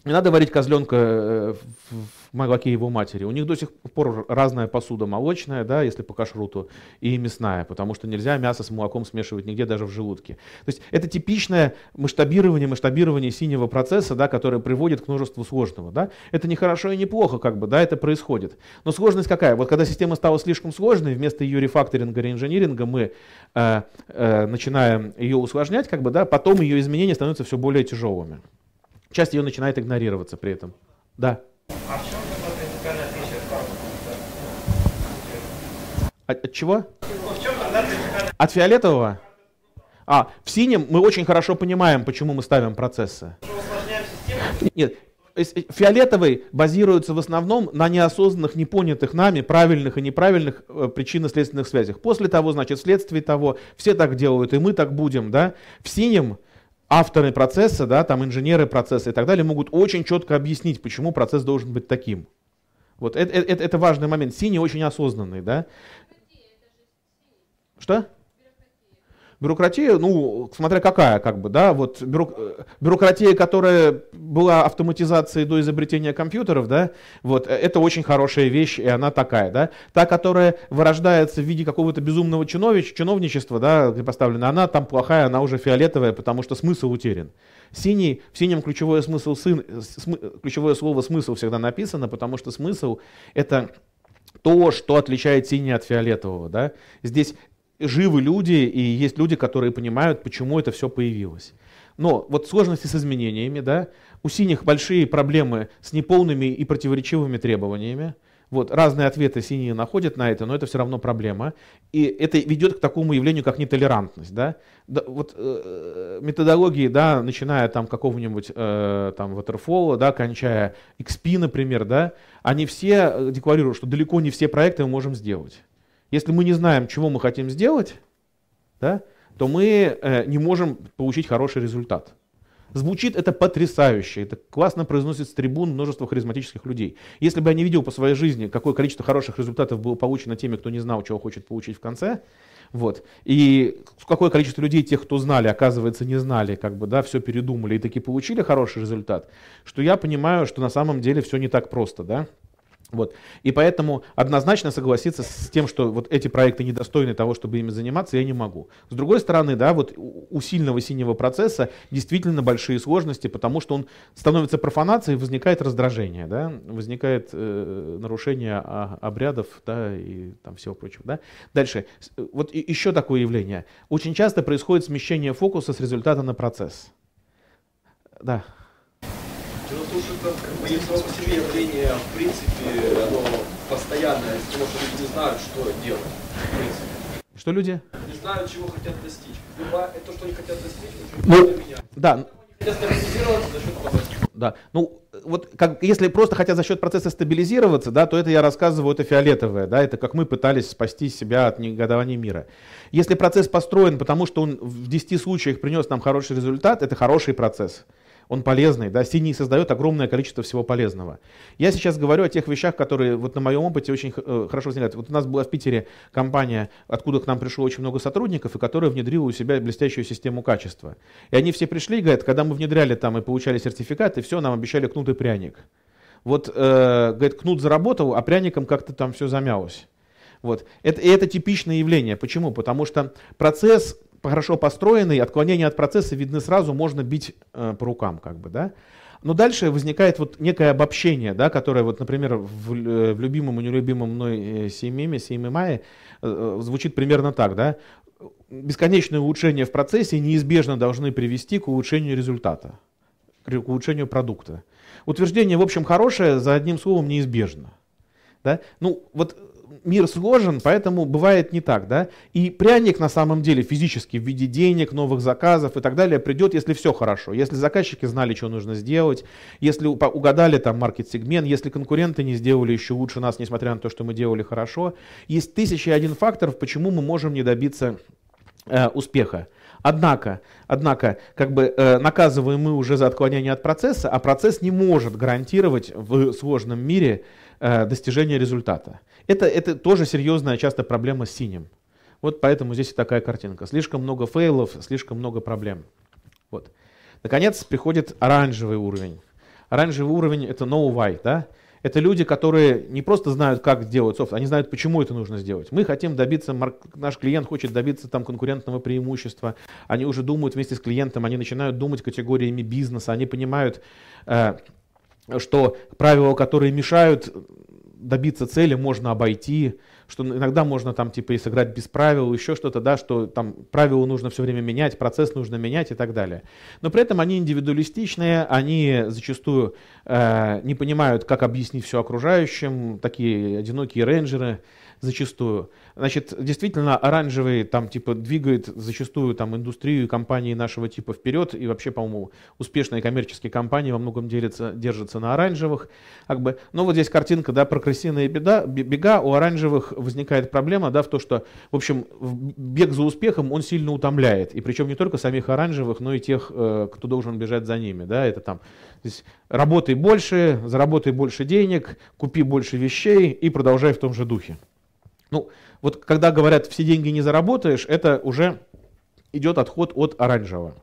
не надо варить козленка э, в молоке его матери. У них до сих пор разная посуда молочная, да, если по кашруту, и мясная, потому что нельзя мясо с молоком смешивать нигде, даже в желудке. То есть это типичное масштабирование, масштабирование синего процесса, да, которое приводит к множеству сложного. Да. Это не хорошо и не плохо, как бы, да, это происходит. Но сложность какая? Вот когда система стала слишком сложной, вместо ее рефакторинга, реинжиниринга мы э, э, начинаем ее усложнять, как бы, да, потом ее изменения становятся все более тяжелыми. Часть ее начинает игнорироваться при этом. Да. От, от чего? От фиолетового? А, в синем мы очень хорошо понимаем, почему мы ставим процессы. Нет, э, фиолетовый базируется в основном на неосознанных, непонятых нами правильных и неправильных э, причинно-следственных связях. После того, значит, вследствие того, все так делают, и мы так будем, да. В синем авторы процесса, да, там инженеры процесса и так далее могут очень четко объяснить, почему процесс должен быть таким. Вот это, это, это важный момент. Синий очень осознанный, да. Что? Бюрократия, ну, смотря какая, как бы, да, вот бюрок... бюрократия, которая была автоматизацией до изобретения компьютеров, да, вот, э, это очень хорошая вещь, и она такая, да. Та, которая вырождается в виде какого-то безумного чинович... чиновничества, да, где поставлена, она там плохая, она уже фиолетовая, потому что смысл утерян. Синий, в синем ключевое, смысл сын, э, см... Э, ключевое слово «смысл» всегда написано, потому что смысл — это то, что отличает синий от фиолетового. Да? Здесь живы люди, и есть люди, которые понимают, почему это все появилось. Но вот сложности с изменениями, да, у синих большие проблемы с неполными и противоречивыми требованиями. Вот, разные ответы синие находят на это, но это все равно проблема. И это ведет к такому явлению, как нетолерантность. Да? Да, вот, э, методологии, да, начиная там какого-нибудь э, там Waterfall, да, кончая XP, например, да, они все э, декларируют, что далеко не все проекты мы можем сделать. Если мы не знаем, чего мы хотим сделать, да, то мы э, не можем получить хороший результат. Звучит это потрясающе, это классно произносит с трибун множество харизматических людей. Если бы я не видел по своей жизни, какое количество хороших результатов было получено теми, кто не знал, чего хочет получить в конце, вот, и какое количество людей, тех, кто знали, оказывается, не знали, как бы, да, все передумали и таки получили хороший результат, что я понимаю, что на самом деле все не так просто, да, вот. И поэтому однозначно согласиться с тем, что вот эти проекты недостойны того, чтобы ими заниматься, я не могу. С другой стороны, да, вот у сильного синего процесса действительно большие сложности, потому что он становится профанацией, возникает раздражение, да, возникает э, нарушение а, обрядов да, и там всего прочего. Да. Дальше. Э, вот еще такое явление. Очень часто происходит смещение фокуса с результата на процесс. Да. Ну, слушай, это как по себе явление, в принципе, оно постоянное, потому что люди не знают, что делать, в принципе. Что люди? Не знают, чего хотят достичь. Любое, это, что они хотят достичь, очень ну, меня. Да. Хотят стабилизироваться за счет процесса. Да. Ну, вот как, если просто хотят за счет процесса стабилизироваться, да, то это я рассказываю, это фиолетовое, да, это как мы пытались спасти себя от негодования мира. Если процесс построен, потому что он в 10 случаях принес нам хороший результат, это хороший процесс он полезный, да, синий создает огромное количество всего полезного. Я сейчас говорю о тех вещах, которые вот на моем опыте очень э, хорошо возникают. Вот у нас была в Питере компания, откуда к нам пришло очень много сотрудников, и которая внедрила у себя блестящую систему качества. И они все пришли и говорят, когда мы внедряли там и получали сертификаты и все, нам обещали кнут и пряник. Вот, э, говорит, кнут заработал, а пряником как-то там все замялось. Вот. Это, это типичное явление. Почему? Потому что процесс хорошо построенный, отклонения от процесса видны сразу, можно бить э, по рукам, как бы, да. Но дальше возникает вот некое обобщение, да, которое, вот, например, в, э, в любимом и нелюбимом мной э, Сеймеме, Сеймемае э, э, звучит примерно так, да. Бесконечные улучшения в процессе неизбежно должны привести к улучшению результата, к улучшению продукта. Утверждение, в общем, хорошее, за одним словом, неизбежно. Да? Ну, вот мир сложен, поэтому бывает не так, да? И пряник на самом деле физически в виде денег, новых заказов и так далее придет, если все хорошо, если заказчики знали, что нужно сделать, если угадали там маркет-сегмент, если конкуренты не сделали еще лучше нас, несмотря на то, что мы делали хорошо. Есть тысяча и один факторов, почему мы можем не добиться э, успеха. Однако, однако, как бы э, наказываем мы уже за отклонение от процесса, а процесс не может гарантировать в сложном мире э, достижение результата. Это, это тоже серьезная часто проблема с синим. Вот поэтому здесь и такая картинка. Слишком много фейлов, слишком много проблем. Вот. Наконец приходит оранжевый уровень. Оранжевый уровень — это no why, да? Это люди, которые не просто знают, как делать софт, они знают, почему это нужно сделать. Мы хотим добиться, наш клиент хочет добиться там конкурентного преимущества. Они уже думают вместе с клиентом, они начинают думать категориями бизнеса, они понимают, э, что правила, которые мешают добиться цели, можно обойти, что иногда можно там типа и сыграть без правил, еще что-то, да, что там правила нужно все время менять, процесс нужно менять и так далее. Но при этом они индивидуалистичные, они зачастую э, не понимают, как объяснить все окружающим, такие одинокие рейнджеры, зачастую. Значит, действительно, оранжевый там типа двигает зачастую там индустрию и компании нашего типа вперед, и вообще, по-моему, успешные коммерческие компании во многом делятся, держатся на оранжевых. Как бы. Но вот здесь картинка, да, про крысиные беда, бега, у оранжевых возникает проблема, да, в то, что, в общем, бег за успехом, он сильно утомляет, и причем не только самих оранжевых, но и тех, э, кто должен бежать за ними, да, это там, здесь, работай больше, заработай больше денег, купи больше вещей и продолжай в том же духе. Ну, вот когда говорят, все деньги не заработаешь, это уже идет отход от оранжевого.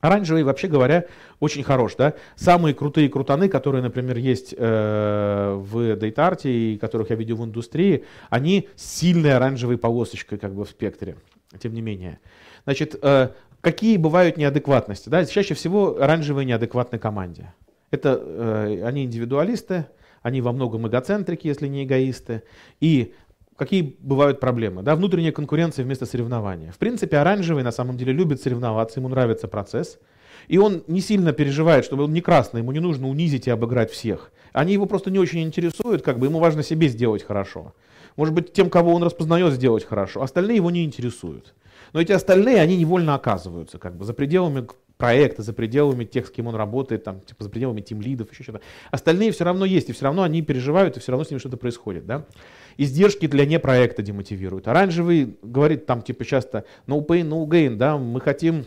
Оранжевый, вообще говоря, очень хорош. Да? Самые крутые крутаны, которые, например, есть э, в дейтарте и которых я видел в индустрии, они с сильной оранжевой полосочкой как бы в спектре, тем не менее. Значит, э, какие бывают неадекватности? Да? Чаще всего оранжевые неадекватны команде. Это э, они индивидуалисты, они во многом эгоцентрики, если не эгоисты. И какие бывают проблемы? Да, внутренняя конкуренция вместо соревнования. В принципе, оранжевый на самом деле любит соревноваться, ему нравится процесс. И он не сильно переживает, чтобы он не красный, ему не нужно унизить и обыграть всех. Они его просто не очень интересуют, как бы ему важно себе сделать хорошо. Может быть, тем, кого он распознает, сделать хорошо. Остальные его не интересуют. Но эти остальные, они невольно оказываются как бы за пределами проекта, за пределами тех, с кем он работает, там, типа, за пределами тим лидов, еще что-то. Остальные все равно есть, и все равно они переживают, и все равно с ними что-то происходит. Да? издержки для непроекта демотивируют. Оранжевый а говорит там типа часто no pain, no gain, да, мы хотим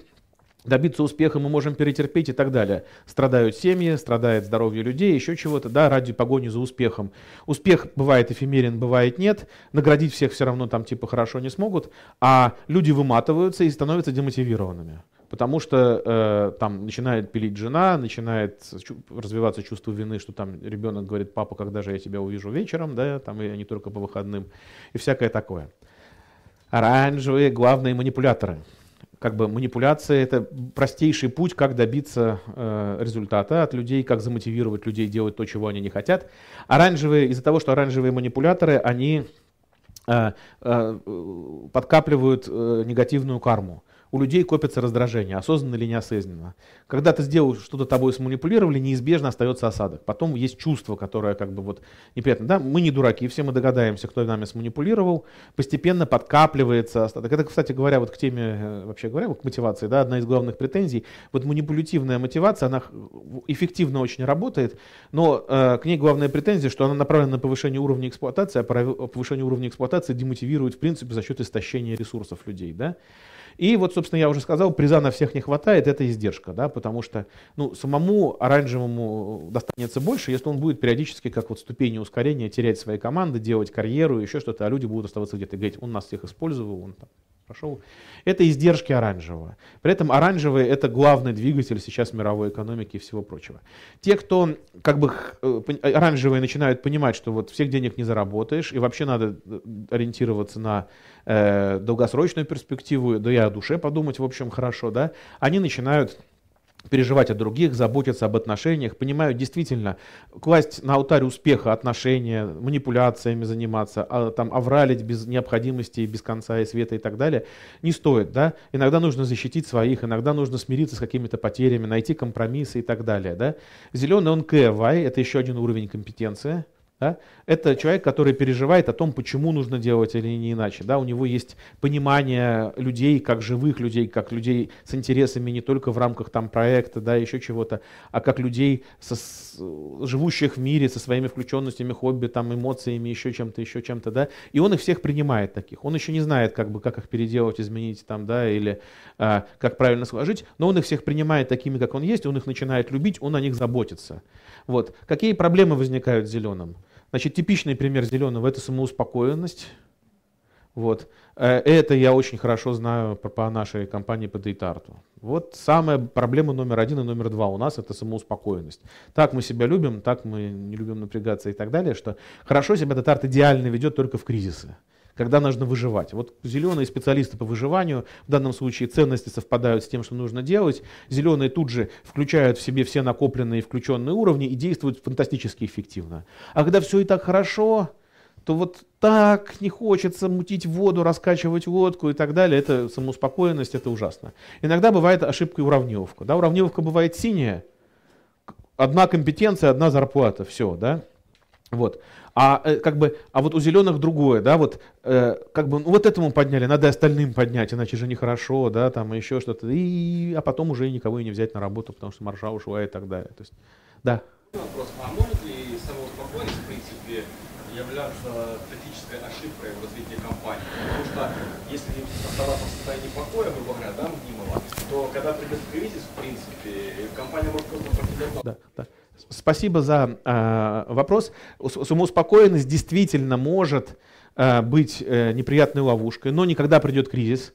добиться успеха мы можем перетерпеть и так далее. Страдают семьи, страдает здоровье людей, еще чего-то, да, ради погони за успехом. Успех бывает эфемерен, бывает нет, наградить всех все равно там типа хорошо не смогут, а люди выматываются и становятся демотивированными потому что э, там начинает пилить жена, начинает развиваться чувство вины, что там ребенок говорит, папа, когда же я тебя увижу вечером, да, там, и не только по выходным, и всякое такое. Оранжевые главные манипуляторы. Как бы манипуляция это простейший путь, как добиться э, результата от людей, как замотивировать людей делать то, чего они не хотят. Оранжевые, из-за того, что оранжевые манипуляторы, они э, э, подкапливают э, негативную карму у людей копится раздражение, осознанно или неосознанно. Когда ты сделал что-то тобой сманипулировали, неизбежно остается осадок. Потом есть чувство, которое как бы вот неприятно. Да, мы не дураки, все мы догадаемся, кто нами сманипулировал. Постепенно подкапливается остаток. Это, кстати говоря, вот к теме, э, вообще говоря, вот к мотивации, да, одна из главных претензий. Вот манипулятивная мотивация, она эффективно очень работает, но э, к ней главная претензия, что она направлена на повышение уровня эксплуатации, а повышение уровня эксплуатации демотивирует, в принципе, за счет истощения ресурсов людей, да. И вот, собственно, я уже сказал, приза на всех не хватает, это издержка, да, потому что ну, самому оранжевому достанется больше, если он будет периодически, как вот ступени ускорения, терять свои команды, делать карьеру, еще что-то, а люди будут оставаться где-то и говорить, он нас всех использовал, он там прошел. Это издержки оранжевого. При этом оранжевый — это главный двигатель сейчас мировой экономики и всего прочего. Те, кто как бы э, э, оранжевые начинают понимать, что вот всех денег не заработаешь, и вообще надо э, ориентироваться на Э, долгосрочную перспективу, да и о душе подумать, в общем, хорошо, да, они начинают переживать о других, заботиться об отношениях. понимают, действительно, класть на алтарь успеха отношения, манипуляциями заниматься, а, там, овралить без необходимости, без конца и света и так далее, не стоит. Да? Иногда нужно защитить своих, иногда нужно смириться с какими-то потерями, найти компромиссы и так далее. Да? Зеленый он КВАЙ, это еще один уровень компетенции – да? Это человек, который переживает о том, почему нужно делать или не иначе. Да? У него есть понимание людей, как живых людей, как людей с интересами не только в рамках там, проекта, да, еще чего-то, а как людей, со, с, живущих в мире, со своими включенностями, хобби, там, эмоциями, еще чем-то, еще чем-то. Да? И он их всех принимает таких. Он еще не знает, как, бы, как их переделать, изменить там, да, или э, как правильно сложить, но он их всех принимает такими, как он есть, он их начинает любить, он о них заботится. Вот. Какие проблемы возникают с зеленым? Значит, типичный пример зеленого – это самоуспокоенность. Вот. Э, это я очень хорошо знаю по нашей компании по дейтарту. Вот самая проблема номер один и номер два у нас – это самоуспокоенность. Так мы себя любим, так мы не любим напрягаться и так далее, что хорошо себя дейтарт идеально ведет только в кризисы когда нужно выживать. Вот зеленые специалисты по выживанию, в данном случае ценности совпадают с тем, что нужно делать. Зеленые тут же включают в себе все накопленные и включенные уровни и действуют фантастически эффективно. А когда все и так хорошо, то вот так не хочется мутить воду, раскачивать лодку и так далее. Это самоуспокоенность, это ужасно. Иногда бывает ошибка и уравневка. Да? уравнивка бывает синяя, одна компетенция, одна зарплата, все, да? Вот. А э, как бы, а вот у зеленых другое, да, вот э, как бы, ну вот этому подняли, надо остальным поднять, иначе же нехорошо, да, там еще что-то, и, а потом уже никого и не взять на работу, потому что маржа ушла и так далее. То есть, да. Вопрос, а может ли самоуспокоенность, в принципе, являться критической ошибкой в развитии компании? Потому что если оставаться в состоянии покоя, грубо говоря, да, мнимого, то когда придет кризис, в принципе, компания может просто Да, да. Спасибо за э, вопрос. Самоуспокоенность действительно может э, быть э, неприятной ловушкой, но никогда придет кризис.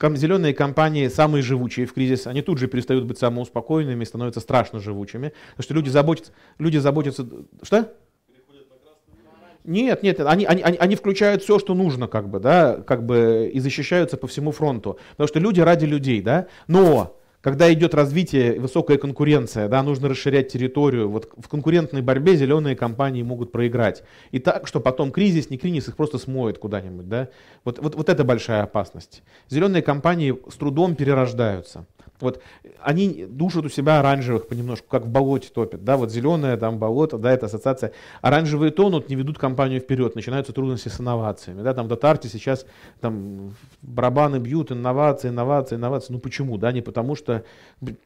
Зеленые компании самые живучие в кризис, они тут же перестают быть самоуспокоенными и становятся страшно живучими. Потому что люди заботятся... Люди заботятся что? Нет, нет, они, они, они включают все, что нужно, как бы, да, как бы, и защищаются по всему фронту. Потому что люди ради людей, да. Но когда идет развитие, высокая конкуренция, да, нужно расширять территорию. Вот в конкурентной борьбе зеленые компании могут проиграть. И так, что потом кризис, не кризис, их просто смоет куда-нибудь. Да? Вот, вот, вот это большая опасность. Зеленые компании с трудом перерождаются вот они душат у себя оранжевых понемножку, как в болоте топят, да, вот зеленое там болото, да, это ассоциация. Оранжевые тонут, не ведут компанию вперед, начинаются трудности с инновациями, да, там в Датарте сейчас там барабаны бьют, инновации, инновации, инновации, ну почему, да, не потому что,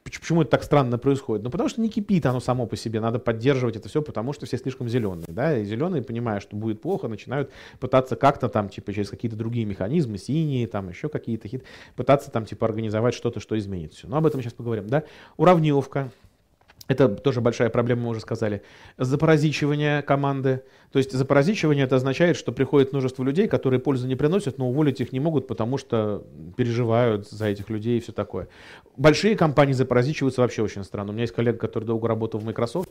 почему это так странно происходит, ну потому что не кипит оно само по себе, надо поддерживать это все, потому что все слишком зеленые, да, и зеленые, понимая, что будет плохо, начинают пытаться как-то там, типа, через какие-то другие механизмы, синие, там еще какие-то, пытаться там, типа, организовать что-то, что изменит все. Но ну, об этом мы сейчас поговорим. Да? Уравнивка. Это тоже большая проблема, мы уже сказали. Запаразичивание команды. То есть запаразичивание это означает, что приходит множество людей, которые пользы не приносят, но уволить их не могут, потому что переживают за этих людей и все такое. Большие компании запаразичиваются вообще очень странно. У меня есть коллега, который долго работал в Microsoft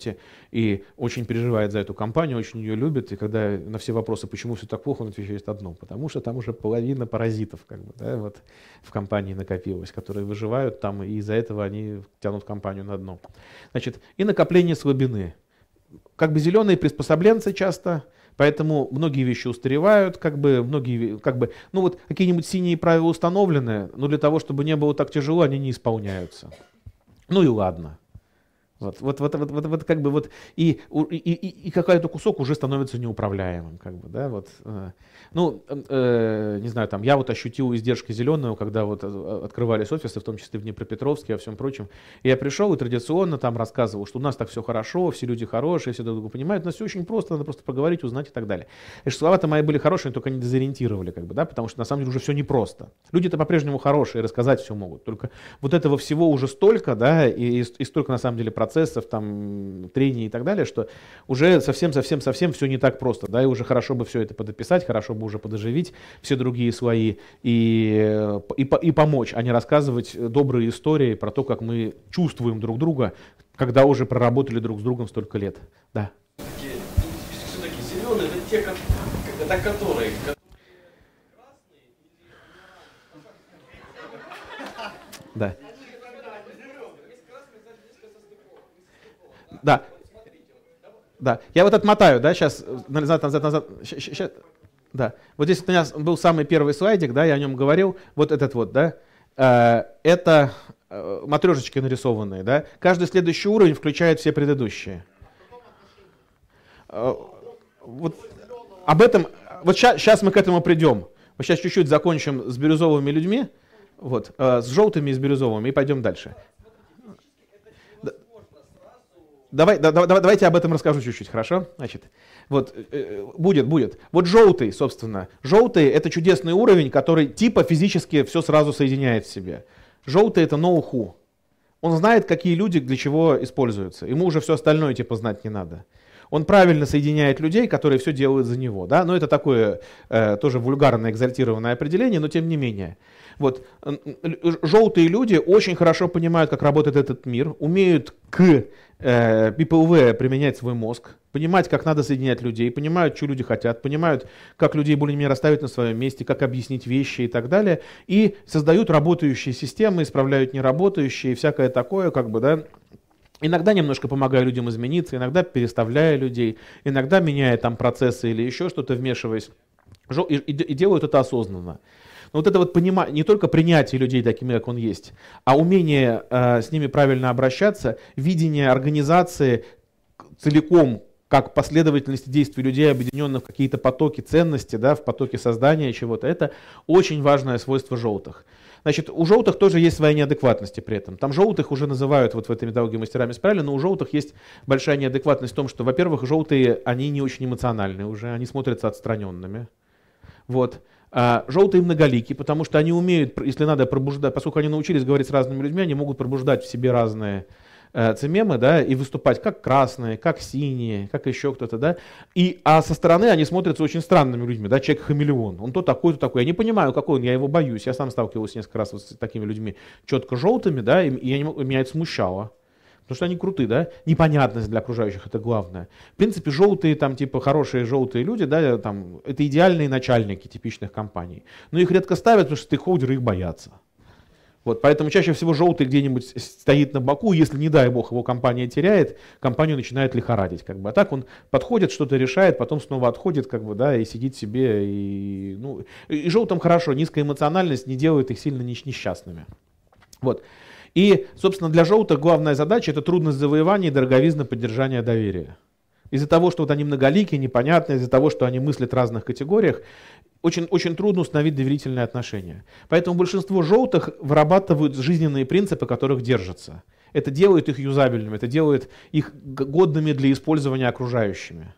и очень переживает за эту компанию, очень ее любит. И когда на все вопросы, почему все так плохо, он отвечает одно. Потому что там уже половина паразитов как бы, да, вот, в компании накопилось, которые выживают там, и из-за этого они тянут компанию на дно. Значит, значит, и накопление слабины. Как бы зеленые приспособленцы часто, поэтому многие вещи устаревают, как бы многие, как бы, ну вот какие-нибудь синие правила установлены, но для того, чтобы не было так тяжело, они не исполняются. Ну и ладно. Вот, вот, вот, вот, вот, вот как бы вот и, и, и, и какой-то кусок уже становится неуправляемым, как бы, да, вот. Э, ну, э, не знаю, там, я вот ощутил издержки зеленого, когда вот э, открывались офисы, в том числе в Днепропетровске и во всем прочем. И Я пришел и традиционно там рассказывал, что у нас так все хорошо, все люди хорошие, все друг друга понимают, у нас все очень просто, надо просто поговорить, узнать и так далее. И что слова-то мои были хорошие, только они дезориентировали, как бы, да, потому что на самом деле уже все непросто. Люди-то по-прежнему хорошие, рассказать все могут, только вот этого всего уже столько, да, и, и столько на самом деле процессов процессов, там, трений и так далее, что уже совсем-совсем-совсем все не так просто, да, и уже хорошо бы все это подописать, хорошо бы уже подоживить все другие свои и, и, и помочь, а не рассказывать добрые истории про то, как мы чувствуем друг друга, когда уже проработали друг с другом столько лет, да. все такие зеленые, это те, это которые... Да. Да. Да. Я вот отмотаю, да, сейчас, назад, назад, назад. Сейчас. Да. Вот здесь у меня был самый первый слайдик, да, я о нем говорил. Вот этот вот, да. Э, это э, матрешечки нарисованные, да. Каждый следующий уровень включает все предыдущие. Э, вот об этом, вот сейчас мы к этому придем. Мы сейчас чуть-чуть закончим с бирюзовыми людьми, вот, с желтыми и с бирюзовыми, и пойдем дальше. Давай, давай, давай, давайте об этом расскажу чуть-чуть, хорошо? Значит, вот, э, э, будет, будет. Вот желтый, собственно. Желтый — это чудесный уровень, который типа физически все сразу соединяет в себе. Желтый — это ноу-ху. Он знает, какие люди для чего используются. Ему уже все остальное типа знать не надо. Он правильно соединяет людей, которые все делают за него. Да? Но ну, это такое э, тоже вульгарное, экзальтированное определение, но тем не менее. Вот желтые люди очень хорошо понимают, как работает этот мир, умеют к э, PPV применять свой мозг, понимать, как надо соединять людей, понимают, что люди хотят, понимают, как людей более-менее расставить на своем месте, как объяснить вещи и так далее, и создают работающие системы, исправляют неработающие и всякое такое, как бы, да, Иногда немножко помогая людям измениться, иногда переставляя людей, иногда меняя там процессы или еще что-то, вмешиваясь. И, и, и делают это осознанно. Но вот это вот понимание, не только принятие людей такими, как он есть, а умение э, с ними правильно обращаться, видение организации целиком как последовательность действий людей, объединенных в какие-то потоки ценности, да, в потоке создания чего-то, это очень важное свойство желтых. Значит, у желтых тоже есть свои неадекватности при этом. Там желтых уже называют вот в этой металлургии мастерами спирали, но у желтых есть большая неадекватность в том, что, во-первых, желтые, они не очень эмоциональны уже, они смотрятся отстраненными. Вот. А, желтые многолики, потому что они умеют, если надо пробуждать, поскольку они научились говорить с разными людьми, они могут пробуждать в себе разные э, цемемы, да, и выступать как красные, как синие, как еще кто-то, да. И, а со стороны они смотрятся очень странными людьми, да, человек-хамелеон, он то такой, то такой. Я не понимаю, какой он, я его боюсь, я сам сталкивался несколько раз вот с такими людьми четко желтыми, да, и, и я не, меня это смущало. Потому что они крутые, да? Непонятность для окружающих это главное. В принципе, желтые, там, типа, хорошие желтые люди, да, там, это идеальные начальники типичных компаний. Но их редко ставят, потому что стейкхолдеры их боятся. Вот, поэтому чаще всего желтый где-нибудь стоит на боку, если, не дай бог, его компания теряет, компанию начинает лихорадить. Как бы. А так он подходит, что-то решает, потом снова отходит, как бы, да, и сидит себе. И, ну, и желтым хорошо, низкая эмоциональность не делает их сильно несчастными. Вот. И, собственно, для желтых главная задача – это трудность завоевания и дороговизна поддержания доверия. Из-за того, что вот они многоликие, непонятны, из-за того, что они мыслят в разных категориях, очень, очень трудно установить доверительные отношения. Поэтому большинство желтых вырабатывают жизненные принципы, которых держатся. Это делает их юзабельными, это делает их годными для использования окружающими.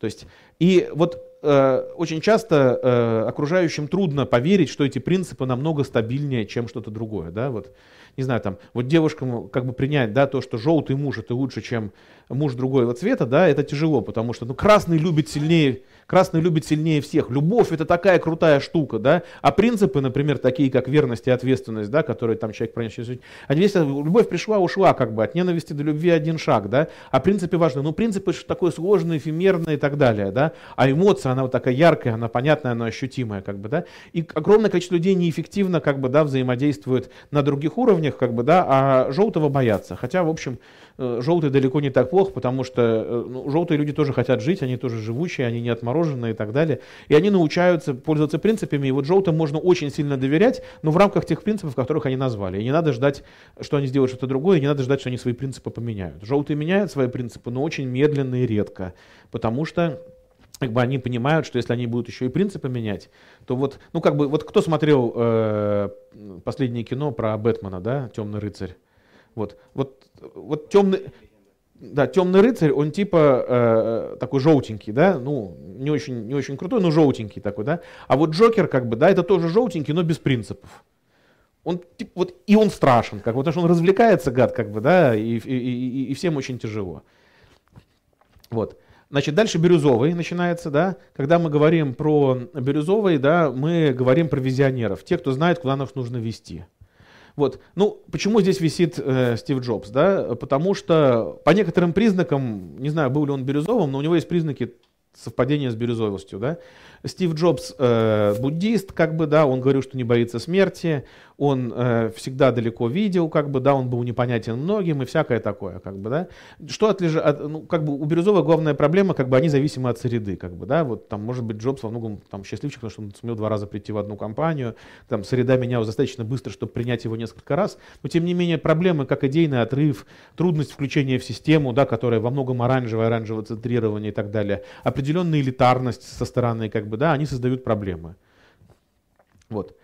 То есть, и вот э, очень часто э, окружающим трудно поверить, что эти принципы намного стабильнее, чем что-то другое. Да? Вот, не знаю, там, вот девушкам э, как бы принять, да, то, что желтый муж это лучше, чем муж другого цвета, да, это тяжело, потому что ну, красный любит сильнее, красный любит сильнее всех. Любовь это такая крутая штука, да. А принципы, например, такие как верность и ответственность, да, которые там человек пронесет, они весь любовь пришла, ушла, как бы от ненависти до любви один шаг, да. А принципы важны. Ну, принципы что такое сложные, эфемерные и так далее, да. А эмоция, она вот такая яркая, она понятная, она ощутимая, как бы, да. И огромное количество людей неэффективно, как бы, да, взаимодействуют на других уровнях, как бы, да, а желтого боятся. Хотя, в общем, Э, желтые далеко не так плохо, потому что э, ну, желтые люди тоже хотят жить, они тоже живучие, они не отмороженные и так далее. И они научаются пользоваться принципами. И вот желтым можно очень сильно доверять, но в рамках тех принципов, которых они назвали. И не надо ждать, что они сделают что-то другое, и не надо ждать, что они свои принципы поменяют. Желтые меняют свои принципы, но очень медленно и редко, потому что как бы они понимают, что если они будут еще и принципы менять, то вот, ну как бы, вот кто смотрел э, последнее кино про Бэтмена, да, Темный рыцарь? Вот, вот, вот темный, да, темный рыцарь, он типа э, такой желтенький, да, ну, не очень, не очень крутой, но желтенький такой, да. А вот Джокер, как бы, да, это тоже желтенький, но без принципов. Он, типа, вот, и он страшен, как бы, потому что он развлекается, гад, как бы, да, и, и, и, и всем очень тяжело. Вот. Значит, дальше бирюзовый начинается, да. Когда мы говорим про бирюзовый, да, мы говорим про визионеров, те, кто знает, куда нас нужно вести. Вот. Ну, почему здесь висит э, Стив Джобс, да? Потому что по некоторым признакам, не знаю, был ли он бирюзовым, но у него есть признаки совпадения с бирюзовостью, да? Стив Джобс э, буддист, как бы, да, он говорил, что не боится смерти, он э, всегда далеко видел, как бы, да, он был непонятен многим и всякое такое, как бы, да. Что отлежа, от, ну, как бы у Бирюзова главная проблема, как бы они зависимы от среды, как бы, да, вот там, может быть, Джобс во многом там счастливчик, потому что он сумел два раза прийти в одну компанию, там среда меняла достаточно быстро, чтобы принять его несколько раз, но тем не менее проблемы, как идейный отрыв, трудность включения в систему, да, которая во многом оранжевая, оранжево центрирование и так далее, определенная элитарность со стороны, как бы, да, они создают проблемы. Вот.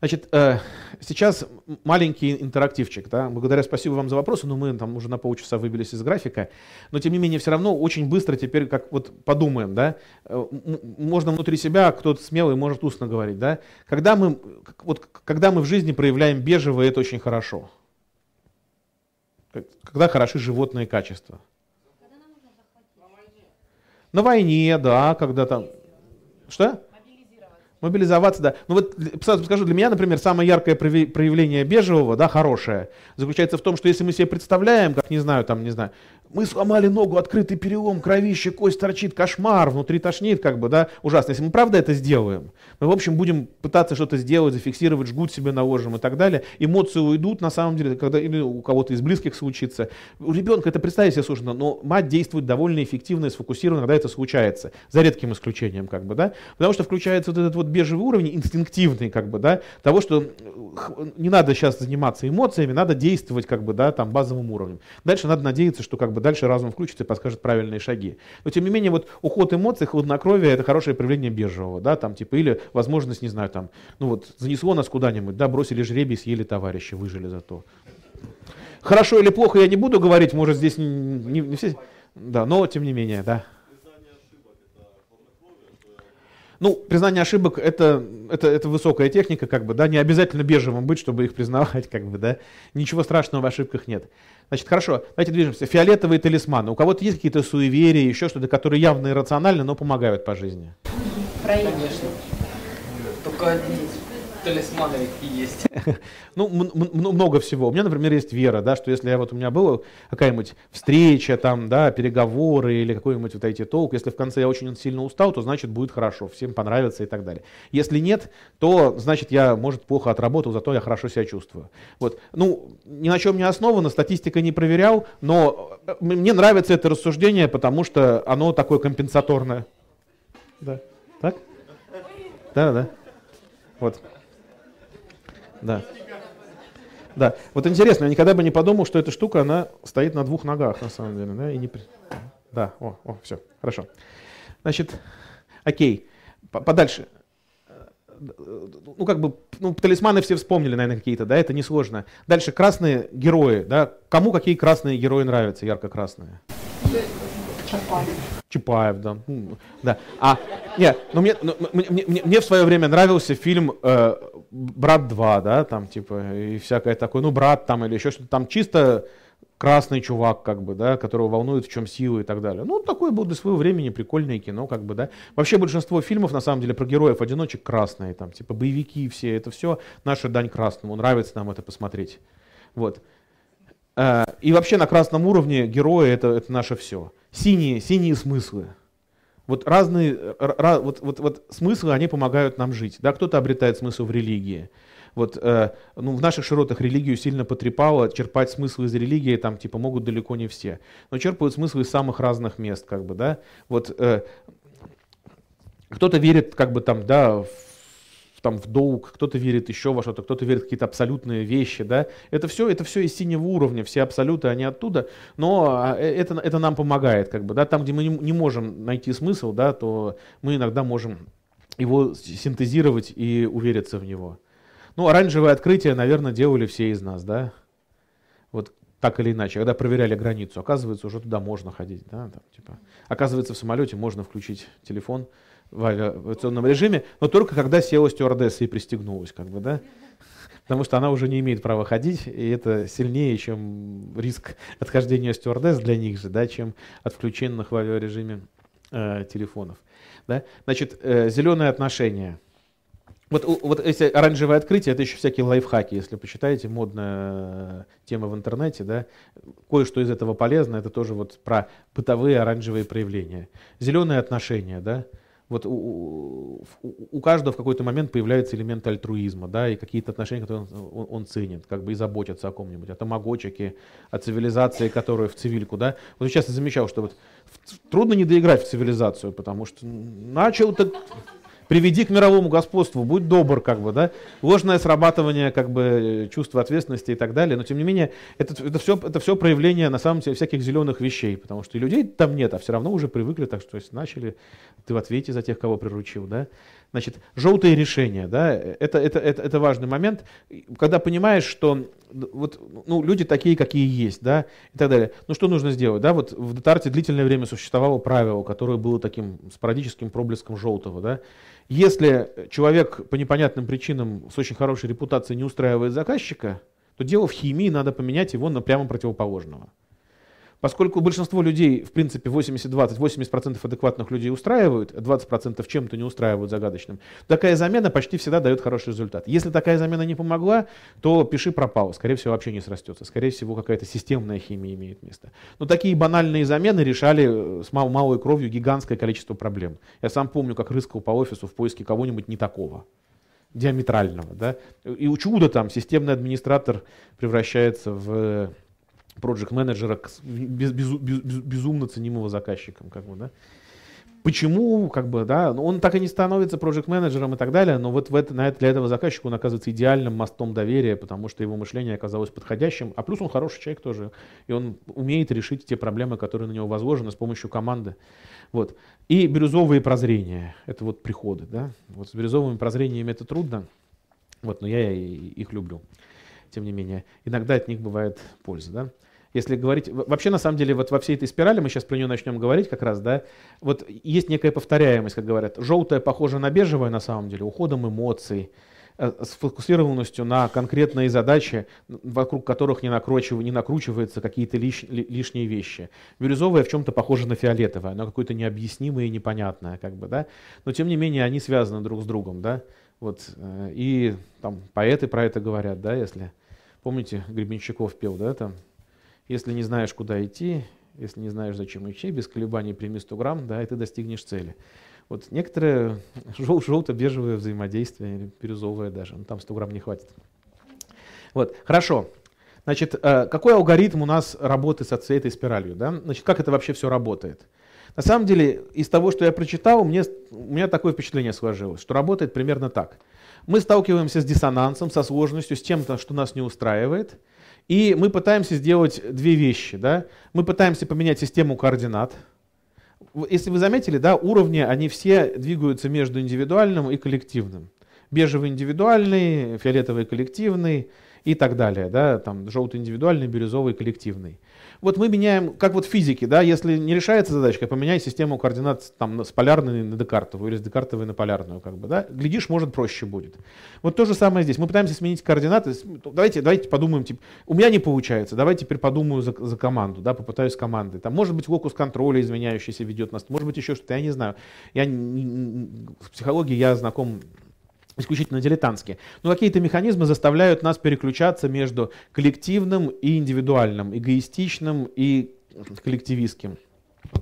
Значит, э, сейчас маленький интерактивчик, да, благодаря, спасибо вам за вопросы, но мы там уже на полчаса выбились из графика, но тем не менее все равно очень быстро теперь, как вот подумаем, да, э, можно внутри себя, кто-то смелый может устно говорить, да, когда мы, вот, когда мы в жизни проявляем бежевое, это очень хорошо, когда хороши животные качества. На войне, да, когда там... Что? Мобилизоваться, да. Ну вот сразу скажу, для меня, например, самое яркое проявление бежевого, да, хорошее, заключается в том, что если мы себе представляем, как, не знаю, там, не знаю, мы сломали ногу, открытый перелом, кровище, кость торчит, кошмар, внутри тошнит, как бы, да, ужасно. Если мы правда это сделаем, мы, в общем, будем пытаться что-то сделать, зафиксировать, жгут себе наложим и так далее. Эмоции уйдут, на самом деле, когда или у кого-то из близких случится. У ребенка это представить себе сложно, но мать действует довольно эффективно и сфокусированно, когда это случается, за редким исключением, как бы, да, потому что включается вот этот вот бежевый уровень, инстинктивный, как бы, да, того, что э, не надо сейчас заниматься эмоциями, надо действовать, как бы, да, там, базовым уровнем. Дальше надо надеяться, что, как бы, бы дальше разум включится и подскажет правильные шаги. Но тем не менее, вот уход эмоций, хладнокровие это хорошее проявление биржевого, да, там типа, или возможность, не знаю, там, ну вот, занесло нас куда-нибудь, да, бросили жребий, съели товарища, выжили зато. Хорошо или плохо я не буду говорить, может здесь не, не, не все, да, но тем не менее, да. Ну, признание ошибок это, это, это высокая техника, как бы, да, не обязательно бежевым быть, чтобы их признавать, как бы, да. Ничего страшного в ошибках нет. Значит, хорошо, давайте движемся. Фиолетовые талисманы. У кого-то есть какие-то суеверия, еще что-то, которые явно иррациональны, но помогают по жизни? Конечно. Только один талисманы и есть. Ну, ну, много всего. У меня, например, есть вера, да, что если я, вот у меня была какая-нибудь встреча, там, да, переговоры или какой-нибудь вот эти толк, если в конце я очень сильно устал, то значит будет хорошо, всем понравится и так далее. Если нет, то значит я, может, плохо отработал, зато я хорошо себя чувствую. Вот. Ну, ни на чем не основано, статистика не проверял, но э, мне нравится это рассуждение, потому что оно такое компенсаторное. Да. Так? Да, да. Вот. Да. Да. Вот интересно, я никогда бы не подумал, что эта штука, она стоит на двух ногах, на самом деле. Да, и не... да. О, о, все, хорошо. Значит, окей, подальше. Ну, как бы, ну, талисманы все вспомнили, наверное, какие-то, да, это несложно. Дальше, красные герои, да, кому какие красные герои нравятся, ярко-красные? Чапаев. Чапаев, да. да. А, нет, ну мне, ну, мне, мне, мне в свое время нравился фильм э, «Брат 2», да, там типа и всякое такое, ну «Брат» там или еще что-то, там чисто красный чувак, как бы, да, которого волнует, в чем силы и так далее. Ну, такое было до своего времени прикольное кино, как бы, да. Вообще большинство фильмов, на самом деле, про героев-одиночек красные, там, типа, боевики все, это все наша дань красному, нравится нам это посмотреть. Вот. Э, и вообще на красном уровне герои это, это наше все. Синие, синие смыслы. Вот разные ra, э, вот, вот, вот смыслы, они помогают нам жить. Да? Кто-то обретает смысл в религии. Вот, э, ну, в наших широтах религию сильно потрепало, черпать смысл из религии там типа могут далеко не все. Но черпают смысл из самых разных мест, как бы, да. Вот, э, кто-то верит, как бы там, да, в там в долг, кто-то верит еще во что-то, кто-то верит в какие-то абсолютные вещи, да. Это все, это все из синего уровня, все абсолюты, они оттуда, но а, э, это, это нам помогает, как бы, да, там, где мы не, не можем найти смысл, да, то мы иногда можем его синтезировать и увериться в него. Ну, оранжевое открытие, наверное, делали все из нас, да. Вот так или иначе, когда проверяли границу, оказывается, уже туда можно ходить, да, там, типа. Оказывается, в самолете можно включить телефон, в авиационном режиме, но только когда села стюардесса и пристегнулась, как бы, да? Потому что она уже не имеет права ходить, и это сильнее, чем риск отхождения стюардесс для них же, да, чем от включенных в авиарежиме э, телефонов. Да? Значит, э, зеленые отношения. Вот, вот эти оранжевые открытия, это еще всякие лайфхаки, если почитаете, модная э, тема в интернете, да, кое-что из этого полезно, это тоже вот про бытовые оранжевые проявления. Зеленые отношения, да, вот у, у, у каждого в какой-то момент появляется элемент альтруизма, да, и какие-то отношения, которые он, он, он ценит, как бы и заботится о ком-нибудь, о тамагочике, о цивилизации, которая в цивильку, да. Вот сейчас я замечал, что вот трудно не доиграть в цивилизацию, потому что начал так приведи к мировому господству, будь добр, как бы, да, ложное срабатывание, как бы, чувства ответственности и так далее, но, тем не менее, это, это, все, это все проявление, на самом деле, всяких зеленых вещей, потому что и людей там нет, а все равно уже привыкли, так что, есть начали, ты в ответе за тех, кого приручил, да, значит, желтые решения, да, это, это, это, это важный момент, когда понимаешь, что ну, вот, ну, люди такие, какие есть, да, и так далее. Ну, что нужно сделать, да, вот в Детарте длительное время существовало правило, которое было таким спорадическим проблеском желтого, да, если человек по непонятным причинам с очень хорошей репутацией не устраивает заказчика, то дело в химии, надо поменять его на прямо противоположного. Поскольку большинство людей, в принципе, 80-20, 80% адекватных людей устраивают, 20% чем-то не устраивают загадочным, такая замена почти всегда дает хороший результат. Если такая замена не помогла, то пиши пропало, скорее всего, вообще не срастется. Скорее всего, какая-то системная химия имеет место. Но такие банальные замены решали э, с мал малой кровью гигантское количество проблем. Я сам помню, как рыскал по офису в поиске кого-нибудь не такого диаметрального. Да? И у чуда там системный администратор превращается в э, project менеджера к без, без, без, безумно ценимого заказчиком, как бы, да. Почему, как бы, да, ну, он так и не становится проект менеджером и так далее, но вот в это, на это, для этого заказчика он оказывается идеальным мостом доверия, потому что его мышление оказалось подходящим, а плюс он хороший человек тоже, и он умеет решить те проблемы, которые на него возложены с помощью команды. Вот. И бирюзовые прозрения, это вот приходы, да, вот с бирюзовыми прозрениями это трудно, вот, но я их люблю, тем не менее. Иногда от них бывает польза, да если говорить... Вообще, на самом деле, вот во всей этой спирали, мы сейчас про нее начнем говорить как раз, да, вот есть некая повторяемость, как говорят. Желтое похожа на бежевое, на самом деле, уходом эмоций, э, сфокусированностью на конкретные задачи, вокруг которых не, накручив, не накручиваются какие-то лиш, лишние вещи. Бирюзовое в чем-то похоже на фиолетовое, оно какое-то необъяснимое и непонятное, как бы, да? но тем не менее они связаны друг с другом. Да? Вот, э, и там поэты про это говорят, да, если помните, Гребенщиков пел, да, там, если не знаешь, куда идти, если не знаешь, зачем идти, без колебаний прими 100 грамм, да, и ты достигнешь цели. Вот некоторые желто-бежевое взаимодействия, или бирюзовое даже, ну, там 100 грамм не хватит. Вот, хорошо. Значит, э, какой алгоритм у нас работы со всей этой спиралью? Да? Значит, как это вообще все работает? На самом деле, из того, что я прочитал, мне, у меня такое впечатление сложилось, что работает примерно так. Мы сталкиваемся с диссонансом, со сложностью, с тем, что нас не устраивает – и мы пытаемся сделать две вещи. Да? Мы пытаемся поменять систему координат. Если вы заметили, да, уровни, они все двигаются между индивидуальным и коллективным. Бежевый индивидуальный, фиолетовый коллективный и так далее. Да? Там желтый индивидуальный, бирюзовый коллективный вот мы меняем, как вот в физике, да, если не решается задачка, поменяй систему координат там, с полярной на декартовую или с декартовой на полярную, как бы, да, глядишь, может, проще будет. Вот то же самое здесь. Мы пытаемся сменить координаты, давайте, давайте подумаем, типа, у меня не получается, давайте теперь подумаю за, за команду, да, попытаюсь команды. Там, может быть, локус контроля изменяющийся ведет нас, может быть, еще что-то, я не знаю. Я, в психологии я знаком исключительно дилетантски. Но какие-то механизмы заставляют нас переключаться между коллективным и индивидуальным, эгоистичным и коллективистским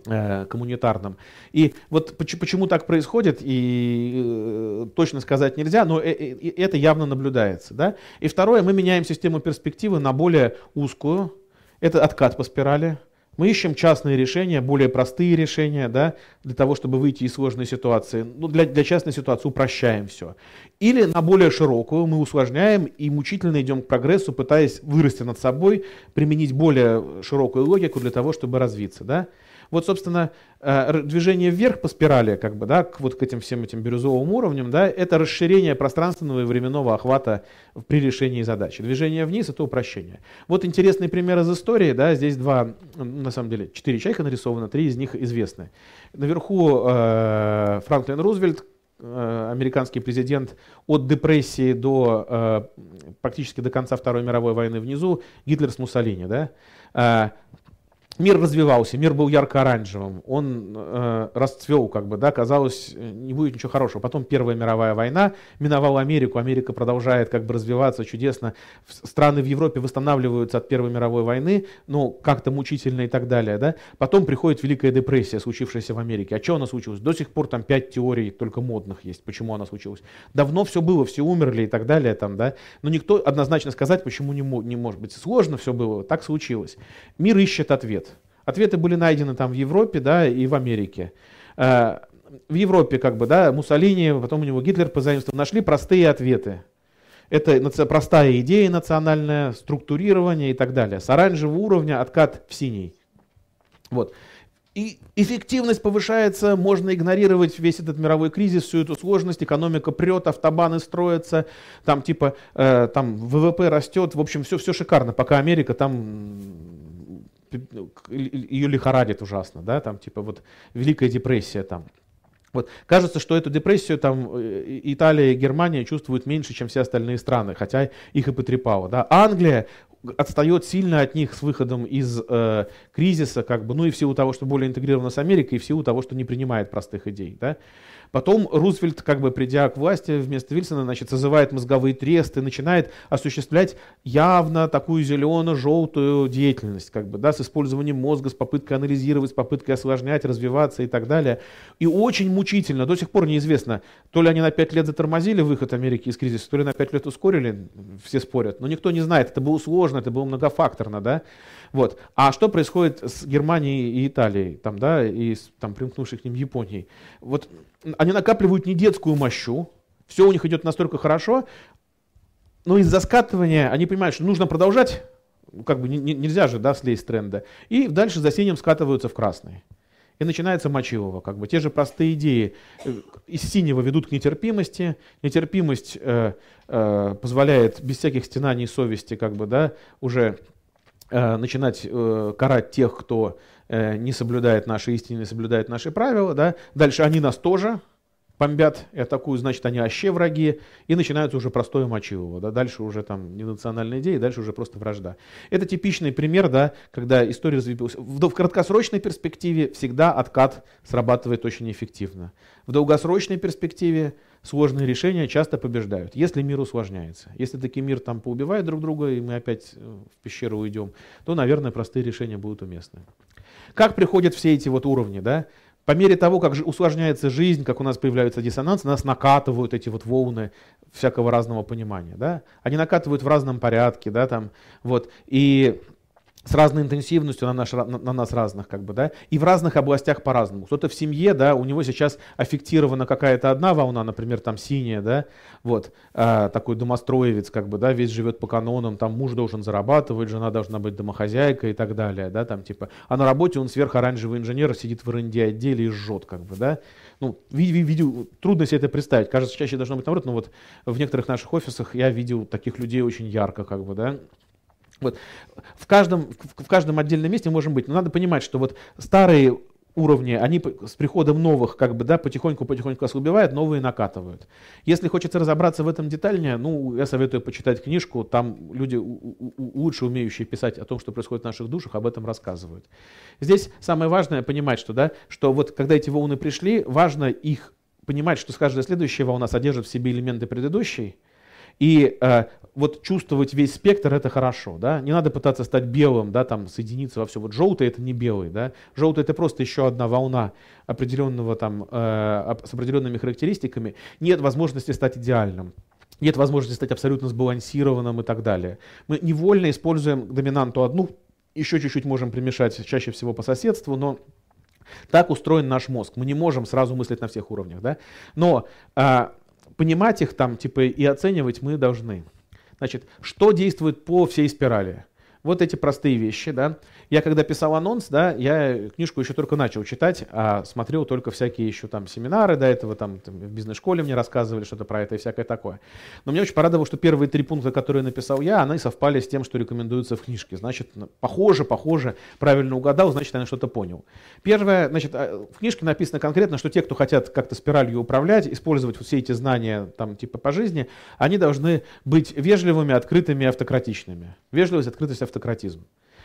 э, коммунитарным. И вот почему, так происходит, и э, точно сказать нельзя, но э, это явно наблюдается. Да? И второе, мы меняем систему перспективы на более узкую. Это откат по спирали, мы ищем частные решения, более простые решения, да, для того, чтобы выйти из сложной ситуации. Ну, для, для частной ситуации упрощаем все. Или на более широкую мы усложняем и мучительно идем к прогрессу, пытаясь вырасти над собой, применить более широкую логику для того, чтобы развиться. Да? Вот, собственно, э, движение вверх по спирали, как бы, да, к вот к этим всем этим бирюзовым уровням, да, это расширение пространственного и временного охвата при решении задачи. Движение вниз — это упрощение. Вот интересный пример из истории, да, здесь два, на самом деле, четыре человека нарисовано, три из них известны. Наверху э, Франклин Рузвельт, э, американский президент от депрессии до э, практически до конца Второй мировой войны внизу, Гитлер с Муссолини. Да? мир развивался, мир был ярко-оранжевым, он э, расцвел, как бы, да, казалось, э, не будет ничего хорошего. Потом Первая мировая война миновала Америку, Америка продолжает как бы развиваться чудесно, страны в Европе восстанавливаются от Первой мировой войны, ну, как-то мучительно и так далее, да. Потом приходит Великая депрессия, случившаяся в Америке. А что она случилась? До сих пор там пять теорий только модных есть, почему она случилась. Давно все было, все умерли и так далее, там, да. Но никто однозначно сказать, почему не, не может быть. Сложно все было, так случилось. Мир ищет ответ. Ответы были найдены там в Европе да, и в Америке. Э, в Европе, как бы, да, Муссолини, потом у него Гитлер по заимству нашли простые ответы. Это простая идея национальная, структурирование и так далее. С оранжевого уровня откат в синий. Вот. И эффективность повышается, можно игнорировать весь этот мировой кризис, всю эту сложность, экономика прет, автобаны строятся, там типа э, там ВВП растет, в общем, все, все шикарно, пока Америка там ну, ее лихорадит ужасно, да, там типа вот Великая депрессия там. Вот. Кажется, что эту депрессию там э, Италия и Германия чувствуют меньше, чем все остальные страны, хотя их и потрепало. Да. Англия отстает сильно от них с выходом из э, кризиса, как бы, ну и в силу того, что более интегрирована с Америкой, и в силу того, что не принимает простых идей. Да. Потом Рузвельт, как бы придя к власти вместо Вильсона, значит, созывает мозговые тресты, начинает осуществлять явно такую зелено-желтую деятельность, как бы, да, с использованием мозга, с попыткой анализировать, с попыткой осложнять, развиваться и так далее. И очень мучительно, до сих пор неизвестно, то ли они на 5 лет затормозили выход Америки из кризиса, то ли на 5 лет ускорили, все спорят, но никто не знает, это было сложно, это было многофакторно, да. Вот. А что происходит с Германией и Италией, там, да, и с там, примкнувшей к ним Японией? Вот они накапливают не детскую мощу, все у них идет настолько хорошо, но из-за скатывания они понимают, что нужно продолжать, как бы нельзя же, да, слезть тренда, и дальше за синим скатываются в красный. И начинается мочилово, как бы те же простые идеи э, из синего ведут к нетерпимости, нетерпимость э, э, позволяет без всяких стенаний совести, как бы, да, уже Э, начинать э, карать тех, кто э, не соблюдает наши истины, не соблюдает наши правила. Да? Дальше они нас тоже бомбят и атакуют, значит, они вообще враги, и начинается уже простое мочевого, да, дальше уже там не национальные идеи, дальше уже просто вражда. Это типичный пример, да, когда история развивалась. В, в краткосрочной перспективе всегда откат срабатывает очень эффективно. В долгосрочной перспективе сложные решения часто побеждают, если мир усложняется. Если таки мир там поубивает друг друга, и мы опять э, в пещеру уйдем, то, наверное, простые решения будут уместны. Как приходят все эти вот уровни, да? по мере того, как усложняется жизнь, как у нас появляются диссонансы, нас накатывают эти вот волны всякого разного понимания. Да? Они накатывают в разном порядке. Да, там, вот. И с разной интенсивностью на, наш, на, на нас разных, как бы, да, и в разных областях по-разному. Кто-то в семье, да, у него сейчас аффектирована какая-то одна волна, например, там синяя, да, вот, э, такой домостроевец, как бы, да, весь живет по канонам, там муж должен зарабатывать, жена должна быть домохозяйкой и так далее, да, там типа, а на работе он сверхоранжевый инженер, сидит в РНД отделе и жжет, как бы, да, ну, видел видео, трудно себе это представить, кажется, чаще должно быть наоборот, но вот в некоторых наших офисах я видел таких людей очень ярко, как бы, да, вот. В, каждом, в, каждом отдельном месте можем быть. Но надо понимать, что вот старые уровни, они с приходом новых, как бы, да, потихоньку-потихоньку вас убивают, новые накатывают. Если хочется разобраться в этом детальнее, ну, я советую почитать книжку, там люди, лучше умеющие писать о том, что происходит в наших душах, об этом рассказывают. Здесь самое важное понимать, что, да, что вот когда эти волны пришли, важно их понимать, что с каждой следующей волна содержит в себе элементы предыдущей, и э, вот чувствовать весь спектр это хорошо, да, не надо пытаться стать белым, да, там соединиться во все. Вот желтый это не белый, да, желтый это просто еще одна волна определенного там э, с определенными характеристиками. Нет возможности стать идеальным нет возможности стать абсолютно сбалансированным и так далее. Мы невольно используем доминанту одну, еще чуть-чуть можем примешать чаще всего по соседству, но так устроен наш мозг. Мы не можем сразу мыслить на всех уровнях. Да? Но а, понимать их там типа, и оценивать мы должны. Значит, что действует по всей спирали? Вот эти простые вещи, да. Я когда писал анонс, да, я книжку еще только начал читать, а смотрел только всякие еще там семинары до этого, там, там в бизнес-школе мне рассказывали что-то про это и всякое такое. Но меня очень порадовало, что первые три пункта, которые написал я, они совпали с тем, что рекомендуется в книжке. Значит, похоже, похоже, правильно угадал, значит, я что-то понял. Первое, значит, а, в книжке написано конкретно, что те, кто хотят как-то спиралью управлять, использовать все эти знания там типа по жизни, они должны быть вежливыми, открытыми, автократичными. Вежливость, открытость, автократичность аристократизм.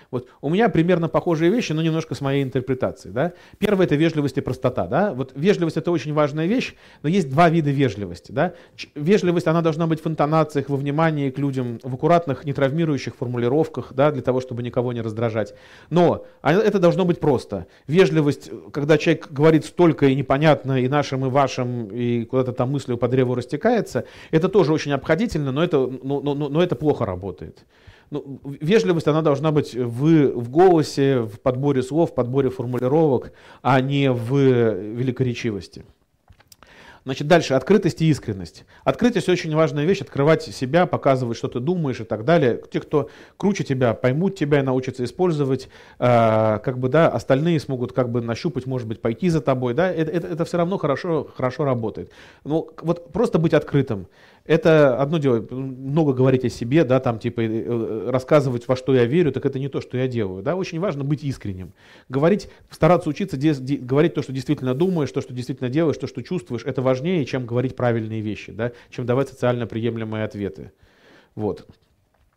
Вот у меня примерно похожие вещи, но немножко с моей интерпретацией. Да? Первое – это вежливость и простота. Да? Вот вежливость – это очень важная вещь, но есть два вида вежливости. Да? вежливость, она должна быть в интонациях, во внимании к людям, в аккуратных, не травмирующих формулировках, да, для того, чтобы никого не раздражать. Но а, это должно быть просто. Вежливость, когда человек говорит столько и непонятно, и нашим, и вашим, и куда-то там мыслью по древу растекается, это тоже очень обходительно, но это, но, ну, но, ну, ну, но это плохо работает ну, вежливость, она должна быть в, в голосе, в подборе слов, в подборе формулировок, а не в великоречивости. Значит, дальше. Открытость и искренность. Открытость очень важная вещь. Открывать себя, показывать, что ты думаешь и так далее. Те, кто круче тебя, поймут тебя и научатся использовать. Э, как бы, да, остальные смогут как бы нащупать, может быть, пойти за тобой. Да? Это, это, это все равно хорошо, хорошо работает. Ну, вот просто быть открытым это одно дело, много говорить о себе, да, там, типа, э, э, рассказывать, во что я верю, так это не то, что я делаю, да, очень важно быть искренним, говорить, стараться учиться, де, де, говорить то, что действительно думаешь, то, что действительно делаешь, то, что чувствуешь, это важнее, чем говорить правильные вещи, да, чем давать социально приемлемые ответы, вот.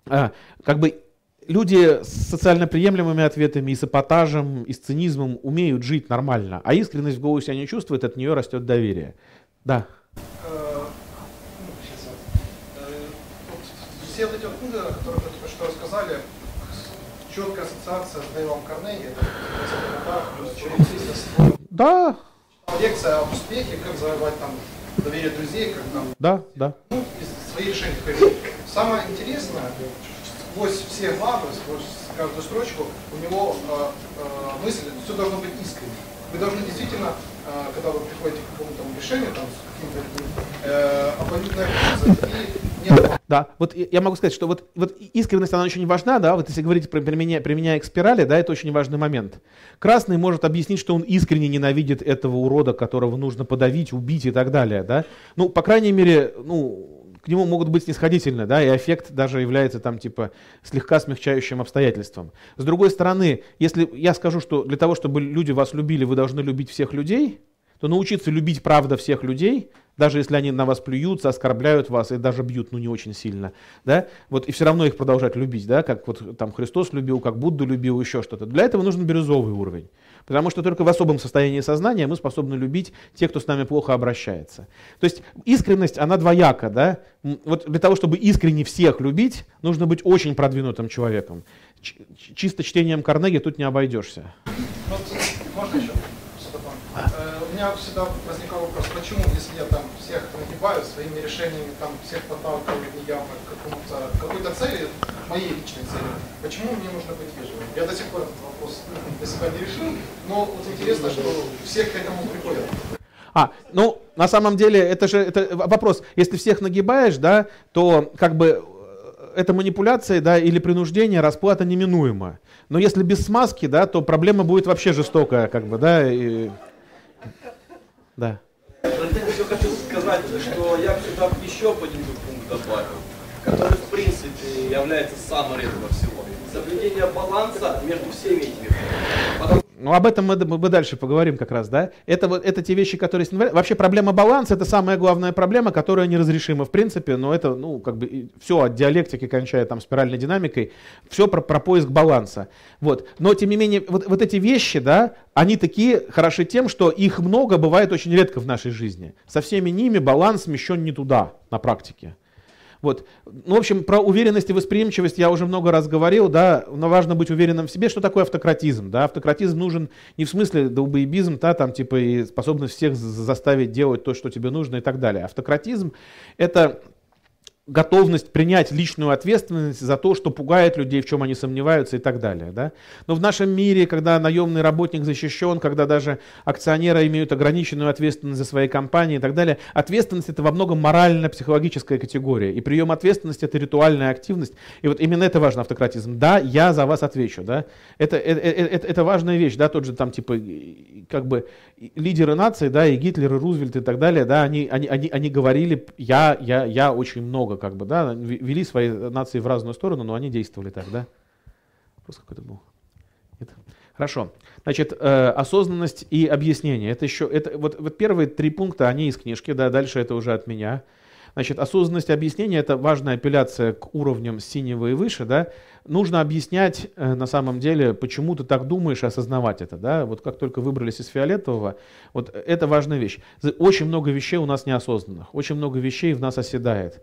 А, как бы люди с социально приемлемыми ответами и с эпатажем, и с цинизмом умеют жить нормально, а искренность в голосе они чувствуют, от нее растет доверие, да. Э, все вот эти вот о которых вы только что рассказали, четкая ассоциация с Дэйвом Карнеги, через Да. Лекция об успехе, как завоевать там доверие друзей, как там... Да, да. Ну, и свои решения. Самое интересное, сквозь все главы, сквозь каждую строчку, у него э, э, мысль, все должно быть искренне. Вы должны действительно а, когда вы приходите к какому-то решению, там, с каким-то э, и Да, вот я могу сказать, что вот, вот искренность, она очень важна, да, вот если говорить про применение, применяя к спирали, да, это очень важный момент. Красный может объяснить, что он искренне ненавидит этого урода, которого нужно подавить, убить и так далее, да. Ну, по крайней мере, ну, к нему могут быть снисходительны, да, и эффект даже является там типа слегка смягчающим обстоятельством. С другой стороны, если я скажу, что для того, чтобы люди вас любили, вы должны любить всех людей, то научиться любить правда всех людей, даже если они на вас плюются, оскорбляют вас и даже бьют, ну не очень сильно, да, вот и все равно их продолжать любить, да, как вот там Христос любил, как Будда любил, еще что-то. Для этого нужен бирюзовый уровень. Потому что только в особом состоянии сознания мы способны любить тех, кто с нами плохо обращается. То есть искренность, она двояка. Да? Вот для того, чтобы искренне всех любить, нужно быть очень продвинутым человеком. Ч- чисто чтением Карнеги тут не обойдешься. Вот, можно еще? А? Э, у меня всегда возникал вопрос, почему, если я там всех нагибают своими решениями, там, всех подталкивают неявно к, к какой-то цели, моей личной цели. Почему мне нужно быть вежливым? Я до сих пор этот вопрос для себя не решил, но вот интересно, что все к этому приходят. А, ну, на самом деле, это же это вопрос, если всех нагибаешь, да, то как бы э, это манипуляция да, или принуждение, расплата неминуема. Но если без смазки, да, то проблема будет вообще жестокая, как бы, да, и... Да сказать, что я сюда еще по один пункт добавил, который в принципе является самым редким всего. Соблюдение баланса между всеми этими. Потому ну, об этом мы, мы дальше поговорим как раз, да? Это, вот, это те вещи, которые... Вообще проблема баланса — это самая главная проблема, которая неразрешима в принципе, но это, ну, как бы все от диалектики, кончая там спиральной динамикой, все про, про поиск баланса. Вот. Но, тем не менее, вот, вот эти вещи, да, они такие хороши тем, что их много бывает очень редко в нашей жизни. Со всеми ними баланс смещен не туда на практике. Вот. Ну, в общем, про уверенность и восприимчивость я уже много раз говорил, да, но важно быть уверенным в себе, что такое автократизм, да, автократизм нужен не в смысле долбоебизм, да, там, типа, и способность всех заставить делать то, что тебе нужно и так далее. Автократизм — это готовность принять личную ответственность за то, что пугает людей, в чем они сомневаются и так далее. Да? Но в нашем мире, когда наемный работник защищен, когда даже акционеры имеют ограниченную ответственность за свои компании и так далее, ответственность это во многом морально-психологическая категория. И прием ответственности это ритуальная активность. И вот именно это важно, автократизм. Да, я за вас отвечу. Да? Это, это, э, э, это, это важная вещь. Да? Тот же там типа как бы лидеры нации, да, и Гитлер, и Рузвельт и так далее, да, они, они, они, они говорили, я, я, я очень много народу, как бы, да, вели свои нации в разную сторону, но они действовали так, да? Вопрос какой-то был. Нет? Хорошо. Значит, э, осознанность и объяснение. Это еще, это, вот, вот первые три пункта, они из книжки, да, дальше это уже от меня. Значит, осознанность и объяснение – это важная апелляция к уровням синего и выше, да. Нужно объяснять э, на самом деле, почему ты так думаешь, и осознавать это, да. Вот как только выбрались из фиолетового, вот это важная вещь. Очень много вещей у нас неосознанных, очень много вещей в нас оседает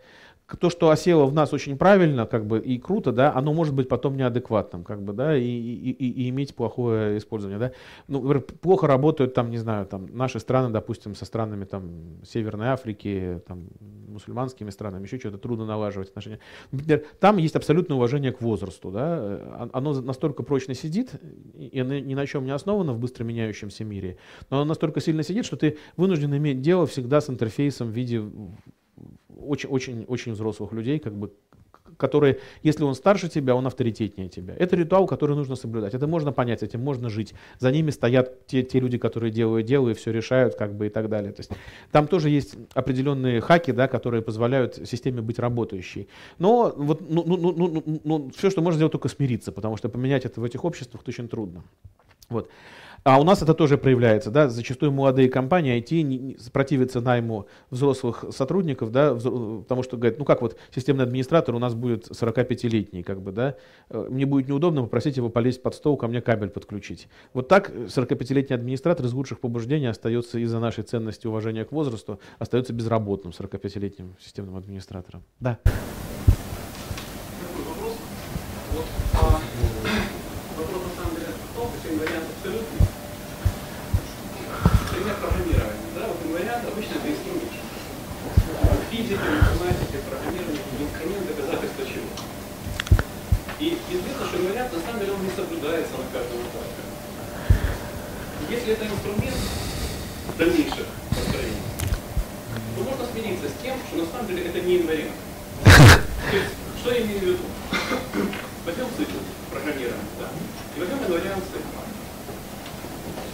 то, что осело в нас очень правильно, как бы и круто, да, оно может быть потом неадекватным, как бы, да, и, и, и, иметь плохое использование, да. Ну, например, плохо работают там, не знаю, там наши страны, допустим, со странами там Северной Африки, там мусульманскими странами, еще что-то трудно налаживать отношения. Например, там есть абсолютное уважение к возрасту, да, э, оно настолько прочно сидит, и оно ни на чем не основано в быстро меняющемся мире, но оно настолько сильно сидит, что ты вынужден иметь дело всегда с интерфейсом в виде очень-очень-очень взрослых людей, как бы, которые, если он старше тебя, он авторитетнее тебя. Это ритуал, который нужно соблюдать. Это можно понять, этим можно жить. За ними стоят те, те люди, которые делают дело и все решают, как бы и так далее. То есть, там тоже есть определенные хаки, да, которые позволяют системе быть работающей. Но вот, ну, ну, ну, ну, ну, ну все, что можно сделать, только смириться, потому что поменять это в этих обществах очень трудно. Вот. А у нас это тоже проявляется, да, зачастую молодые компании IT не, не, противятся найму взрослых сотрудников, да, потому что говорят, ну как вот системный администратор у нас будет 45-летний, как бы, да, э, мне будет неудобно попросить его полезть под стол, ко мне кабель подключить. Вот так 45-летний администратор из лучших побуждений остается из-за нашей ценности уважения к возрасту, остается безработным 45-летним системным администратором. Да. Такой вопрос. Вот, а Если это инструмент дальнейших построений, то можно смириться с тем, что на самом деле это не инвариант. То есть, что я имею в виду? Возьмем цикл программирования, да? И возьмем инвариант цикла.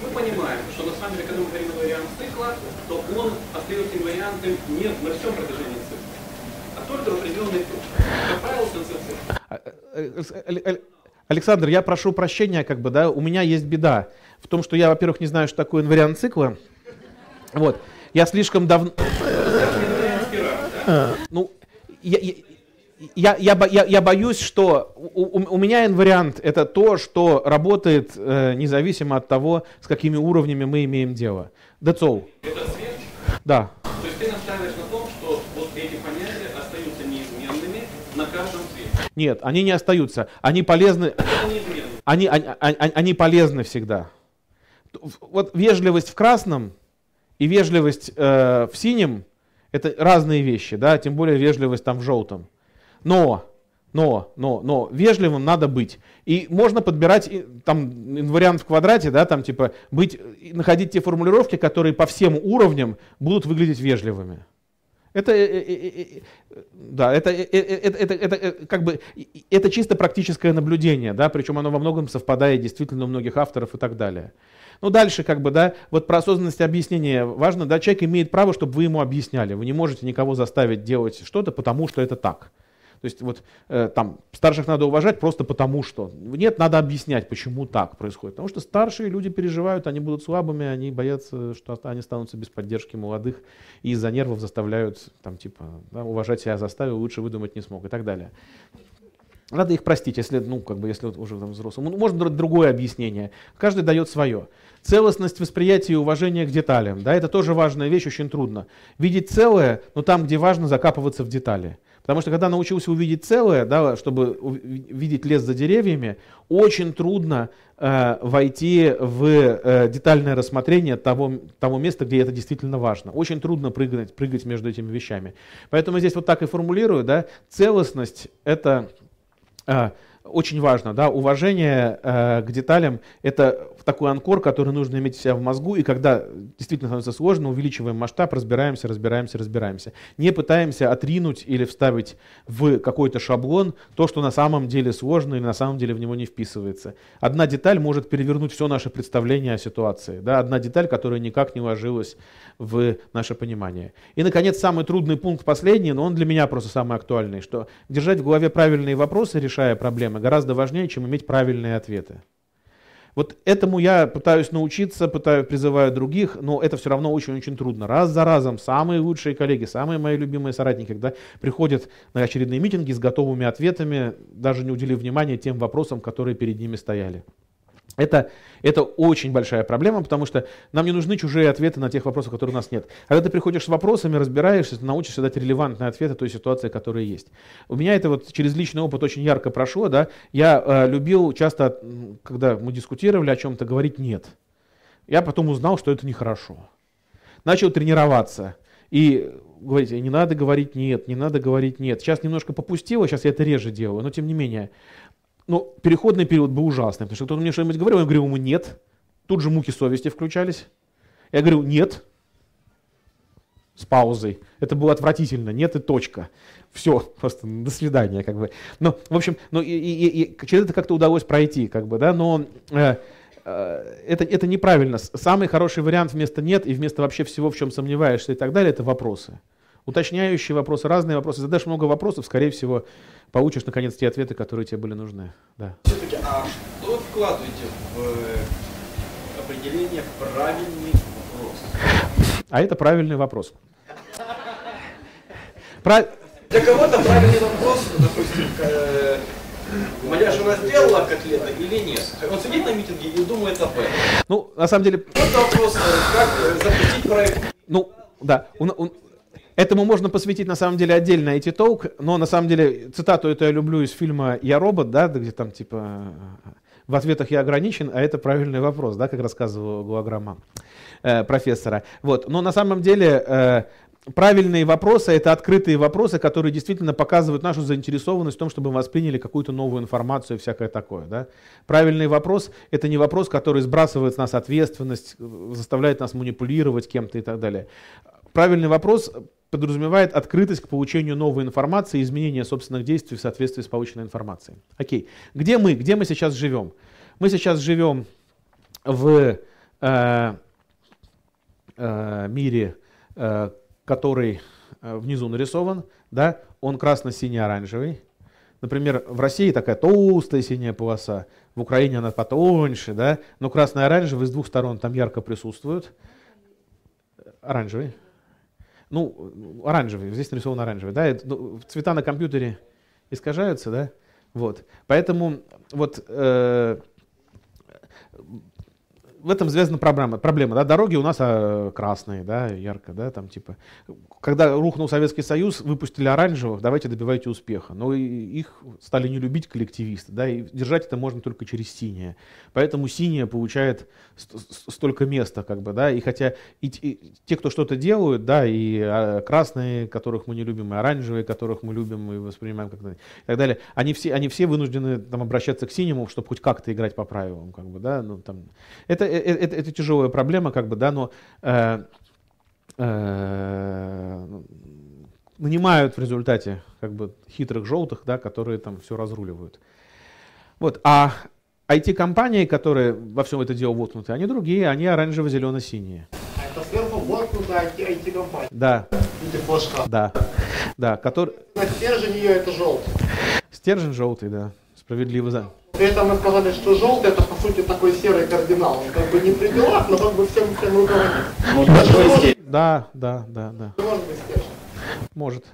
Мы понимаем, что на самом деле, когда мы говорим инвариант цикла, то он остается инвариантом не на всем протяжении цикла, а только в определенной точке. Как правило, цикл. А, э, э, э, Александр, я прошу прощения, как бы, да, у меня есть беда в том, что я, во-первых, не знаю, что такое инвариант цикла. Вот. Я слишком давно... А. Ну, я, я, я, я, я боюсь, что у, у меня инвариант это то, что работает э, независимо от того, с какими уровнями мы имеем дело. That's all. Это свет? Да. То есть ты настаиваешь на том, что вот эти понятия остаются неизменными на каждом цвете? Нет, они не остаются. Они полезны. Они, они, они, они полезны всегда. Вот вежливость в красном и вежливость э, в синем это разные вещи, да, тем более вежливость там в желтом. Но, но, но, но вежливым надо быть. И можно подбирать там вариант в квадрате, да, там типа быть, находить те формулировки, которые по всем уровням будут выглядеть вежливыми. Это, э, э, э, да, это, это, это, это, как бы, это чисто практическое наблюдение, да, причем оно во многом совпадает действительно у многих авторов и так далее. Ну, дальше, как бы, да, вот про осознанность объяснения важно, да, человек имеет право, чтобы вы ему объясняли. Вы не можете никого заставить делать что-то, потому что это так. То есть вот э, там старших надо уважать просто потому что. Нет, надо объяснять, почему так происходит. Потому что старшие люди переживают, они будут слабыми, они боятся, что они станутся без поддержки молодых и из-за нервов заставляют, там типа, да, уважать себя заставил, лучше выдумать не смог и так далее. Надо их простить, если, ну, как бы, если уже там взрослым. Можно другое объяснение. Каждый дает свое. Целостность восприятия и уважение к деталям. Да, это тоже важная вещь, очень трудно. Видеть целое, но там, где важно, закапываться в детали. Потому что когда научился увидеть целое, да, чтобы видеть лес за деревьями, очень трудно э, войти в э, детальное рассмотрение того, того места, где это действительно важно. Очень трудно прыгать, прыгать между этими вещами. Поэтому здесь вот так и формулирую, да, целостность это э, очень важно, да, уважение э, к деталям – это такой анкор, который нужно иметь в себя в мозгу, и когда действительно становится сложно, увеличиваем масштаб, разбираемся, разбираемся, разбираемся. Не пытаемся отринуть или вставить в какой-то шаблон то, что на самом деле сложно или на самом деле в него не вписывается. Одна деталь может перевернуть все наше представление о ситуации, да, одна деталь, которая никак не ложилась в наше понимание. И, наконец, самый трудный пункт последний, но он для меня просто самый актуальный, что держать в голове правильные вопросы, решая проблемы, проблемы гораздо важнее, чем иметь правильные ответы. Вот этому я пытаюсь научиться, пытаюсь, призываю других, но это все равно очень-очень трудно. Раз за разом самые лучшие коллеги, самые мои любимые соратники, когда приходят на очередные митинги с готовыми ответами, даже не уделив внимания тем вопросам, которые перед ними стояли. Это, это очень большая проблема, потому что нам не нужны чужие ответы на тех вопросах, которые у нас нет. А когда ты приходишь с вопросами, разбираешься, ты научишься дать релевантные ответы той ситуации, которая есть. У меня это вот через личный опыт очень ярко прошло. Да? Я э, любил часто, когда мы дискутировали о чем-то, говорить «нет». Я потом узнал, что это нехорошо. Начал тренироваться. И говорите, не надо говорить нет, не надо говорить нет. Сейчас немножко попустило, сейчас я это реже делаю, но тем не менее. Но ну, переходный период был ужасный, потому что кто-то мне что-нибудь говорил, я говорил ему нет. Тут же муки совести включались. Я говорю нет, с паузой. Это было отвратительно. Нет и точка. Все, просто до свидания, как бы. Но в общем, но ну, и, и, и через это как-то удалось пройти, как бы, да, но э, э это, это неправильно. Самый хороший вариант вместо нет и вместо вообще всего, в чем сомневаешься и так далее, это вопросы уточняющие вопросы, разные вопросы. Задашь много вопросов, скорее всего, получишь наконец те ответы, которые тебе были нужны. Да. Все-таки, а что вкладываете в э, определение правильный вопрос? А это правильный вопрос. Прав... Для кого-то правильный вопрос, допустим, к, э, моя жена сделала котлеты или нет? Он сидит на митинге и думает об этом. Ну, на самом деле... Вот вопрос, э, как запустить проект. Ну, да. У, у, Этому можно посвятить на самом деле отдельно эти толк, но на самом деле цитату эту я люблю из фильма «Я робот», да, где там типа в ответах я ограничен, а это правильный вопрос, да, как рассказывал голограмма э, профессора. Вот. Но на самом деле э, правильные вопросы — это открытые вопросы, которые действительно показывают нашу заинтересованность в том, чтобы мы восприняли какую-то новую информацию и всякое такое. Да? Правильный вопрос — это не вопрос, который сбрасывает с нас ответственность, э, заставляет нас манипулировать кем-то и так далее. Правильный вопрос подразумевает открытость к получению новой информации и изменение собственных действий в соответствии с полученной информацией. Окей, где мы, где мы сейчас живем? Мы сейчас живем в э, э, мире, э, который э, внизу нарисован, да, он красно-синий-оранжевый. Например, в России такая толстая синяя полоса, в Украине она потоньше, да, но красно-оранжевый с двух сторон там ярко присутствуют. Оранжевый ну, оранжевый, здесь нарисован оранжевый, да, это, ну, цвета на компьютере искажаются, да, вот. Поэтому вот э, в этом связана проблема. проблема да? Дороги у нас а, красные, да, ярко, да, там типа. Когда рухнул Советский Союз, выпустили оранжевых, давайте добивайте успеха. Но их стали не любить коллективисты, да, и держать это можно только через синее. Поэтому синее получает столько места, как бы, да, и хотя и, и те, кто что-то делают, да, и а, красные, которых мы не любим, и оранжевые, которых мы любим и воспринимаем как и так далее, они все, они все вынуждены там обращаться к синему, чтобы хоть как-то играть по правилам, как бы, да, ну там. Это, это, э, это тяжелая проблема, как бы, да, но э, э, нанимают в результате как бы хитрых желтых, да, которые там все разруливают. Вот, а IT-компании, которые во всем это дело воткнуты, они другие, они оранжево-зелено-синие. А это сверху воткнута IT-компания? Да. Ты бошка. Да. Да, который... На стержень ее это желтый. Стержень желтый, да. Справедливо за. При этом мы сказали, что желтый это по сути такой серый кардинал. Он как бы не при делах, но как бы всем всем руководит. Ну, да, да, да, да. Может быть спешно. Может.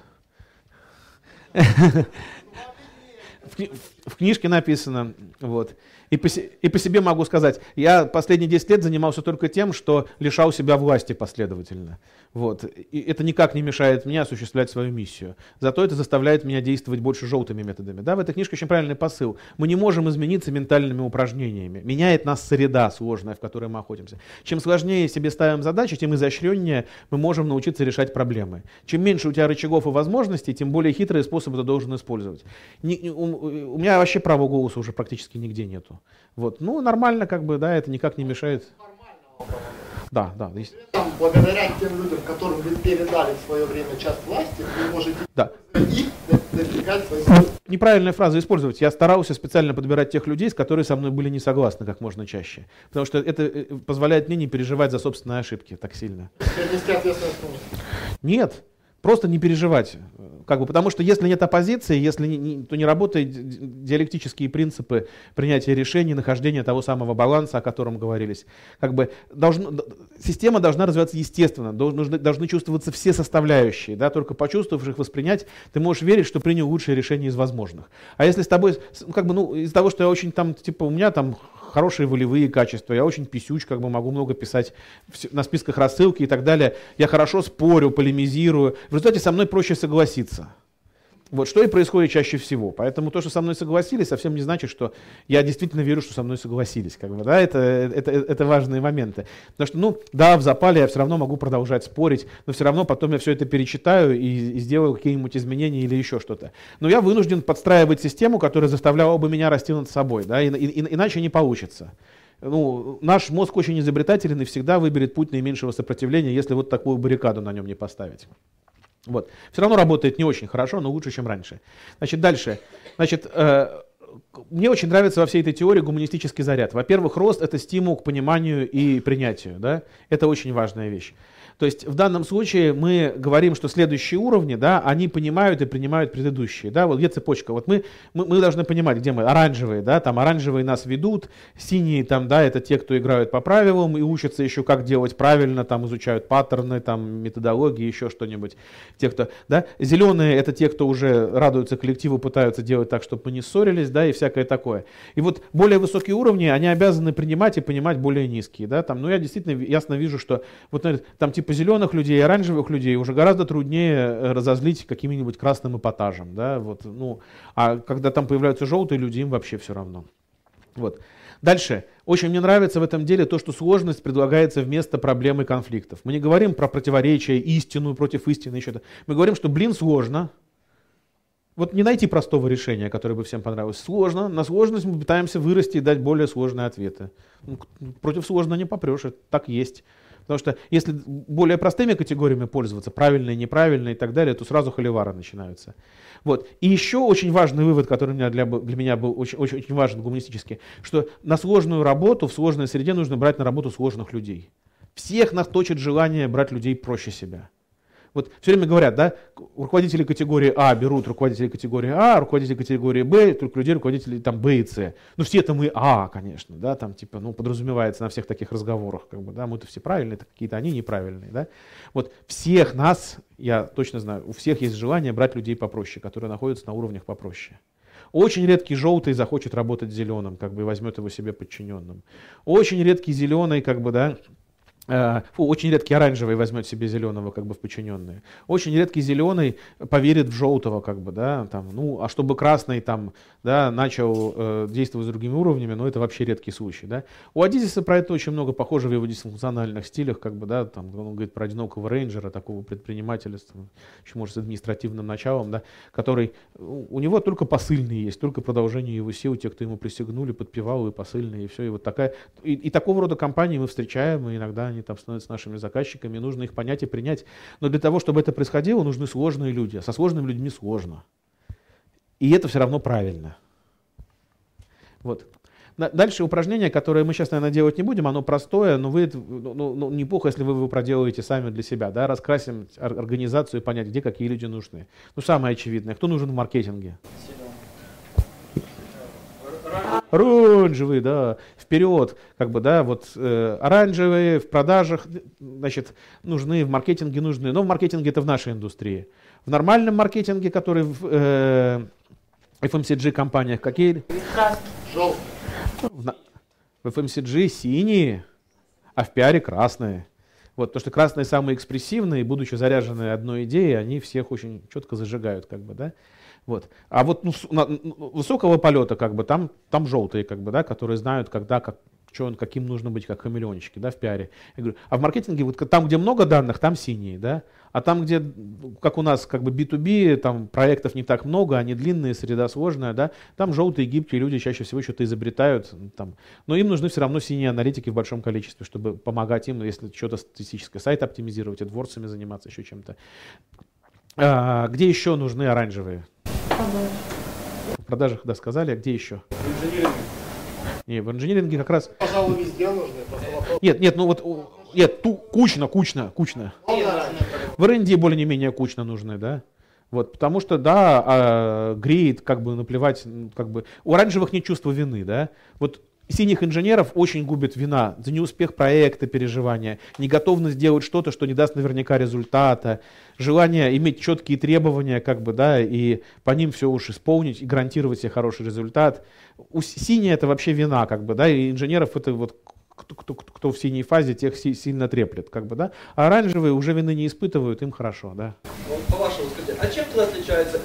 В, в книжке написано, вот. И по, и по себе могу сказать, я последние 10 лет занимался только тем, что лишал себя власти последовательно. Вот. И это никак не мешает мне осуществлять свою миссию. Зато это заставляет меня действовать больше желтыми методами. Да, в этой книжке очень правильный посыл. Мы не можем измениться ментальными упражнениями. Меняет нас среда сложная, в которой мы охотимся. Чем сложнее себе ставим задачи, тем изощреннее мы можем научиться решать проблемы. Чем меньше у тебя рычагов и возможностей, тем более хитрые способы ты должен использовать. Не, не, у, у меня вообще права голоса уже практически нигде нету. Вот. Ну, нормально, как бы, да, это никак не мешает. Нормально. Да, да. Есть. Там, благодаря тем людям, которым вы передали в свое время часть власти, вы можете да. их достигать своих Неправильная фраза использовать. Я старался специально подбирать тех людей, с которыми со мной были не согласны как можно чаще. Потому что это э, позволяет мне не переживать за собственные ошибки так сильно. Нет, просто не переживать. Э, как бы, потому что если нет оппозиции, если не, не, то не работают диалектические принципы принятия решений, нахождения того самого баланса, о котором говорились. Как бы, должно, система должна развиваться естественно, должны, должны чувствоваться все составляющие. Да? Только почувствовав их, воспринять, ты можешь верить, что принял лучшее решение из возможных. А если с тобой, ну, как бы, ну, из-за того, что я очень там, типа, у меня там хорошие волевые качества, я очень писюч, как бы могу много писать на списках рассылки и так далее. Я хорошо спорю, полемизирую. В результате со мной проще согласиться. Вот что и происходит чаще всего. Поэтому то, что со мной согласились, совсем не значит, что я действительно верю, что со мной согласились. Как бы, да, это, это, это важные моменты. Потому что, ну, да, в запале я все равно могу продолжать спорить, но все равно потом я все это перечитаю и, и сделаю какие-нибудь изменения или еще что-то. Но я вынужден подстраивать систему, которая заставляла бы меня расти над собой. Да, и, и, иначе не получится ну, наш мозг очень изобретателен и всегда выберет путь наименьшего сопротивления, если вот такую баррикаду на нем не поставить. Вот. Все равно работает не очень хорошо, но лучше, чем раньше. Значит, дальше. Значит, э, мне очень нравится во всей этой теории гуманистический заряд. Во-первых, рост — это стимул к пониманию и принятию. Да? Это очень важная вещь. То есть в данном случае мы говорим, что следующие уровни, да, они понимают и принимают предыдущие, да, вот где цепочка, вот мы, мы, мы должны понимать, где мы, оранжевые, да, там оранжевые нас ведут, синие там, да, это те, кто играют по правилам и учатся еще, как делать правильно, там изучают паттерны, там методологии, еще что-нибудь, те, кто, да, зеленые это те, кто уже радуются коллективу, пытаются делать так, чтобы мы не ссорились, да, и всякое такое. И вот более высокие уровни, они обязаны принимать и понимать более низкие, да, там, ну я действительно ясно вижу, что вот там типа по зеленых людей, оранжевых людей уже гораздо труднее э, разозлить каким-нибудь красным эпатажем. Да? Вот, ну, а когда там появляются желтые люди, им вообще все равно. Вот. Дальше. Очень мне нравится в этом деле то, что сложность предлагается вместо проблемы конфликтов. Мы не говорим про противоречие истину против истины, еще то Мы говорим, что, блин, сложно. Вот не найти простого решения, которое бы всем понравилось. Сложно. На сложность мы пытаемся вырасти и дать более сложные ответы. Против сложного не попрешь, это так есть. Потому что если более простыми категориями пользоваться, правильные, неправильные и так далее, то сразу холивары начинаются. Вот. И еще очень важный вывод, который для, для меня был очень, очень, очень важен гуманистически, что на сложную работу в сложной среде нужно брать на работу сложных людей. Всех нас точит желание брать людей проще себя. Вот все время говорят, да, руководители категории А берут руководители категории А, руководители категории Б, только людей руководители там Б и С. Ну все это мы А, конечно, да, там типа, ну подразумевается на всех таких разговорах, как бы, да, мы-то все правильные, это какие-то они неправильные, да. Вот всех нас, я точно знаю, у всех есть желание брать людей попроще, которые находятся на уровнях попроще. Очень редкий желтый захочет работать зеленым, как бы возьмет его себе подчиненным. Очень редкий зеленый, как бы, да, Э, фу, очень редкий оранжевый возьмет себе зеленого как бы в подчиненные. Очень редкий зеленый поверит в желтого как бы, да, там, ну, а чтобы красный там, да, начал э, действовать с другими уровнями, ну, это вообще редкий случай, да. У Адизиса про это очень много похоже в его дисфункциональных стилях, как бы, да, там, он говорит про одинокого рейнджера, такого предпринимателя, там, еще, может, с административным началом, да, который, у него только посыльные есть, только продолжение его сил, те, кто ему присягнули, подпевал и посыльные, и все, и вот такая, и, и такого рода компании мы встречаем, и иногда они там становятся нашими заказчиками, нужно их понять и принять. Но для того, чтобы это происходило, нужны сложные люди. А со сложными людьми сложно. И это все равно правильно. Вот. Дальше упражнение, которое мы сейчас, наверное, делать не будем, оно простое, но вы, ну, ну, ну неплохо, если вы его проделываете сами для себя, да, раскрасим организацию и понять, где какие люди нужны. Ну, самое очевидное, кто нужен в маркетинге? Себя. Оранжевые, да, вперед, как бы, да, вот э, оранжевые в продажах, значит, нужны в маркетинге, нужны, но в маркетинге это в нашей индустрии. В нормальном маркетинге, который в э, FMCG эм компаниях какие? Краски. В, в FMCG эм синие, а в пиаре красные. Вот, то, что красные самые экспрессивные, будучи заряженные одной идеей, они всех очень четко зажигают, как бы, да. Вот. А вот ну, на, высокого полета, как бы, там, там желтые, как бы, да, которые знают, когда, как, что он, каким нужно быть, как хамелеончики, да, в пиаре. Я говорю, а в маркетинге, вот там, где много данных, там синие, да, а там, где, как у нас, как бы B2B, там проектов не так много, они длинные, среда сложная, да, там желтые, гибкие люди чаще всего что-то изобретают, там, но им нужны все равно синие аналитики в большом количестве, чтобы помогать им, если что-то статистическое, сайт оптимизировать, AdWords заниматься, еще чем-то. А, где еще нужны оранжевые? продажи. В продажах, да, сказали, а где еще? В инжиниринге. Не, в инжиниринге как раз... Пожалуй, везде нужны, Нет, нет, ну вот, нет, ту, кучно, кучно, кучно. В R&D более-менее кучно нужны, да? Вот, потому что, да, а, греет, как бы наплевать, как бы... У оранжевых нет чувства вины, да? Вот синих инженеров очень губит вина за неуспех проекта, переживания, неготовность делать что-то, что не даст наверняка результата, желание иметь четкие требования, как бы, да, и по ним все уж исполнить и гарантировать себе хороший результат. У синие это вообще вина, как бы, да, и инженеров это вот кто, кто, кто в синей фазе, тех си, сильно треплет, как бы, да. А оранжевые уже вины не испытывают, им хорошо, да. Ну, по вашему скажите, а чем отличается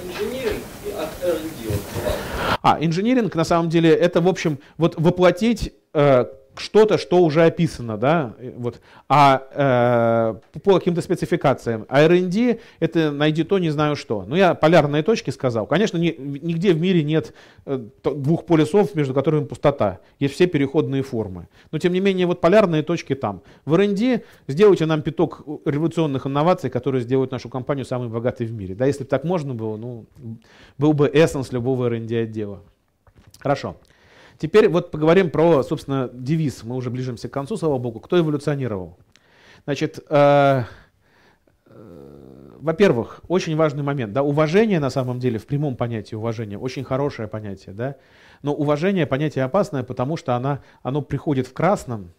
а, инжиниринг на самом деле это, в общем, вот воплотить э, что-то, что уже описано, да, э, вот, а э, по каким-то спецификациям. А R&D это найди то, не знаю что. Ну, я полярные точки сказал. Конечно, ни, нигде в мире нет э, двух полюсов, между которыми пустота. Есть все переходные формы. Но, тем не менее, вот полярные точки там. В R&D сделайте нам пяток революционных инноваций, которые сделают нашу компанию самой богатой в мире. Да, если бы так можно было, ну, был бы эссенс любого R&D отдела. Хорошо. Теперь вот поговорим про, собственно, девиз. Мы уже ближимся к концу, слава богу. Кто эволюционировал? Значит, э, э, во-первых, очень важный момент. Да, уважение, на самом деле, в прямом понятии уважение, очень хорошее понятие. Да? Но уважение – понятие опасное, потому что она, оно приходит в красном,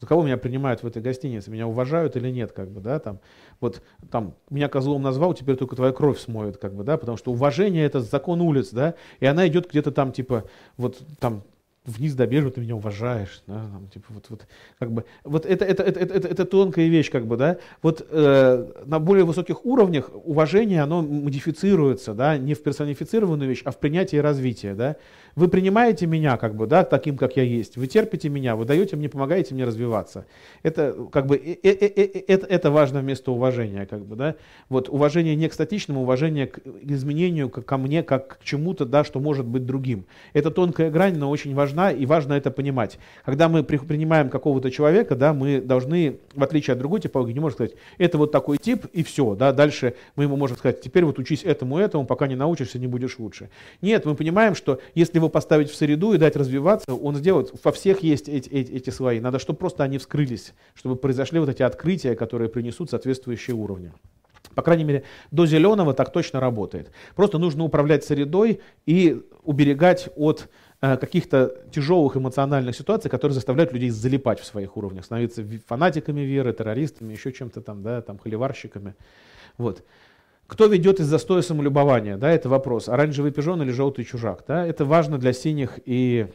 за кого меня принимают в этой гостинице? Меня уважают или нет, как бы, да, там, вот, там, меня козлом назвал, теперь только твоя кровь смоет, как бы, да, потому что уважение это закон улиц, да, и она идет где-то там, типа, вот, там, вниз до бежу, ты меня уважаешь, да, там, типа, вот, вот, как бы, вот это, это, это, это, это, тонкая вещь, как бы, да, вот э, на более высоких уровнях уважение, оно модифицируется, да, не в персонифицированную вещь, а в принятие и развитие, да, вы принимаете меня, как бы, да, таким, как я есть. Вы терпите меня, вы даете мне, помогаете мне развиваться. Это, как бы, э, э, э, это, это важно вместо уважения, как бы, да. Вот уважение не к статичному, уважение к изменению, к, ко мне, как к чему-то, да, что может быть другим. Это тонкая грань, но очень важна, и важно это понимать. Когда мы при, принимаем какого-то человека, да, мы должны, в отличие от другой типологии, не можем сказать, это вот такой тип, и все, да, дальше мы ему можем сказать, теперь вот учись этому, этому, пока не научишься, не будешь лучше. Нет, мы понимаем, что если его поставить в среду и дать развиваться, он сделает. Во всех есть эти, эти, эти свои. Надо, чтобы просто они вскрылись, чтобы произошли вот эти открытия, которые принесут соответствующие уровни. По крайней мере, до зеленого так точно работает. Просто нужно управлять средой и уберегать от э, каких-то тяжелых эмоциональных ситуаций, которые заставляют людей залипать в своих уровнях, становиться фанатиками веры, террористами, еще чем-то там, да, там, холиварщиками. Вот. Кто ведет из застоя самолюбования? Да, это вопрос. Оранжевый пижон или желтый чужак? Да, это важно для синих и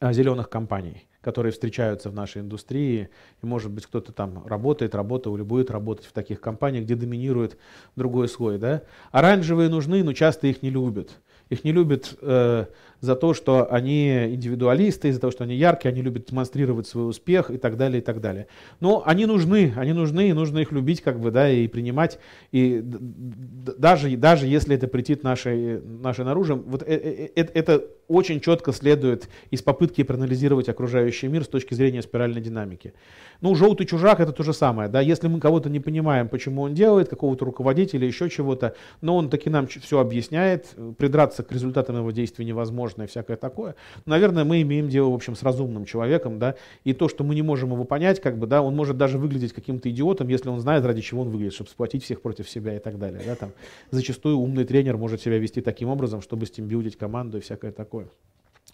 а, зеленых компаний, которые встречаются в нашей индустрии. И, может быть, кто-то там работает, работал или будет работать в таких компаниях, где доминирует другой слой. Да? Оранжевые нужны, но часто их не любят. Их не любят э, за то, что они индивидуалисты, за то, что они яркие, они любят демонстрировать свой успех и так далее, и так далее. Но они нужны, они нужны, и нужно их любить, как бы, да, и принимать. И даже, даже если это претит нашей, нашей наружу, вот э, э, э, это очень четко следует из попытки проанализировать окружающий мир с точки зрения спиральной динамики. Ну, желтый чужак это то же самое, да, если мы кого-то не понимаем, почему он делает, какого-то руководителя, еще чего-то, но он таки нам все объясняет, придраться к результатам его действий невозможно и всякое такое. Наверное, мы имеем дело, в общем, с разумным человеком, да, и то, что мы не можем его понять, как бы, да, он может даже выглядеть каким-то идиотом, если он знает, ради чего он выглядит, чтобы сплотить всех против себя и так далее, да, там. Зачастую умный тренер может себя вести таким образом, чтобы стимбилдить команду и всякое такое.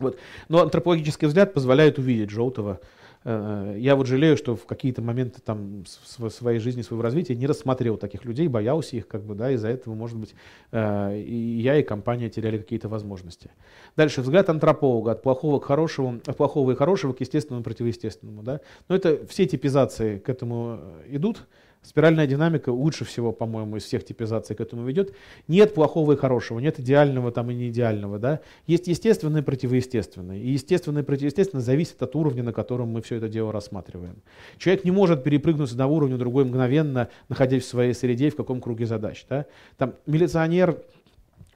Вот. Но антропологический взгляд позволяет увидеть желтого Э, я вот жалею, что в какие-то моменты там своей жизни, своего развития не рассмотрел таких людей, боялся их, как бы, да, из-за этого, может быть, э, и я, и компания теряли какие-то возможности. Дальше, взгляд антрополога от плохого к хорошему, от плохого и хорошего к естественному и противоестественному, да. Но это все типизации к этому э, идут, Спиральная динамика лучше всего, по-моему, из всех типизаций к этому ведет. Нет плохого и хорошего, нет идеального там и неидеального. Да? Есть естественное и противоестественное. И естественное и противоестественное зависит от уровня, на котором мы все это дело рассматриваем. Человек не может перепрыгнуть с одного уровня на другой мгновенно, находясь в своей среде и в каком круге задач. Да? Там милиционер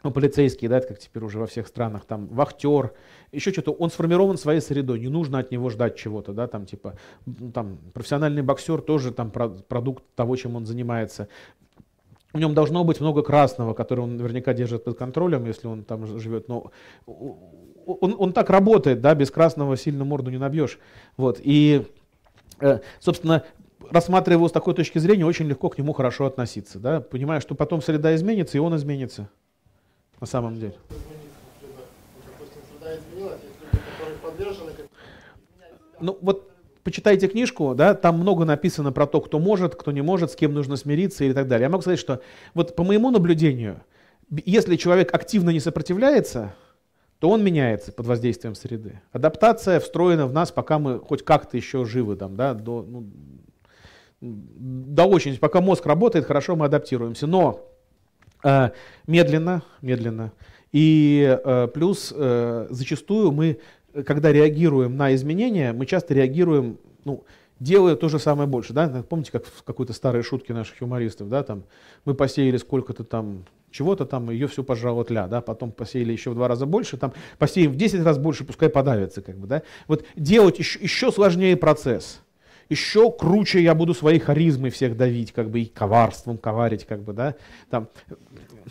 ну, полицейские, да, это как теперь уже во всех странах, там, вахтер, еще что-то, он сформирован своей средой, не нужно от него ждать чего-то, да, там типа, там профессиональный боксер тоже там продукт того, чем он занимается. В нем должно быть много красного, которое он наверняка держит под контролем, если он там живет. Но он, он так работает, да, без красного сильно морду не набьешь. Вот. И, э, собственно, рассматривая его с такой точки зрения, очень легко к нему хорошо относиться, да, понимая, что потом среда изменится, и он изменится на самом деле. ну вот почитайте книжку, да, там много написано про то, кто может, кто не может, с кем нужно смириться и так далее. Я могу сказать, что вот по моему наблюдению, если человек активно не сопротивляется, то он меняется под воздействием среды. Адаптация встроена в нас, пока мы хоть как-то еще живы, там, да, до, ну, до очень, пока мозг работает, хорошо мы адаптируемся, но э, медленно, медленно. И э, плюс э, зачастую мы когда реагируем на изменения, мы часто реагируем, ну, делая то же самое больше. Да? Помните, как в какой-то старой шутке наших юмористов, да, там, мы посеяли сколько-то там чего-то там, ее все пожрало тля, да, потом посеяли еще в два раза больше, там, посеем в 10 раз больше, пускай подавится, как бы, да. Вот делать еще, еще сложнее процесс – еще круче я буду своей харизмой всех давить, как бы, и коварством коварить, как бы, да, там,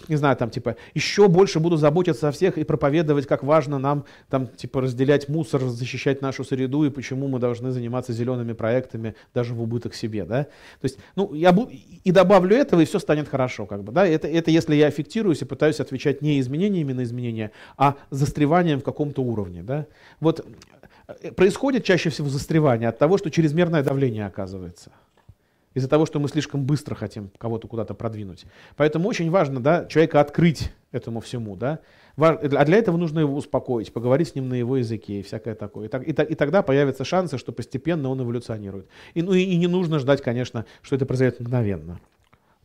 не знаю, там, типа, еще больше буду заботиться о всех и проповедовать, как важно нам, там, типа, разделять мусор, защищать нашу среду и почему мы должны заниматься зелеными проектами даже в убыток себе, да. То есть, ну, я буду, и добавлю этого, и все станет хорошо, как бы, да. Это, это если я аффектируюсь и пытаюсь отвечать не изменениями на изменения, а застреванием в каком-то уровне, да. Вот Э, происходит чаще всего застревание от того, что чрезмерное давление оказывается из-за того, что мы слишком быстро хотим кого-то куда-то продвинуть. Поэтому очень важно да, человека открыть этому всему. Да? А для этого нужно его успокоить, поговорить с ним на его языке и всякое такое. И, так, и, и тогда появятся шансы, что постепенно он эволюционирует. И, ну, и, и не нужно ждать, конечно, что это произойдет мгновенно.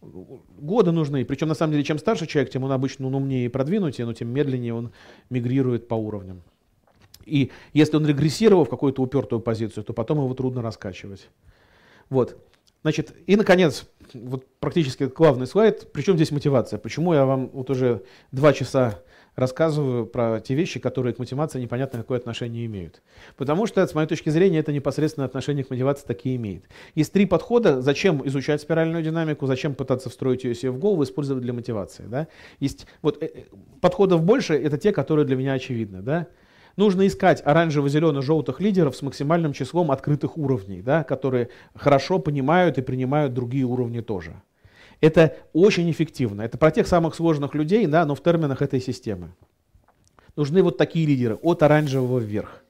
Годы нужны. Причем, на самом деле, чем старше человек, тем он обычно он умнее и продвинутее, но тем медленнее он мигрирует по уровням. И если он регрессировал в какую-то упертую позицию, то потом его трудно раскачивать. Вот. Значит, и, наконец, вот практически главный слайд. Причем здесь мотивация? Почему я вам вот уже два часа рассказываю про те вещи, которые к мотивации непонятно какое отношение имеют. Потому что, с моей точки зрения, это непосредственно отношение к мотивации такие имеет. Есть три подхода, зачем изучать спиральную динамику, зачем пытаться встроить ее себе в голову, использовать для мотивации. Да? Есть, вот, э, э, подходов больше, это те, которые для меня очевидны. Да? Нужно искать оранжево-зелено-желтых лидеров с максимальным числом открытых уровней, да, которые хорошо понимают и принимают другие уровни тоже. Это очень эффективно. Это про тех самых сложных людей, да, но в терминах этой системы. Нужны вот такие лидеры, от оранжевого вверх.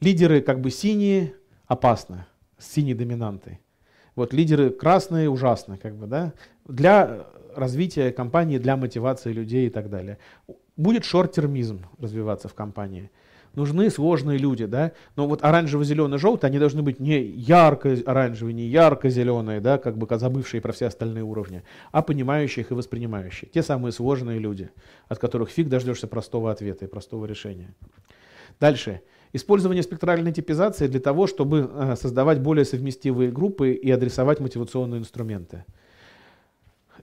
Лидеры как бы синие опасно, синие доминанты. Вот лидеры красные ужасно, как бы, да, для э, развития компании, для мотивации людей и так далее будет шорт-термизм развиваться в компании. Нужны сложные люди, да, но вот оранжево-зеленый-желтый, они должны быть не ярко-оранжевые, не ярко-зеленые, да, как бы забывшие про все остальные уровни, а понимающие их и воспринимающие. Те самые сложные люди, от которых фиг дождешься простого ответа и простого решения. Дальше. Использование спектральной типизации для того, чтобы э, создавать более совместивые группы и адресовать мотивационные инструменты.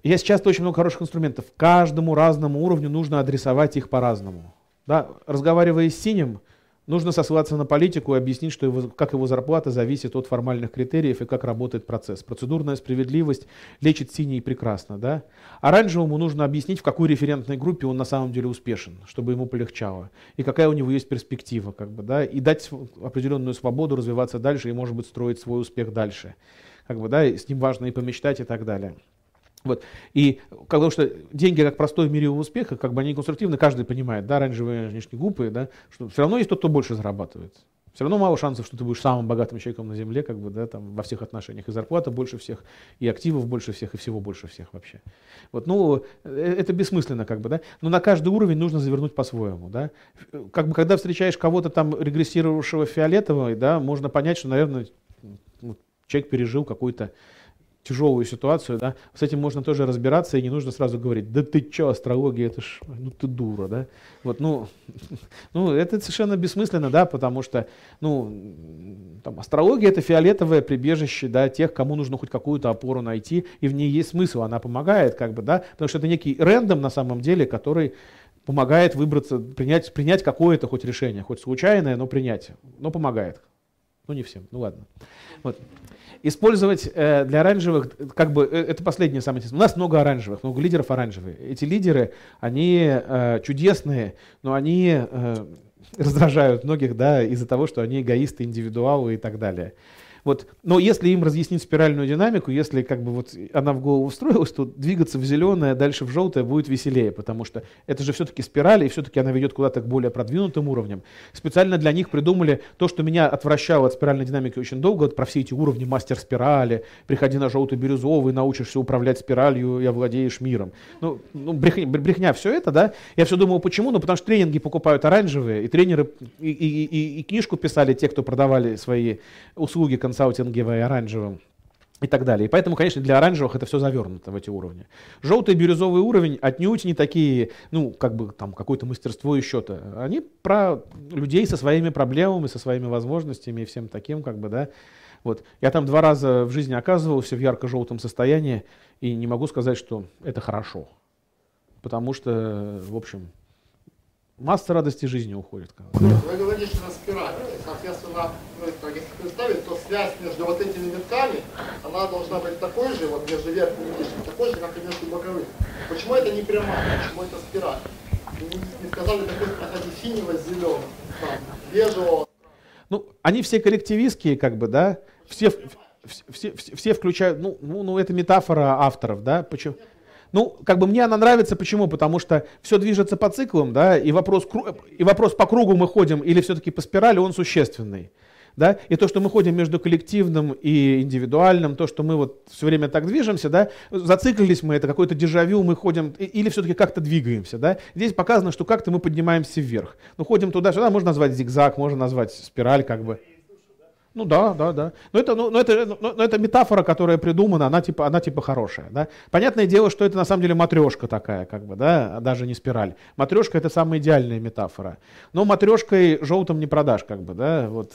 Есть сейчас очень много хороших инструментов. Каждому разному уровню нужно адресовать их по-разному. Да? Разговаривая с синим, нужно сослаться на политику и объяснить, что его, как его зарплата зависит от формальных критериев и как работает процесс. Процедурная справедливость лечит синий прекрасно. Да? Оранжевому а нужно объяснить, в какой референтной группе он на самом деле успешен, чтобы ему полегчало, и какая у него есть перспектива, как бы, да? и дать определенную свободу развиваться дальше и, может быть, строить свой успех дальше. Как бы, да? И с ним важно и помечтать и так далее. Вот. И потому что деньги как простой мерил успеха, как бы они конструктивны, каждый понимает, да, оранжевые нижние губы, да, что все равно есть тот, кто больше зарабатывает. Все равно мало шансов, что ты будешь самым богатым человеком на земле, как бы, да, там, во всех отношениях. И зарплата больше всех, и активов больше всех, и всего больше всех вообще. Вот, ну, э, это бессмысленно, как бы, да. Но на каждый уровень нужно завернуть по-своему, да. Как бы, когда встречаешь кого-то там регрессировавшего фиолетового, да, можно понять, что, наверное, человек пережил какой-то тяжелую ситуацию, да, с этим можно тоже разбираться, и не нужно сразу говорить, да ты чё, астрология, это ж, ну ты дура, да. Вот, ну, ну, это совершенно бессмысленно, да, потому что, ну, там, астрология это фиолетовое прибежище, да, тех, кому нужно хоть какую-то опору найти, и в ней есть смысл, она помогает, как бы, да, потому что это некий рендом на самом деле, который помогает выбраться, принять, принять какое-то хоть решение, хоть случайное, но принять, но помогает. Ну, не всем, ну ладно. Вот использовать э, для оранжевых, как бы, э, это последнее самое интересное. У нас много оранжевых, много лидеров оранжевые. Эти лидеры, они э, чудесные, но они раздражают многих, да, из-за того, что они эгоисты, индивидуалы и так далее. Вот. Но если им разъяснить спиральную динамику, если как бы вот она в голову встроилась, то двигаться в зеленое, дальше в желтое будет веселее, потому что это же все-таки спираль, и все-таки она ведет куда-то к более продвинутым уровням. Специально для них придумали то, что меня отвращало от спиральной динамики очень долго, вот про все эти уровни мастер спирали, приходи на желтый бирюзовый, научишься управлять спиралью и овладеешь миром. Ну, ну брехня, брехня все это, да? Я все думаю, почему? Ну, потому что тренинги покупают оранжевые, и тренеры, и, и, и, и книжку писали те, кто продавали свои услуги консультантам консалтинговое оранжевым и так далее. И поэтому, конечно, для оранжевых это все завернуто в эти уровни. Желтый и бирюзовый уровень отнюдь не такие, ну, как бы там какое-то мастерство и счета. Они про людей со своими проблемами, со своими возможностями и всем таким, как бы, да. Вот. Я там два раза в жизни оказывался в ярко-желтом состоянии, и не могу сказать, что это хорошо. Потому что, в общем, масса радости жизни уходит. Вы говорите, что нас пираты. Соответственно, ну, представить, связь между вот этими витками, она должна быть такой же, вот между верхним и нижним, такой же, как и между боковым. Почему это не прямая, почему это спираль? Не сказали такой проходи синего с зеленым, там, бежевого. Ну, они все коллективистские, как бы, да? Все, все, все, все включают, ну, ну, ну, это метафора авторов, да? Почему? Ну, как бы мне она нравится, почему? Потому что все движется по циклам, да, и вопрос, и вопрос по кругу мы ходим или все-таки по спирали, он существенный да, и то, что мы ходим между коллективным и индивидуальным, то, что мы вот все время так движемся, да, зациклились мы, это какое-то дежавю, мы ходим, или все-таки как-то двигаемся, да, здесь показано, что как-то мы поднимаемся вверх, ну, ходим туда-сюда, можно назвать зигзаг, можно назвать спираль, как бы. Ну да, да, да. Но это, ну, но это, ну, но, но это метафора, которая придумана, она типа, она типа хорошая. Да? Понятное дело, что это на самом деле матрешка такая, как бы, да, даже не спираль. Матрешка это самая идеальная метафора. Но матрешкой желтым не продашь, как бы, да. Вот.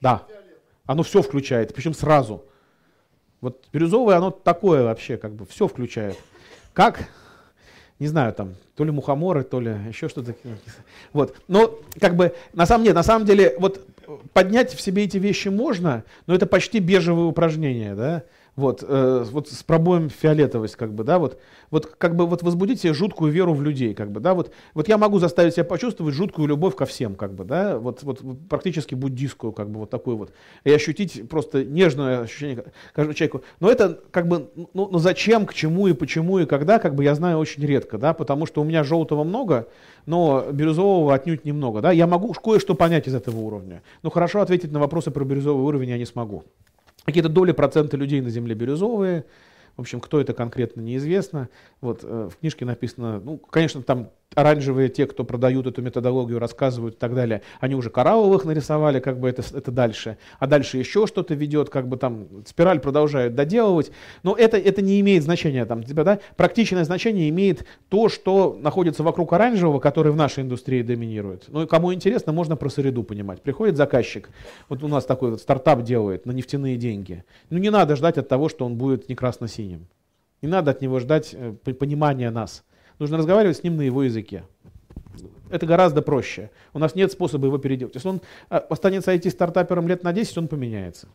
Да. Оно все включает, причем сразу. Вот бирюзовое, оно такое вообще, как бы, все включает. Как? не знаю, там, то ли мухоморы, то ли еще что-то. Вот. Но как бы на самом деле, на самом деле, вот поднять в себе эти вещи можно, но это почти бежевое упражнение, да. Вот, э, вот с пробоем фиолетовость, как бы, да, вот, вот как бы вот возбудить себе жуткую веру в людей, как бы, да, вот, вот я могу заставить себя почувствовать жуткую любовь ко всем, как бы, да, вот, вот практически буддийскую, как бы, вот такую вот, и ощутить просто нежное ощущение каждому человеку. Но это, как бы, ну, ну зачем, к чему и почему и когда, как бы, я знаю очень редко, да, потому что у меня желтого много, но бирюзового отнюдь немного, да, я могу кое-что понять из этого уровня, но хорошо ответить на вопросы про бирюзовый уровень я не смогу какие-то доли процента людей на земле бирюзовые. В общем, кто это конкретно, неизвестно. Вот э, в книжке написано, ну, конечно, там оранжевые те, кто продают эту методологию, рассказывают и так далее, они уже коралловых нарисовали, как бы это, это дальше. А дальше еще что-то ведет, как бы там спираль продолжают доделывать. Но это, это не имеет значения. Там, тебя, типа, да, практичное значение имеет то, что находится вокруг оранжевого, который в нашей индустрии доминирует. Ну и кому интересно, можно про среду понимать. Приходит заказчик, вот у нас такой вот стартап делает на нефтяные деньги. Ну не надо ждать от того, что он будет не красно-синим. Не надо от него ждать э, понимания нас. Нужно разговаривать с ним на его языке. Это гораздо проще. У нас нет способа его переделать. Если он а, останется IT-стартапером лет на 10, он поменяется.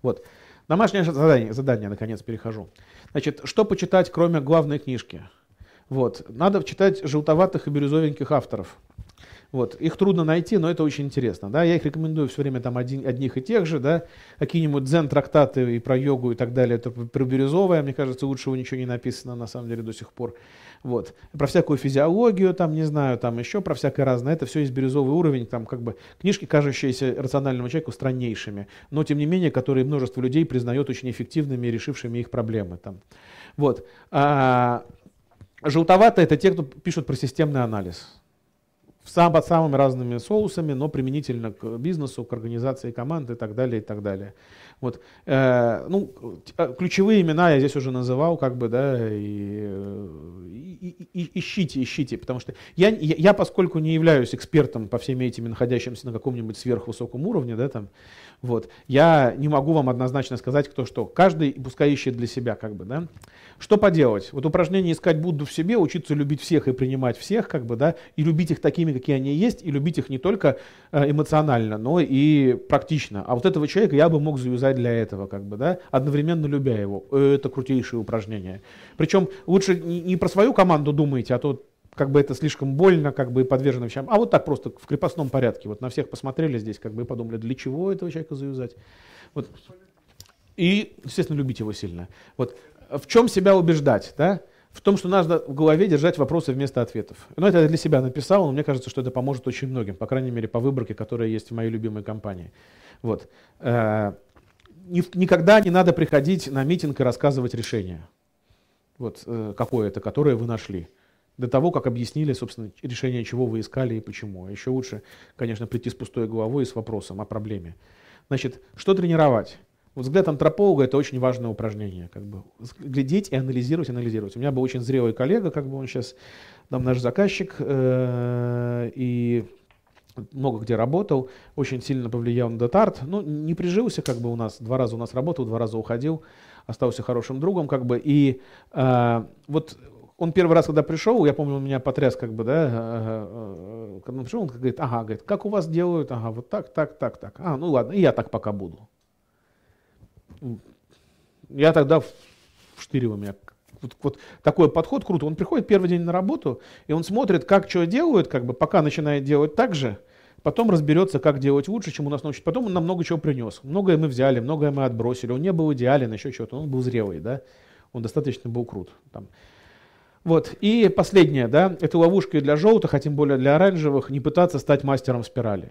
Вот. Домашнее задание, задание, наконец, перехожу. Значит, что почитать, кроме главной книжки? Вот. Надо читать желтоватых и бирюзовеньких авторов. Вот. Их трудно найти, но это очень интересно. Да? Я их рекомендую все время там один, одних и тех же. Да? Какие-нибудь дзен-трактаты и про йогу и так далее. Это про Бирюзовое, мне кажется, лучшего ничего не написано на самом деле до сих пор. Вот. Про всякую физиологию, там, не знаю, там еще про всякое разное. Это все из бирюзовый уровень, там, как бы, книжки, кажущиеся рациональному человеку страннейшими, но, тем не менее, которые множество людей признает очень эффективными, решившими их проблемы. Там. Вот. А, желтовато – это те, кто пишут про системный анализ сам, под самыми разными соусами, но применительно к бизнесу, к организации команды и так далее, и так далее. Вот. Э, ну, э, ключевые имена я здесь уже называл, как бы, да, и, и, и, ищите, ищите, потому что я, я, я, поскольку не являюсь экспертом по всеми этими находящимся на каком-нибудь сверхвысоком уровне, да, там, вот. Я не могу вам однозначно сказать, кто что. Каждый пускай ищет для себя, как бы, да. Что поделать? Вот упражнение искать Будду в себе, учиться любить всех и принимать всех, как бы, да, и любить их такими, какие они есть, и любить их не только э, эмоционально, но и практично. А вот этого человека я бы мог завязать для этого, как бы, да, одновременно любя его. Э, это крутейшее упражнение. Причем лучше не про свою команду думайте, а то как бы это слишком больно, как бы подвержено вещам. А вот так просто в крепостном порядке. Вот на всех посмотрели здесь, как бы и подумали, для чего этого человека завязать. Вот. И, естественно, любить его сильно. Вот. В чем себя убеждать, да? В том, что надо в голове держать вопросы вместо ответов. Ну, это я для себя написал, но мне кажется, что это поможет очень многим, по крайней мере, по выборке, которая есть в моей любимой компании. Вот. Э, никогда не надо приходить на митинг и рассказывать решение. Вот э, какое это, которое вы нашли до того, как объяснили, собственно, решение, чего вы искали и почему. А Еще лучше, конечно, прийти с пустой головой и с вопросом о проблеме. Значит, что тренировать? Вот Взгляд антрополога это очень важное упражнение, как бы глядеть и анализировать, анализировать. У меня был очень зрелый коллега, как бы он сейчас там наш заказчик э, и много где работал, очень сильно повлиял на Дотарт, ну не прижился как бы у нас, два раза у нас работал, два раза уходил, остался хорошим другом как бы и э вот он первый раз, когда пришел, я помню, он меня потряс, как бы, да, э, э, э, когда он пришел, он говорит, ага, говорит, как у вас делают, ага, вот так, так, так, так, а, ну ладно, и я так пока буду. Я тогда вштырил меня. Вот, вот такой подход круто. Он приходит первый день на работу, и он смотрит, как что делают, как бы, пока начинает делать так же, потом разберется, как делать лучше, чем у нас научить. Потом он нам много чего принес. Многое мы взяли, многое мы отбросили. Он не был идеален, еще что-то. Он был зрелый, да. Он достаточно был крут. Там. Вот. И последнее, да, это ловушка и для желтых, а тем более для оранжевых, не пытаться стать мастером спирали.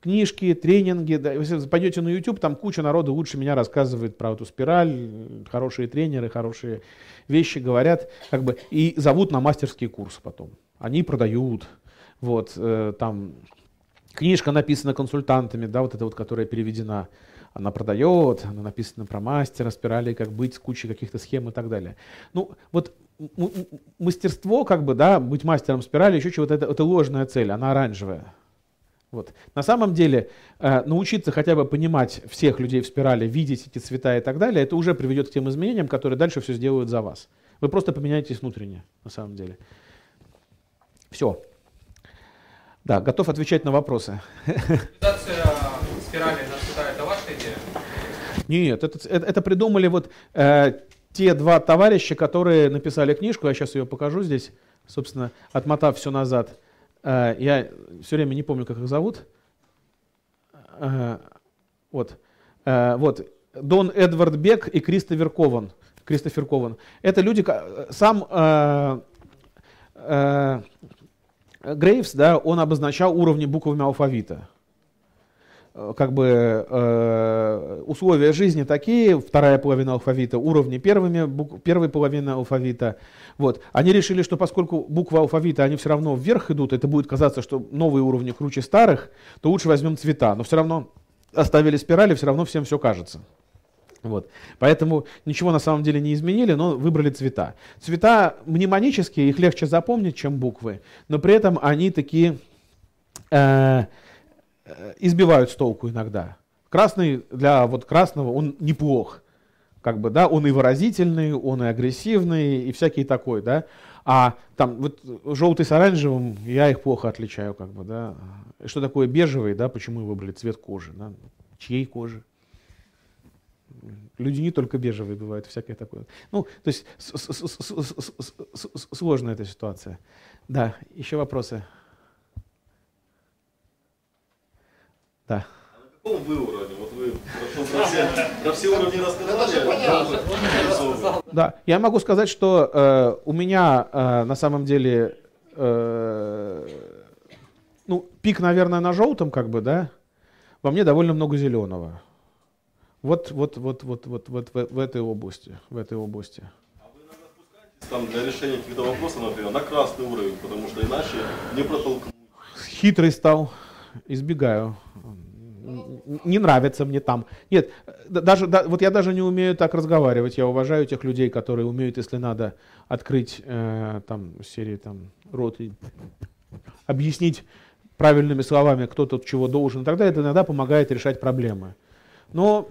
книжки, тренинги, да, если вы пойдете на YouTube, там куча народу лучше меня рассказывает про эту спираль, хорошие тренеры, хорошие вещи говорят, как бы, и зовут на мастерские курсы потом. Они продают, вот, э, там, книжка написана консультантами, да, вот эта вот, которая переведена, она продает, она написана про мастера, спирали, как быть, с кучей каких-то схем и так далее. Ну, вот мастерство, как бы, да, быть мастером спирали, еще чего-то, это, это ложная цель, она оранжевая. Вот. На самом деле, э, научиться хотя бы понимать всех людей в спирали, видеть эти цвета и так далее, это уже приведет к тем изменениям, которые дальше все сделают за вас. Вы просто поменяетесь внутренне, на самом деле. Все. Да, готов отвечать на вопросы. Ликвидация спирали это ваша идея? Нет, это, это, это придумали вот э, те два товарища, которые написали книжку, я сейчас ее покажу здесь, собственно, отмотав все назад. Э, я все время не помню, как их зовут. Э, вот. Э, вот. Дон Эдвард Бек и Кристофер Кован. Кристофер Кован. Это люди, сам Грейвс, да, он обозначал уровни буквами алфавита. Э, как бы э, условия жизни такие, вторая половина алфавита, уровни первыми, бук, первой половины алфавита. Вот. Они решили, что поскольку буквы алфавита, они все равно вверх идут, это будет казаться, что новые уровни круче старых, то лучше возьмем цвета. Но все равно оставили спирали, все равно всем все кажется. Вот. Поэтому ничего на самом деле не изменили, но выбрали цвета. Цвета мнемонические, их легче запомнить, чем буквы, но при этом они такие... Э, Э, избивают с толку иногда. Красный для вот красного он неплох, как бы, да, он и выразительный, он и агрессивный, и всякий такой, да. А там вот желтый с оранжевым, я их плохо отличаю, как бы, да. Что такое бежевый, да, почему выбрали цвет кожи, да? чьей кожи? Люди не только бежевые бывают, всякое такое. Ну, то есть сложная эта ситуация. Да, еще вопросы? Да. А на каком вы уровне? Вот вы про все, про все уровни рассказали. Да, я могу сказать, что э, у меня э, на самом деле э, ну, пик, наверное, на желтом, как бы, да, во мне довольно много зеленого. Вот, вот, вот, вот, вот, вот в, в этой области, в этой области. А вы иногда спускаетесь там для решения каких-то вопросов, например, на красный уровень, потому что иначе не протолкнуть. Хитрый стал избегаю. Не нравится мне там. Нет, даже, да, вот я даже не умею так разговаривать. Я уважаю тех людей, которые умеют, если надо, открыть э, там серии там рот и объяснить правильными словами, кто тут чего должен и так Это иногда помогает решать проблемы. Но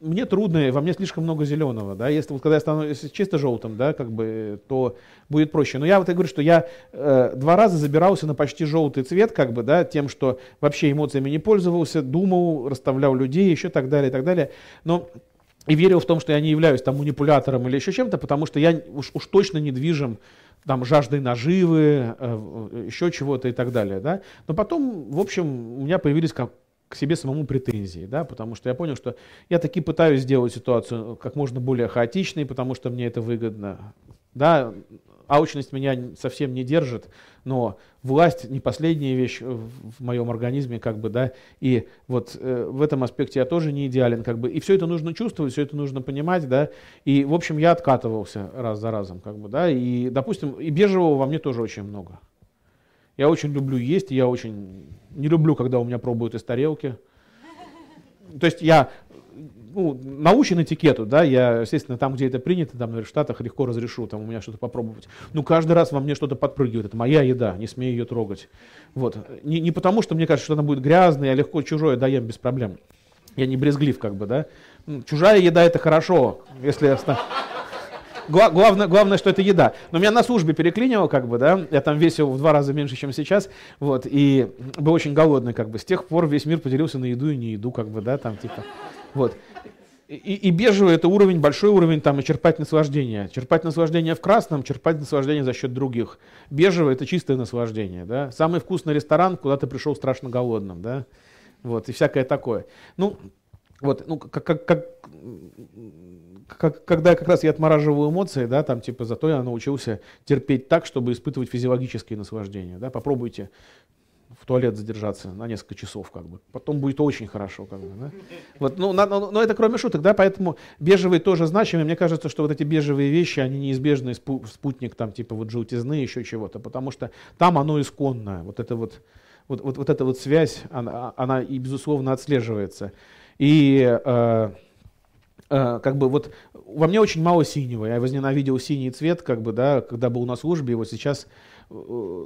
мне трудно, во мне слишком много зеленого, да, если вот когда я становлюсь чисто желтым, да, как бы, то будет проще. Но я вот и говорю, что я э, два раза забирался на почти желтый цвет, как бы, да, тем, что вообще эмоциями не пользовался, думал, расставлял людей, еще так далее, и так далее. Но и верил в том, что я не являюсь там манипулятором или еще чем-то, потому что я уж, уж точно не движим там жаждой наживы, э, э еще чего-то и так далее, да. Но потом, в общем, у меня появились как к себе самому претензии, да, потому что я понял, что я таки пытаюсь сделать ситуацию э, как можно более хаотичной, потому что мне это выгодно, да, аучность меня совсем не держит, но власть не последняя вещь в моем организме, как бы, да, и вот э, в этом аспекте я тоже не идеален, как бы, и все это нужно чувствовать, все это нужно понимать, да, и, в общем, я откатывался раз за разом, как бы, да, и, допустим, и бежевого во мне тоже очень много, я очень люблю есть, я очень не люблю, когда у меня пробуют из тарелки. То есть я ну, научен этикету, да, я, естественно, там, где это принято, там, в Штатах легко разрешу, там, у меня что-то попробовать. Но ну, каждый раз во мне что-то подпрыгивает, это моя еда, не смею ее трогать. Вот. Не, не потому, что мне кажется, что она будет грязная, я легко чужое доем без проблем. Я не брезглив, как бы, да. Чужая еда – это хорошо, если... я гла- главное, главное, что это еда. Но меня на службе переклинило, как бы, да, я там весил в два раза меньше, чем сейчас, вот, и был очень голодный, как бы, с тех пор весь мир поделился на еду и не еду, как бы, да, там, типа, вот. И, и бежевый это уровень, большой уровень там и черпать наслаждение. Черпать наслаждение в красном, черпать наслаждение за счет других. Бежевый это чистое наслаждение. Да? Самый вкусный ресторан, куда ты пришел страшно голодным. Да? Вот, и всякое такое. Ну, вот, ну, как, как, как как, когда как раз я отмораживаю эмоции, да, там типа зато я научился терпеть так, чтобы испытывать физиологические наслаждения, да, попробуйте в туалет задержаться на несколько часов, как бы. Потом будет очень хорошо, как бы, да? Вот, ну, на, но, но это кроме шуток, да, поэтому бежевые тоже значимы. Мне кажется, что вот эти бежевые вещи, они неизбежный спутник, там, типа вот желтизны, еще чего-то, потому что там оно исконное. Вот это вот, вот, вот, вот эта вот связь, она, она и, безусловно, отслеживается. И... Э, Э, как бы вот во мне очень мало синего. Я возненавидел синий цвет, как бы, да, когда был на службе, его вот сейчас э,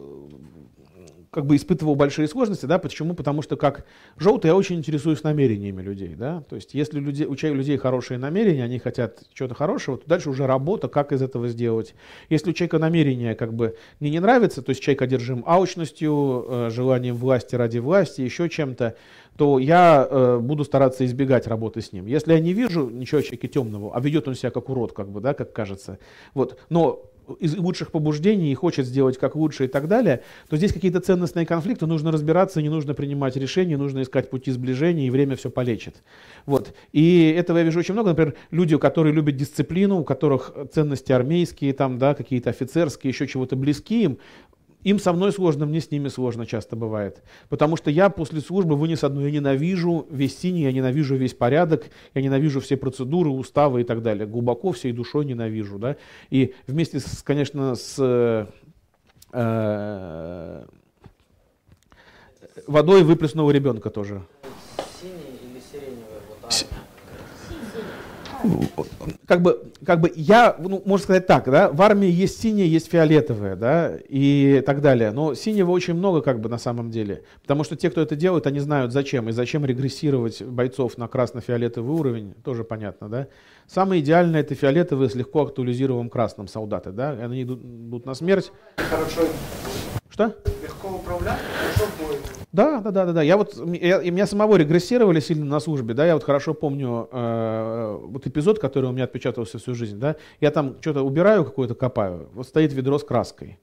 как бы испытывал большие сложности, да, почему? Потому что как желтый я очень интересуюсь намерениями людей, да, то есть если люди, у людей хорошие намерения, они хотят чего-то хорошего, то дальше уже работа, как из этого сделать. Если у человека намерения как бы мне не нравится, то есть человек одержим аучностью, э, желанием власти ради власти, еще чем-то, то я э, буду стараться избегать работы с ним. Если я не вижу ничего человека темного, а ведет он себя как урод, как бы, да, как кажется, вот, но из лучших побуждений и хочет сделать как лучше и так далее, то здесь какие-то ценностные конфликты, нужно разбираться, не нужно принимать решения, нужно искать пути сближения, и время все полечит. Вот. И этого я вижу очень много. Например, люди, которые любят дисциплину, у которых ценности армейские, там, да, какие-то офицерские, еще чего-то близки им, им со мной сложно, мне с ними сложно часто бывает. Потому что я после службы вынес одну, я ненавижу весь синий, я ненавижу весь порядок, я ненавижу все процедуры, уставы и так далее. Глубоко всей душой ненавижу. Да? И вместе, с, конечно, с э, э водой выплеснула ребенка тоже. Синий или сиреневый? Вот, а как бы, как бы я, ну, можно сказать так, да, в армии есть синие, есть фиолетовые, да, и так далее. Но синего очень много, как бы, на самом деле. Потому что те, кто это делают, они знают зачем. И зачем регрессировать бойцов на красно-фиолетовый уровень, тоже понятно, да. Самое идеальное это фиолетовые с легко актуализированным красным солдаты, да. Они идут, идут на смерть. Хорошо. Что? Легко управлять, хорошо будет. Да, да, да, да, да. Я вот, я, и меня самого регрессировали сильно на службе, да, я вот хорошо помню э, вот эпизод, который у меня отпечатался всю жизнь, да. Я там что-то убираю какое-то, копаю, вот стоит ведро с краской,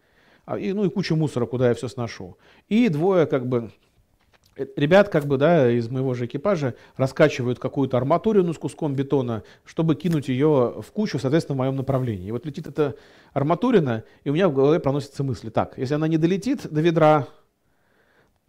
а, и, ну и куча мусора, куда я все сношу. И двое как бы э, ребят как бы, да, из моего же экипажа раскачивают какую-то арматурину с куском бетона, чтобы кинуть ее в кучу, соответственно, в моем направлении. И вот летит эта арматурина, и у меня в голове проносятся мысли. Так, если она не долетит до ведра,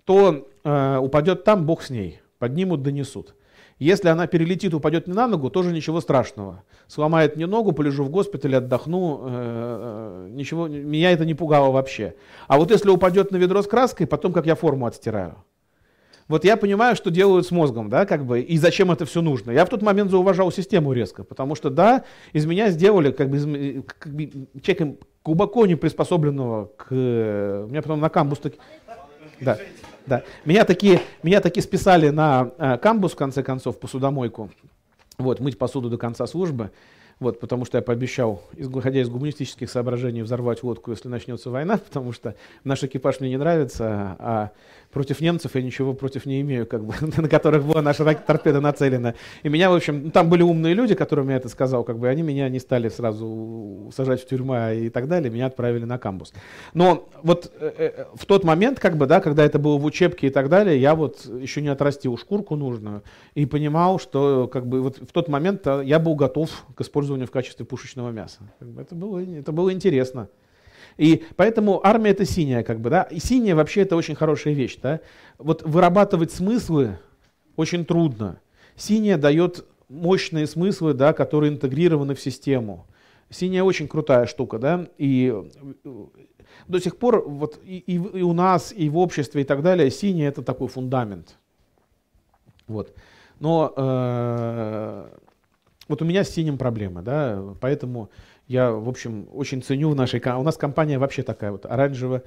то э, упадет там, бог с ней, поднимут, донесут. Если она перелетит, упадет мне на ногу, тоже ничего страшного. Сломает мне ногу, полежу в госпитале, отдохну, э, э, ничего, меня это не пугало вообще. А вот если упадет на ведро с краской, потом как я форму отстираю. Вот я понимаю, что делают с мозгом, да, как бы, и зачем это все нужно. Я в тот момент зауважал систему резко, потому что, да, из меня сделали как бы, из, как э, бы человеком глубоко не приспособленного к... Э, у меня потом на камбус таки... Да. Да. Меня такие, меня такие списали на э, камбус, в конце концов, посудомойку. Вот, мыть посуду до конца службы. Вот, потому что я пообещал, исходя из гуманистических соображений, взорвать лодку, если начнется война, потому что наш экипаж мне не нравится, а против немцев я ничего против не имею, как бы, на которых была наша торпеда нацелена. И меня, в общем, ну, там были умные люди, которым я это сказал, как бы, они меня не стали сразу сажать в тюрьму и так далее, меня отправили на камбус. Но вот э, э, в тот момент, как бы, да, когда это было в учебке и так далее, я вот еще не отрастил шкурку нужную и понимал, что, как бы, вот в тот момент я был готов к использованию в качестве пушечного мяса. Это было, это было интересно. И поэтому армия это синяя, как бы, да. И синяя вообще это очень хорошая вещь, да. Вот вырабатывать смыслы очень трудно. Синяя дает мощные смыслы, да, которые интегрированы в систему. Синяя очень крутая штука, да, и э, до сих пор вот и, и, и у нас, и в обществе, и так далее, синяя это такой фундамент. Вот. Но э, вот у меня с синим проблемы, да, поэтому я, в общем, очень ценю в нашей... У нас компания вообще такая вот оранжевая,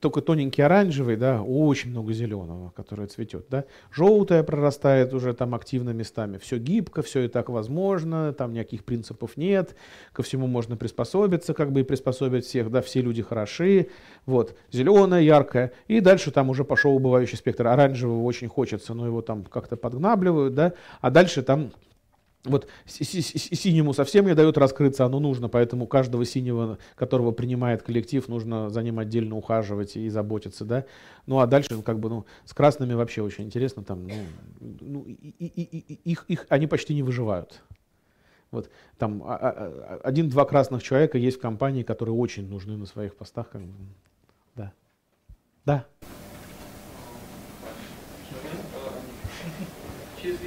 только тоненький оранжевый, да, очень много зеленого, которое цветет, да. Желтое прорастает уже там активно местами. Все гибко, все и так возможно, там никаких принципов нет, ко всему можно приспособиться, как бы и приспособить всех, да, все люди хороши, вот. Зеленое, яркое. И дальше там уже пошел убывающий спектр. Оранжевого очень хочется, но его там как-то подгнабливают, да. А дальше там вот синему совсем не дает раскрыться, оно нужно, поэтому каждого синего, которого принимает коллектив, нужно за ним отдельно ухаживать и заботиться, да. Ну а дальше, ну, как бы, ну, с красными вообще очень интересно, там, ну, ну и, и, и, их, их, они почти не выживают. Вот там а, а, а, один-два красных человека есть в компании, которые очень нужны на своих постах, как бы. да, да. Через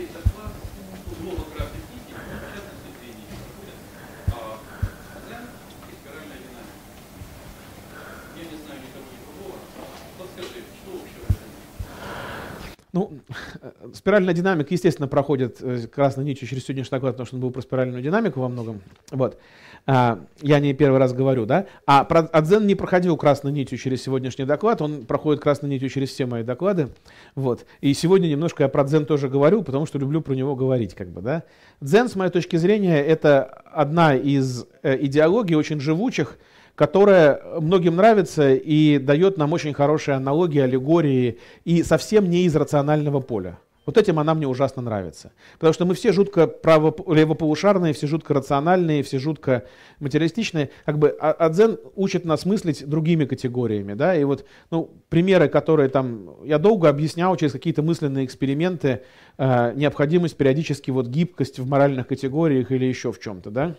Ну, э, спиральная динамика, естественно, проходит э, красной нитью через всю днешний доклад, потому что он был про спиральную динамику во многом. Вот. А, я не первый раз говорю, да? А про Адзен не проходил красной нитью через сегодняшний доклад, он проходит красной нитью через все мои доклады. Вот. И сегодня немножко я про Дзен тоже говорю, потому что люблю про него говорить, как бы, да? Дзен, с моей точки зрения, это одна из э, идеологий очень живучих, которая многим нравится и дает нам очень хорошие аналогии, аллегории и совсем не из рационального поля. Вот этим она мне ужасно нравится. Потому что мы все жутко право, левополушарные, все жутко рациональные, все жутко материалистичные. Как бы Адзен а учит нас мыслить другими категориями. Да? И вот ну, примеры, которые там я долго объяснял через какие-то мысленные эксперименты, э, необходимость периодически вот гибкость в моральных категориях или еще в чем-то. Да?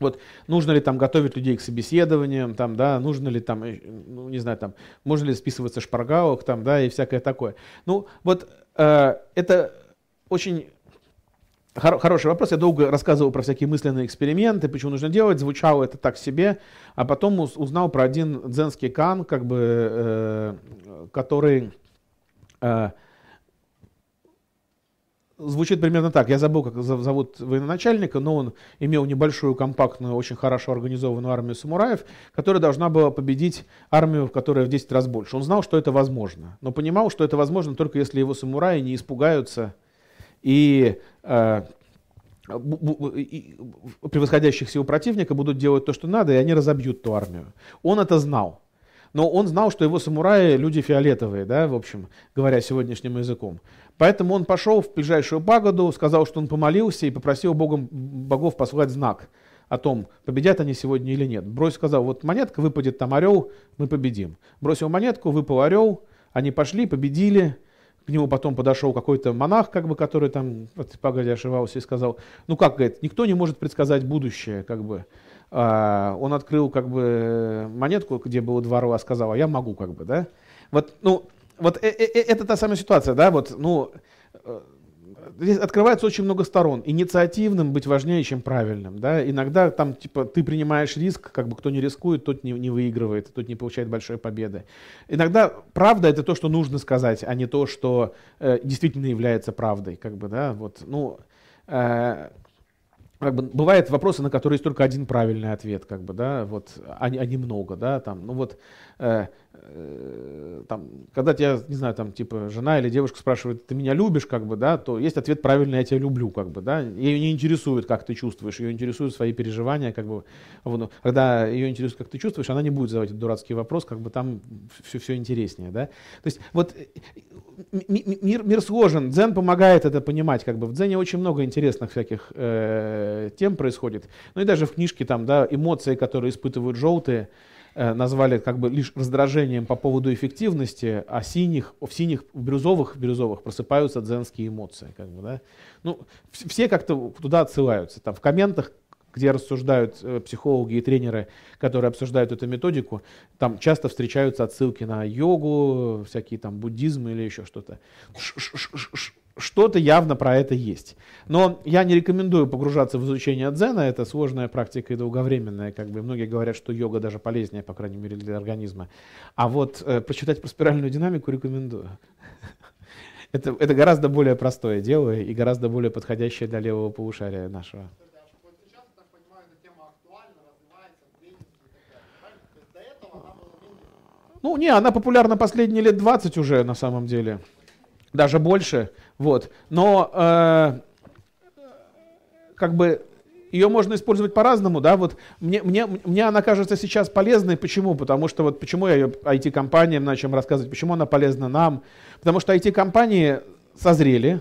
вот нужно ли там готовить людей к собеседованиям, там, да, нужно ли там, э, ну, не знаю, там, можно ли списываться шпаргалок, там, да, и всякое такое. Ну, вот э, это очень хор- хороший вопрос. Я долго рассказывал про всякие мысленные эксперименты, почему нужно делать, звучало это так себе, а потом узнал про один дзенский кан, как бы, э, э который... Э, звучит примерно так. Я забыл, как зовут военачальника, но он имел небольшую, компактную, очень хорошо организованную армию самураев, которая должна была победить армию, которая в 10 раз больше. Он знал, что это возможно, но понимал, что это возможно только если его самураи не испугаются и, э, и превосходящих сил противника будут делать то, что надо, и они разобьют ту армию. Он это знал. Но он знал, что его самураи люди фиолетовые, да, в общем, говоря сегодняшним языком. Поэтому он пошел в ближайшую пагоду, сказал, что он помолился и попросил Богом, богов послать знак о том, победят они сегодня или нет. Брось сказал, вот монетка, выпадет там орел, мы победим. Бросил монетку, выпал орел, они пошли, победили. К нему потом подошел какой-то монах, как бы, который там в погодя ошивался и сказал, ну как, говорит, никто не может предсказать будущее, как бы. А, он открыл как бы монетку, где было два орла, сказал, а я могу, как бы, да. Вот, ну, вот э, э, э, это та самая ситуация, да, вот, ну, здесь открывается очень много сторон. Инициативным быть важнее, чем правильным. Да? Иногда там, типа, ты принимаешь риск, как бы кто не рискует, тот не, не выигрывает, тот не получает большой победы. Иногда правда это то, что нужно сказать, а не то, что э, действительно является правдой. Как бы, да? вот, ну, э, как бы, бывают вопросы, на которые есть только один правильный ответ, как бы, да, вот, а, а не много, да, там, ну вот, э, Э, там, когда тебя, не знаю, там, типа, жена или девушка спрашивает, ты меня любишь, как бы, да, то есть ответ правильный, я тебя люблю, как бы, да. Ее не интересует, как ты чувствуешь, ее интересуют свои переживания, как бы, вот, ну, когда ее интересует, как ты чувствуешь, она не будет задавать этот дурацкий вопрос, как бы там все, все интереснее, да. То есть вот э, мир, мир сложен, дзен помогает это понимать, как бы, в дзене очень много интересных всяких э, тем происходит, ну и даже в книжке там, да, эмоции, которые испытывают желтые, Э, назвали как бы лишь раздражением по поводу эффективности, а синих, в синих, в бирюзовых, бирюзовых просыпаются дзенские эмоции. Как бы, да? ну, все как-то туда отсылаются. Там в комментах где рассуждают э, психологи и тренеры, которые обсуждают эту методику, там часто встречаются отсылки на йогу, всякие там буддизм или еще что-то что-то явно про это есть. Но я не рекомендую погружаться в изучение дзена, это сложная практика и долговременная. Как бы многие говорят, что йога даже полезнее, по крайней мере, для организма. А вот э, прочитать про спиральную динамику рекомендую. Это, это гораздо более простое дело и гораздо более подходящее для левого полушария нашего. Ну, не, она популярна последние лет 20 уже, на самом деле. Даже больше. Вот. Но э, как бы ее можно использовать по-разному, да, вот мне, мне, мне она кажется сейчас полезной, почему? Потому что вот почему я ее IT-компаниям начал рассказывать, почему она полезна нам? Потому что IT-компании созрели,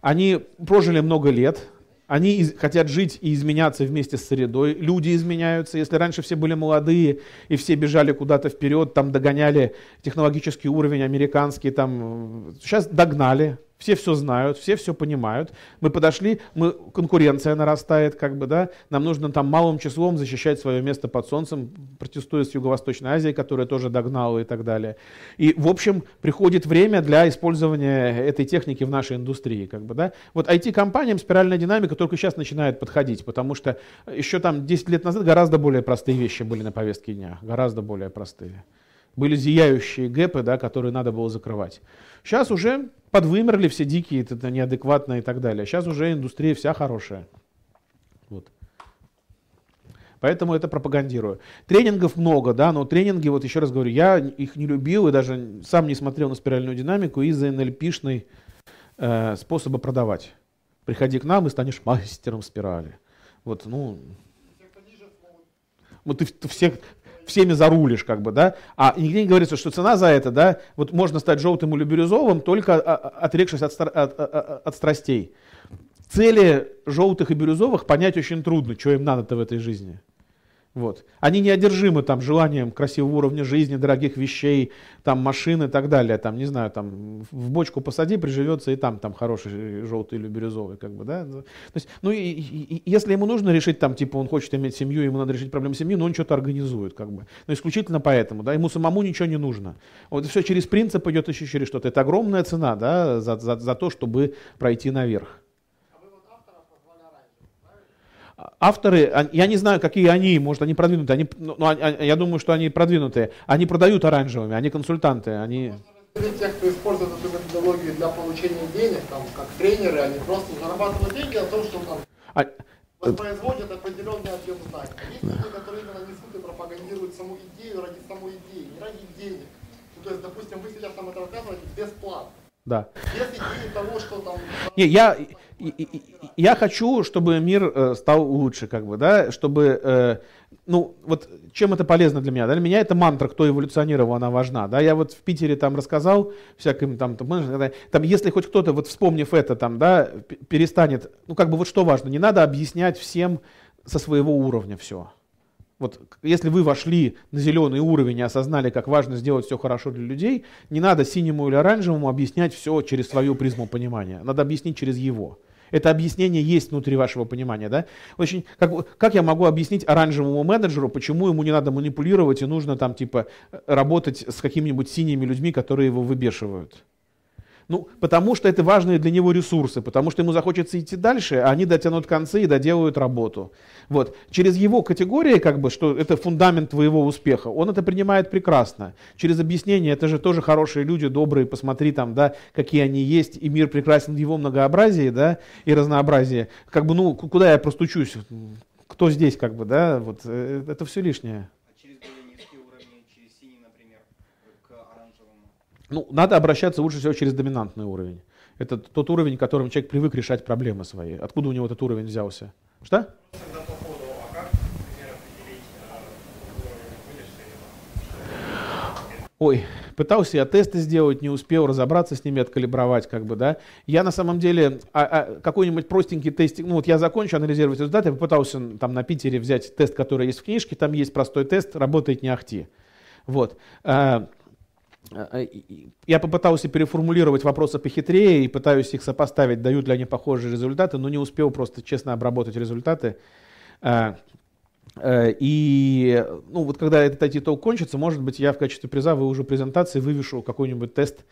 они прожили много лет, они из, хотят жить и изменяться вместе с средой, люди изменяются. Если раньше все были молодые и все бежали куда-то вперед, там догоняли технологический уровень американский, там э, сейчас догнали, все все знают, все все понимают. Мы подошли, мы, конкуренция нарастает, как бы, да, нам нужно там малым числом защищать свое место под солнцем, протестуя с Юго-Восточной Азией, которая тоже догнала и так далее. И, в общем, приходит время для использования этой техники в нашей индустрии, как бы, да. Вот IT-компаниям спиральная динамика только сейчас начинает подходить, потому что еще там 10 лет назад гораздо более простые вещи были на повестке дня, гораздо более простые были зияющие гэпы, да, которые надо было закрывать. Сейчас уже подвымерли все дикие, это неадекватно и так далее. Сейчас уже индустрия вся хорошая. Вот. Поэтому это пропагандирую. Тренингов много, да, но тренинги, вот еще раз говорю, я их не любил и даже сам не смотрел на спиральную динамику из-за НЛПшной э, способа продавать. Приходи к нам и станешь мастером спирали. Вот, ну, ты, ты всех, всеми зарулишь, как бы, да, а нигде не говорится, что цена за это, да, вот можно стать желтым или бирюзовым, только а, а, отрекшись от, от, а, от страстей. Цели желтых и бирюзовых понять очень трудно, что им надо-то в этой жизни. Вот. Они не одержимы там, желанием красивого уровня жизни, дорогих вещей, там, машин и так далее. Там, не знаю, там, в бочку посади, приживется и там, там хороший желтый или бирюзовый. Как бы, да? То есть, ну, и, и, и, если ему нужно решить, там, типа, он хочет иметь семью, ему надо решить проблему семьи, но он что-то организует. Как бы. Но исключительно поэтому. Да? Ему самому ничего не нужно. Вот все через принцип идет еще через что-то. Это огромная цена да, за, за, за то, чтобы пройти наверх. Авторы, я не знаю, какие они, может, они продвинутые, они, ну, ну я думаю, что они продвинутые. Они продают оранжевыми, они консультанты, они... Тех, кто использует эту методологию для получения денег, там, как тренеры, они просто зарабатывают деньги на том, что там... А воспроизводят определенный объем знаний. А есть люди, которые именно несут и пропагандируют саму идею ради самой идеи, не ради денег. Ну, то есть, допустим, вы сейчас нам это рассказываете бесплатно. Да. Без идеи того, что там... Не, я, я хочу, чтобы мир э, стал лучше, как бы, да, чтобы, э, ну, вот чем это полезно для меня, да, для меня это мантра, кто эволюционировал, она важна, да, я вот в Питере там рассказал всяким там, там, там если хоть кто-то, вот вспомнив это там, да, перестанет, ну, как бы вот что важно, не надо объяснять всем со своего уровня все, вот если вы вошли на зеленый уровень и осознали, как важно сделать все хорошо для людей, не надо синему или оранжевому объяснять все через свою призму понимания. Надо объяснить через его. Это объяснение есть внутри вашего понимания, да? Очень, как, как я могу объяснить оранжевому менеджеру, почему ему не надо манипулировать и нужно там типа э, работать с какими-нибудь синими людьми, которые его выбешивают? Ну, потому что это важные для него ресурсы, потому что ему захочется идти дальше, а они дотянут концы и доделают работу. Вот. Через его категории, как бы, что это фундамент твоего успеха, он это принимает прекрасно. Через объяснение, это же тоже хорошие люди, добрые, посмотри там, да, какие они есть, и мир прекрасен в его многообразии, да, и разнообразии. Как бы, ну, куда я простучусь? Кто здесь, как бы, да, вот, э, это все лишнее. Ну, надо обращаться лучше всего через доминантный уровень. Это тот уровень, которым человек привык решать проблемы свои. Откуда у него этот уровень взялся? Что? Ой, пытался я тесты сделать, не успел разобраться с ними, откалибровать, как бы, да. Я на самом деле а, а, какой-нибудь простенький тестик, ну вот я закончу анализировать результаты, попытался там на Питере взять тест, который есть в книжке, там есть простой тест, работает не ахти. Вот. А, а, а, я попытался переформулировать вопросы похитрее и пытаюсь их сопоставить, дают ли они похожие результаты, но не успел просто честно обработать результаты. А, и ну, вот когда этот IT-толк кончится, может быть, я в качестве приза вы уже презентации вывешу какой-нибудь тест,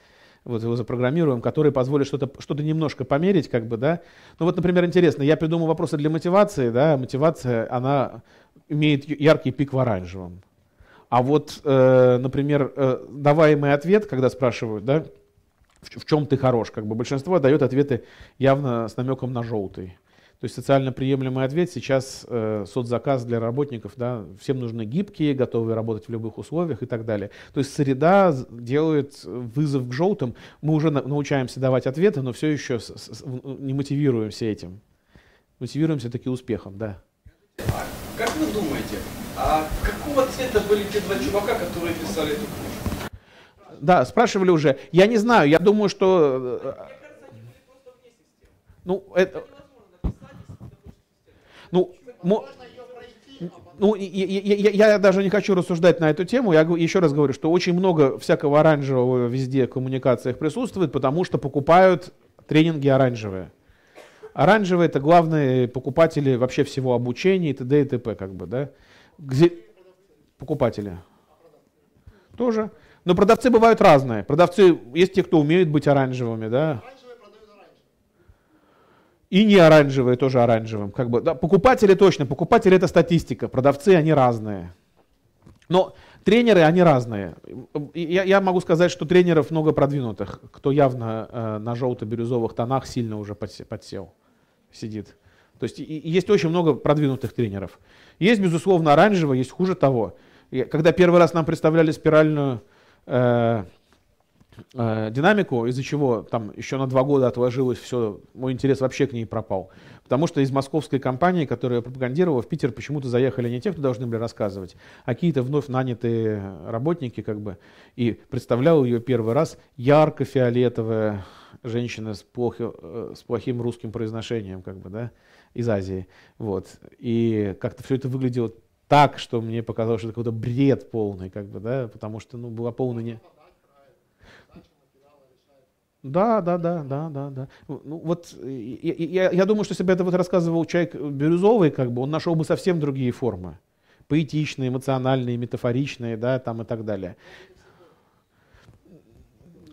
вот его запрограммируем, который позволит что-то что немножко померить, как бы, да. Ну вот, например, интересно, я придумал вопросы для мотивации, да, мотивация, она имеет яркий пик в оранжевом. А вот, э, например, э, даваемый ответ, когда спрашивают, да, в, в чем ты хорош, как бы большинство дает ответы явно с намеком на желтый. То есть социально приемлемый ответ сейчас э, соцзаказ для работников, да, всем нужны гибкие, готовые работать в любых условиях и так далее. То есть среда делает вызов к желтым. Мы уже на, научаемся давать ответы, но все еще с, с, не мотивируемся этим. Мотивируемся таки успехом, да. А как вы думаете, а какого цвета были те два чувака, которые писали эту книжку? Да, спрашивали уже. Я не знаю, я думаю, что... Э, ну, это... Ну, ну, я, я, я даже не хочу рассуждать на эту тему. Я еще раз говорю, что очень много всякого оранжевого везде в коммуникациях присутствует, потому что покупают тренинги оранжевые. Оранжевые это главные покупатели вообще всего обучения и т.д. и т.п. Как бы, да? Где... Покупатели. Тоже. Но продавцы бывают разные. Продавцы, есть те, кто умеет быть оранжевыми, да? И не оранжевые тоже оранжевым. Как бы, да, покупатели точно, покупатели это статистика, продавцы они разные. Но тренеры они разные. Я, я могу сказать, что тренеров много продвинутых, кто явно э, на желто-бирюзовых тонах сильно уже подсел, подсел сидит. То есть и, и есть очень много продвинутых тренеров. Есть, безусловно, оранжевое, есть хуже того. И когда первый раз нам представляли спиральную э, э, динамику, из-за чего там еще на два года отложилось все, мой интерес вообще к ней пропал. Потому что из московской компании, которая пропагандировала, в Питер почему-то заехали не те, кто должны были рассказывать, а какие-то вновь нанятые работники, как бы. И представлял ее первый раз ярко-фиолетовая женщина с, плохо, э, с плохим русским произношением, как бы, да из Азии. Вот. И как-то все это выглядело так, что мне показалось, что это какой-то бред полный, как бы, да, потому что, ну, было полное, Не... Да, да, да, да, да, да. Ну, вот я, я, я думаю, что если это вот рассказывал человек бирюзовый, как бы, он нашел бы совсем другие формы. Поэтичные, эмоциональные, метафоричные, да, там и так далее.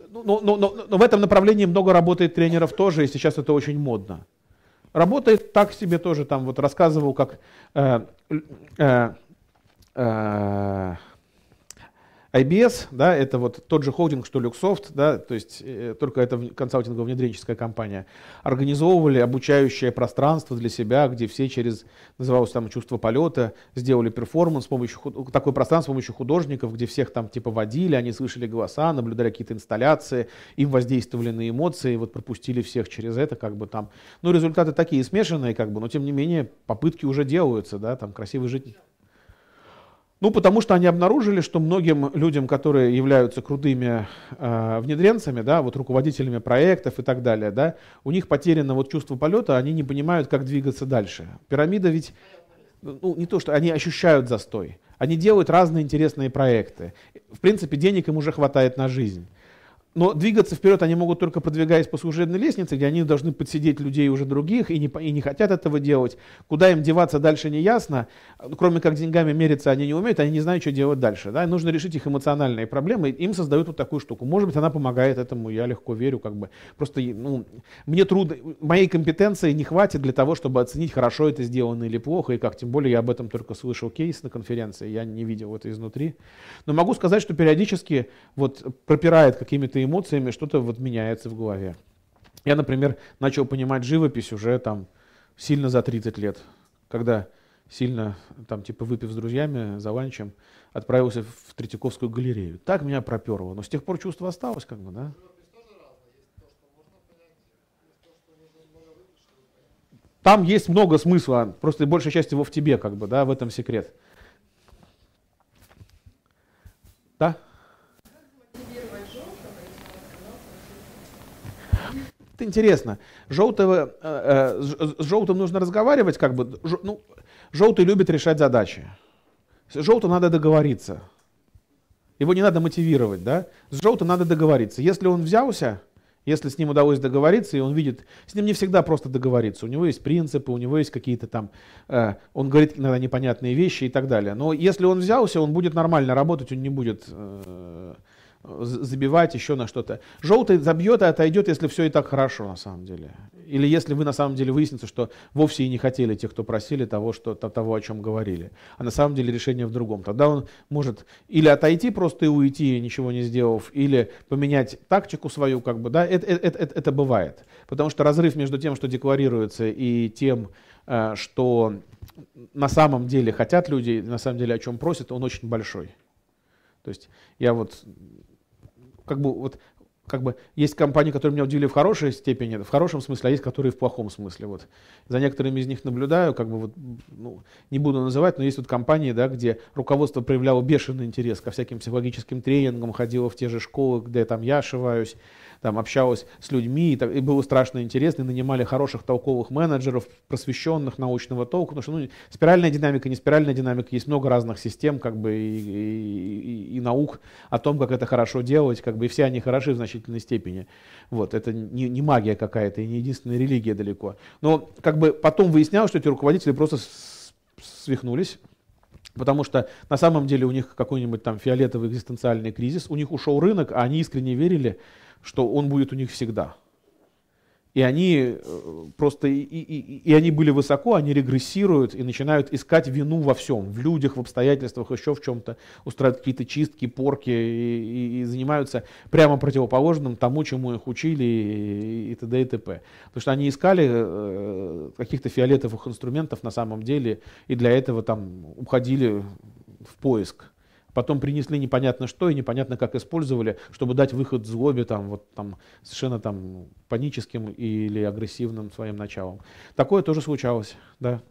Ну, но, но, но, но в этом направлении много работает тренеров тоже, и сейчас это очень модно работает так себе тоже, там вот рассказывал, как э, э, э, IBS, да, это вот тот же холдинг, что Люксофт, да, то есть э, только это консалтингово-внедренческая компания, организовывали обучающее пространство для себя, где все через, называлось там чувство полета, сделали перформанс с помощью, такое пространство с помощью художников, где всех там типа водили, они слышали голоса, наблюдали какие-то инсталляции, им воздействовали на эмоции, вот пропустили всех через это, как бы там. Ну, результаты такие смешанные, как бы, но тем не менее попытки уже делаются, да, там красивый жить. Ну, потому что они обнаружили, что многим людям, которые являются крутыми э, внедренцами, да, вот руководителями проектов и так далее, да, у них потеряно вот чувство полета, они не понимают, как двигаться дальше. Пирамида ведь, ну, не то, что они ощущают застой, они делают разные интересные проекты. В принципе, денег им уже хватает на жизнь. Но двигаться вперед они могут только продвигаясь по служебной лестнице, где они должны подсидеть людей уже других и не, и не хотят этого делать. Куда им деваться дальше не ясно. Кроме как деньгами мериться они не умеют, они не знают, что делать дальше. Да? Нужно решить их эмоциональные проблемы. Им создают вот такую штуку. Может быть, она помогает этому, я легко верю. Как бы. Просто ну, мне трудно, моей компетенции не хватит для того, чтобы оценить, хорошо это сделано или плохо, и как. Тем более я об этом только слышал кейс на конференции, я не видел это изнутри. Но могу сказать, что периодически вот пропирает какими-то эмоциями что-то вот меняется в голове. Я, например, начал понимать живопись уже там сильно за 30 лет, когда сильно, там, типа, выпив с друзьями за ланчем, отправился в Третьяковскую галерею. Так меня проперло. Но с тех пор чувство осталось, как бы, да? Там есть много смысла, просто большая часть его в тебе, как бы, да, в этом секрет. Да? Это интересно. Желтого, э, э, с желтым нужно разговаривать, как бы. Ж, ну, желтый любит решать задачи. С желтым надо договориться. Его не надо мотивировать, да? С желтым надо договориться. Если он взялся, если с ним удалось договориться, и он видит, с ним не всегда просто договориться. У него есть принципы, у него есть какие-то там, э, он говорит иногда непонятные вещи и так далее. Но если он взялся, он будет нормально работать, он не будет э, забивать еще на что-то. Желтый забьет и отойдет, если все и так хорошо на самом деле. Или если вы на самом деле выяснится, что вовсе и не хотели те кто просили того, что, того о чем говорили. А на самом деле решение в другом. Тогда он может или отойти просто и уйти, ничего не сделав, или поменять тактику свою, как бы, да, это, это, это, это бывает. Потому что разрыв между тем, что декларируется, и тем, э, что на самом деле хотят люди, на самом деле о чем просят, он очень большой. То есть я вот как бы вот как бы есть компании, которые меня удивили в хорошей степени, в хорошем смысле, а есть которые в плохом смысле. Вот. За некоторыми из них наблюдаю, как бы вот, ну, не буду называть, но есть вот компании, да, где руководство проявляло бешеный интерес ко всяким психологическим тренингам, ходило в те же школы, где там я ошиваюсь, там общалось с людьми, и, так, и было страшно интересно, и нанимали хороших толковых менеджеров, просвещенных научного толка, потому что ну, спиральная динамика, не спиральная динамика, есть много разных систем, как бы, и, и, и, и наук о том, как это хорошо делать, как бы, и все они хороши значит значительной степени. Вот, это не, не магия какая-то и не единственная религия далеко. Но как бы потом выяснялось, что эти руководители просто свихнулись, Потому что на самом деле у них какой-нибудь там фиолетовый экзистенциальный кризис, у них ушел рынок, а они искренне верили, что он будет у них всегда. И они э, просто и, и, и они были высоко, они регрессируют и начинают искать вину во всем, в людях, в обстоятельствах, еще в чем-то, устраивают какие-то чистки, порки и, и, и занимаются прямо противоположным тому, чему их учили и, и т.д. и т.п. Потому что они искали э, каких-то фиолетовых инструментов на самом деле и для этого там уходили в поиск Потом принесли непонятно что и непонятно как использовали, чтобы дать выход злобе там, вот, там, совершенно там, паническим или агрессивным своим началом. Такое тоже случалось, да.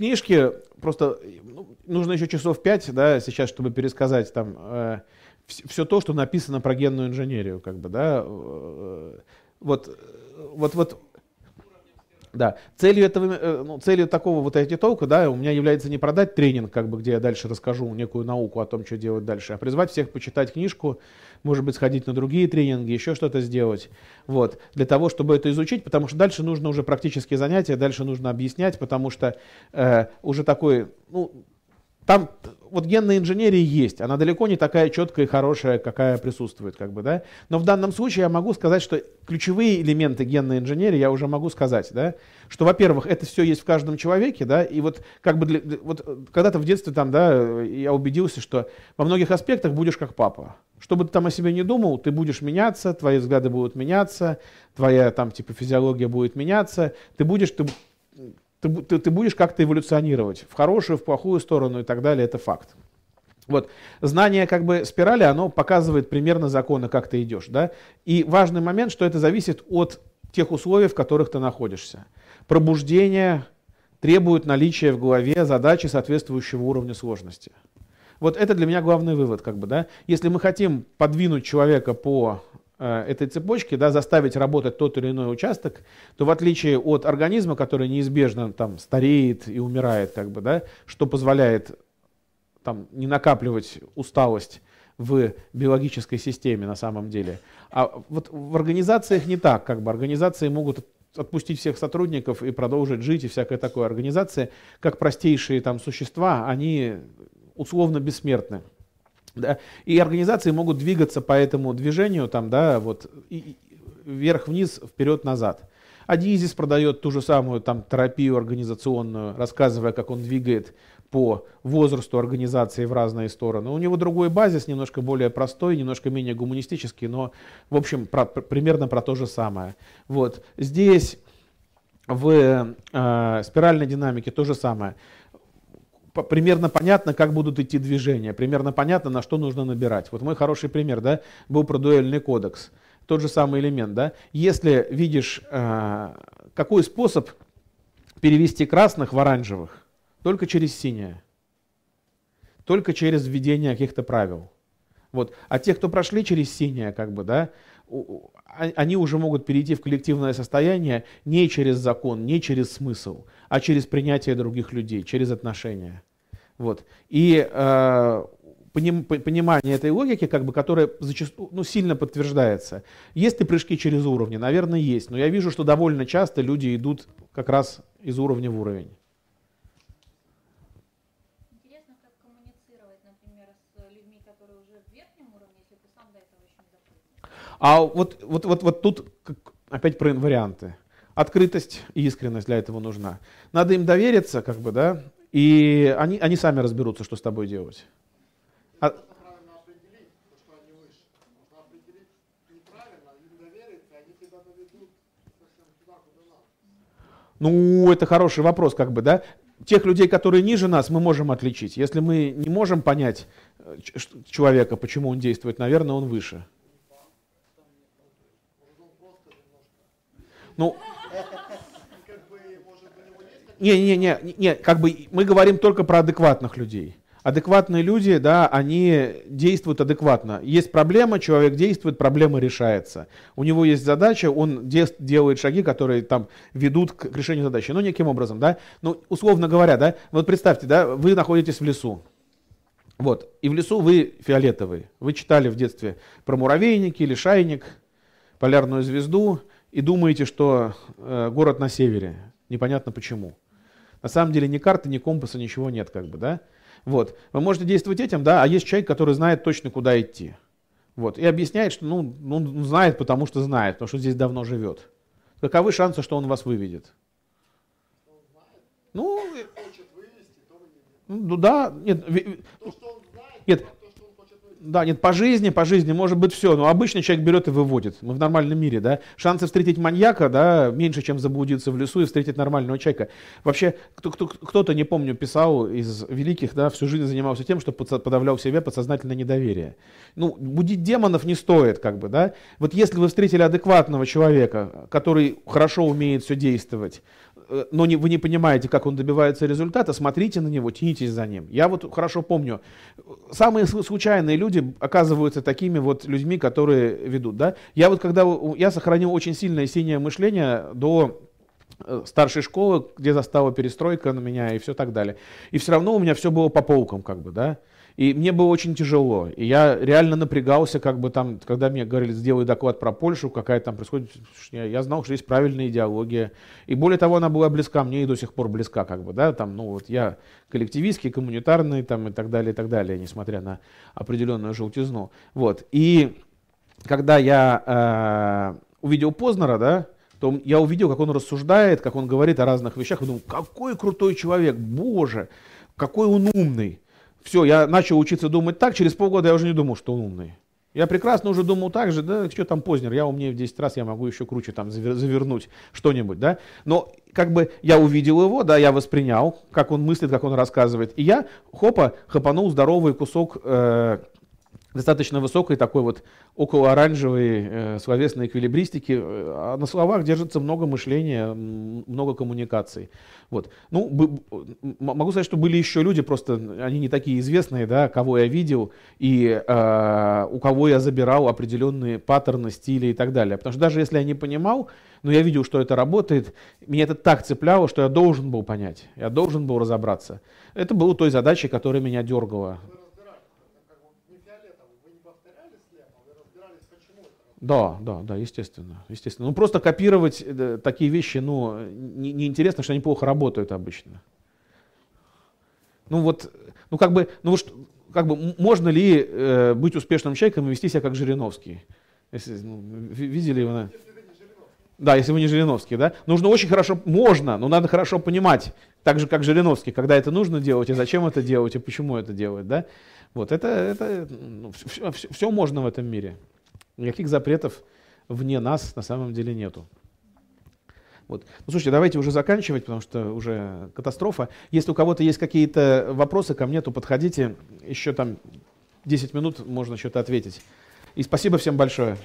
книжке просто ну, нужно еще часов пять, да, сейчас, чтобы пересказать там э, все то, что написано про генную инженерию, как бы, да. Э, вот, э, вот, вот да. Целью, этого, э, ну, целью такого вот айтитолка, да, у меня является не продать тренинг, как бы, где я дальше расскажу некую науку о том, что делать дальше, а призвать всех почитать книжку, может быть, сходить на другие тренинги, еще что-то сделать. Вот. Для того, чтобы это изучить, потому что дальше нужно уже практические занятия, дальше нужно объяснять, потому что э, уже такой, ну, там вот генная инженерия есть, она далеко не такая четкая и хорошая, какая присутствует, как бы, да. Но в данном случае я могу сказать, что ключевые элементы генной инженерии я уже могу сказать, да, что, во-первых, это все есть в каждом человеке, да, и вот как бы для, вот когда-то в детстве там, да, я убедился, что во многих аспектах будешь как папа. Что бы ты там о себе не думал, ты будешь меняться, твои взгляды будут меняться, твоя там типа физиология будет меняться, ты будешь, ты, ты, ты, ты будешь как-то эволюционировать в хорошую, в плохую сторону и так далее, это факт. Вот. Знание как бы спирали, оно показывает примерно законы, как ты идешь. Да? И важный момент, что это зависит от тех условий, в которых ты находишься. Пробуждение требует наличия в голове задачи соответствующего уровня сложности. Вот это для меня главный вывод, как бы, да. Если мы хотим подвинуть человека по Э, этой цепочки, да, заставить работать тот или иной участок, то в отличие от организма, который неизбежно там стареет и умирает, как бы, да, что позволяет там не накапливать усталость в биологической системе на самом деле. А вот в организациях не так, как бы организации могут отпустить всех сотрудников и продолжить жить и всякое такое. Организации, как простейшие там существа, они условно бессмертны. Да, и организации могут двигаться по этому движению, там, да, вот, и, и вверх-вниз, вперед-назад. Адизис продает ту же самую там, терапию организационную, рассказывая, как он двигает по возрасту организации в разные стороны. У него другой базис, немножко более простой, немножко менее гуманистический, но, в общем, про, примерно про то же самое. Вот. Здесь в э, спиральной динамике то же самое примерно понятно, как будут идти движения, примерно понятно, на что нужно набирать. Вот мой хороший пример, да, был про дуэльный кодекс. Тот же самый элемент, да. Если видишь, э, какой способ перевести красных в оранжевых, только через синее, только через введение каких-то правил. Вот. А те, кто прошли через синее, как бы, да, а, они уже могут перейти в коллективное состояние не через закон, не через смысл, а через принятие других людей, через отношения. Вот. И э, поним, понимание этой логики, как бы, которая зачастую, ну, сильно подтверждается. Есть ли прыжки через уровни? Наверное, есть. Но я вижу, что довольно часто люди идут как раз из уровня в уровень. А вот, вот, вот, вот тут опять про варианты. Открытость и искренность для этого нужна. Надо им довериться, как бы, да, и они, они сами разберутся, что с тобой делать. А ну, это хороший вопрос, как бы, да. Тех людей, которые ниже нас, мы можем отличить. Если мы не можем понять э, человека, почему он действует, наверное, он выше. Ну, не, не, не, не, как бы мы говорим только про адекватных людей. Адекватные люди, да, они действуют адекватно. Есть проблема, человек действует, проблема решается. У него есть задача, он де- делает шаги, которые там ведут к решению задачи. Ну, неким образом, да. Ну, условно говоря, да, ну, вот представьте, да, вы находитесь в лесу. Вот, и в лесу вы фиолетовый. Вы читали в детстве про муравейники, лишайник, полярную звезду, и думаете, что э, город на севере. Непонятно почему. На самом деле ни карты, ни компаса, ничего нет, как бы, да? Вот. Вы можете действовать этим, да, а есть человек, который знает точно, куда идти. Вот. И объясняет, что ну, ну, ну знает, потому что знает, потому что здесь давно живет. Каковы шансы, что он вас выведет? Ну, ну да, нет, то, нет, да, нет, по жизни, по жизни может быть все, но обычно человек берет и выводит. Мы в нормальном мире, да. Шансы встретить маньяка, да, меньше, чем заблудиться в лесу и встретить нормального человека. Вообще, кто-то, не помню, писал из великих, да, всю жизнь занимался тем, что подавлял в себе подсознательное недоверие. Ну, будить демонов не стоит, как бы, да. Вот если вы встретили адекватного человека, который хорошо умеет все действовать, Э, но не, вы не понимаете, как он добивается результата, смотрите на него, тянитесь за ним. Я вот хорошо помню, самые случайные люди оказываются такими вот людьми, которые ведут. Да? Я вот когда, я сохранил очень сильное синее мышление до э, старшей школы, где застала перестройка на меня и все так далее. И все равно у меня все было по полкам, как бы, да. И мне было очень тяжело. И я реально напрягался, как бы там, когда мне говорили, сделай доклад про Польшу, какая там происходит. Я знал, что есть правильная идеология. И более того, она была близка мне и до сих пор близка, как бы, да, там, ну вот я коллективистский, коммунитарный, там и так далее, и так далее, несмотря на определенную желтизну. Вот. И когда я э, увидел Познера, да, то я увидел, как он рассуждает, как он говорит о разных вещах, и думал, какой крутой человек, боже, какой он умный. Все, я начал учиться думать так, через полгода я уже не думал, что он умный. Я прекрасно уже думал так же, да, что там Познер, я умнее в 10 раз, я могу еще круче там завернуть что-нибудь, да. Но как бы я увидел его, да, я воспринял, как он мыслит, как он рассказывает. И я, хопа, хапанул здоровый кусок э, достаточно высокой, такой вот около оранжевой э, словесной эквилибристики. Э, а на словах держится много мышления, много коммуникаций. Вот. Ну, бы, могу сказать, что были еще люди, просто они не такие известные, да, кого я видел и э, у кого я забирал определенные паттерны, стили и так далее. Потому что даже если я не понимал, но я видел, что это работает, меня это так цепляло, что я должен был понять, я должен был разобраться. Это было той задачей, которая меня дергала. Да, да, да, естественно, естественно. Ну просто копировать э, такие вещи, ну, неинтересно, не, не что они плохо работают обычно. Ну вот, ну как бы, ну что, как бы, можно ли э, быть успешным человеком и вести себя как Жириновский? Если, ну, видели его? На... Да, если вы не Жириновский, да? Нужно очень хорошо, можно, но надо хорошо понимать, так же как Жириновский, когда это нужно делать, и зачем это делать, и почему это делать, да? Вот это, это ну, все, все, все можно в этом мире. Никаких запретов вне нас на самом деле нету. Вот. Ну, слушайте, давайте уже заканчивать, потому что уже катастрофа. Если у кого-то есть какие-то вопросы ко мне, то подходите. Еще там 10 минут можно что-то ответить. И спасибо всем большое.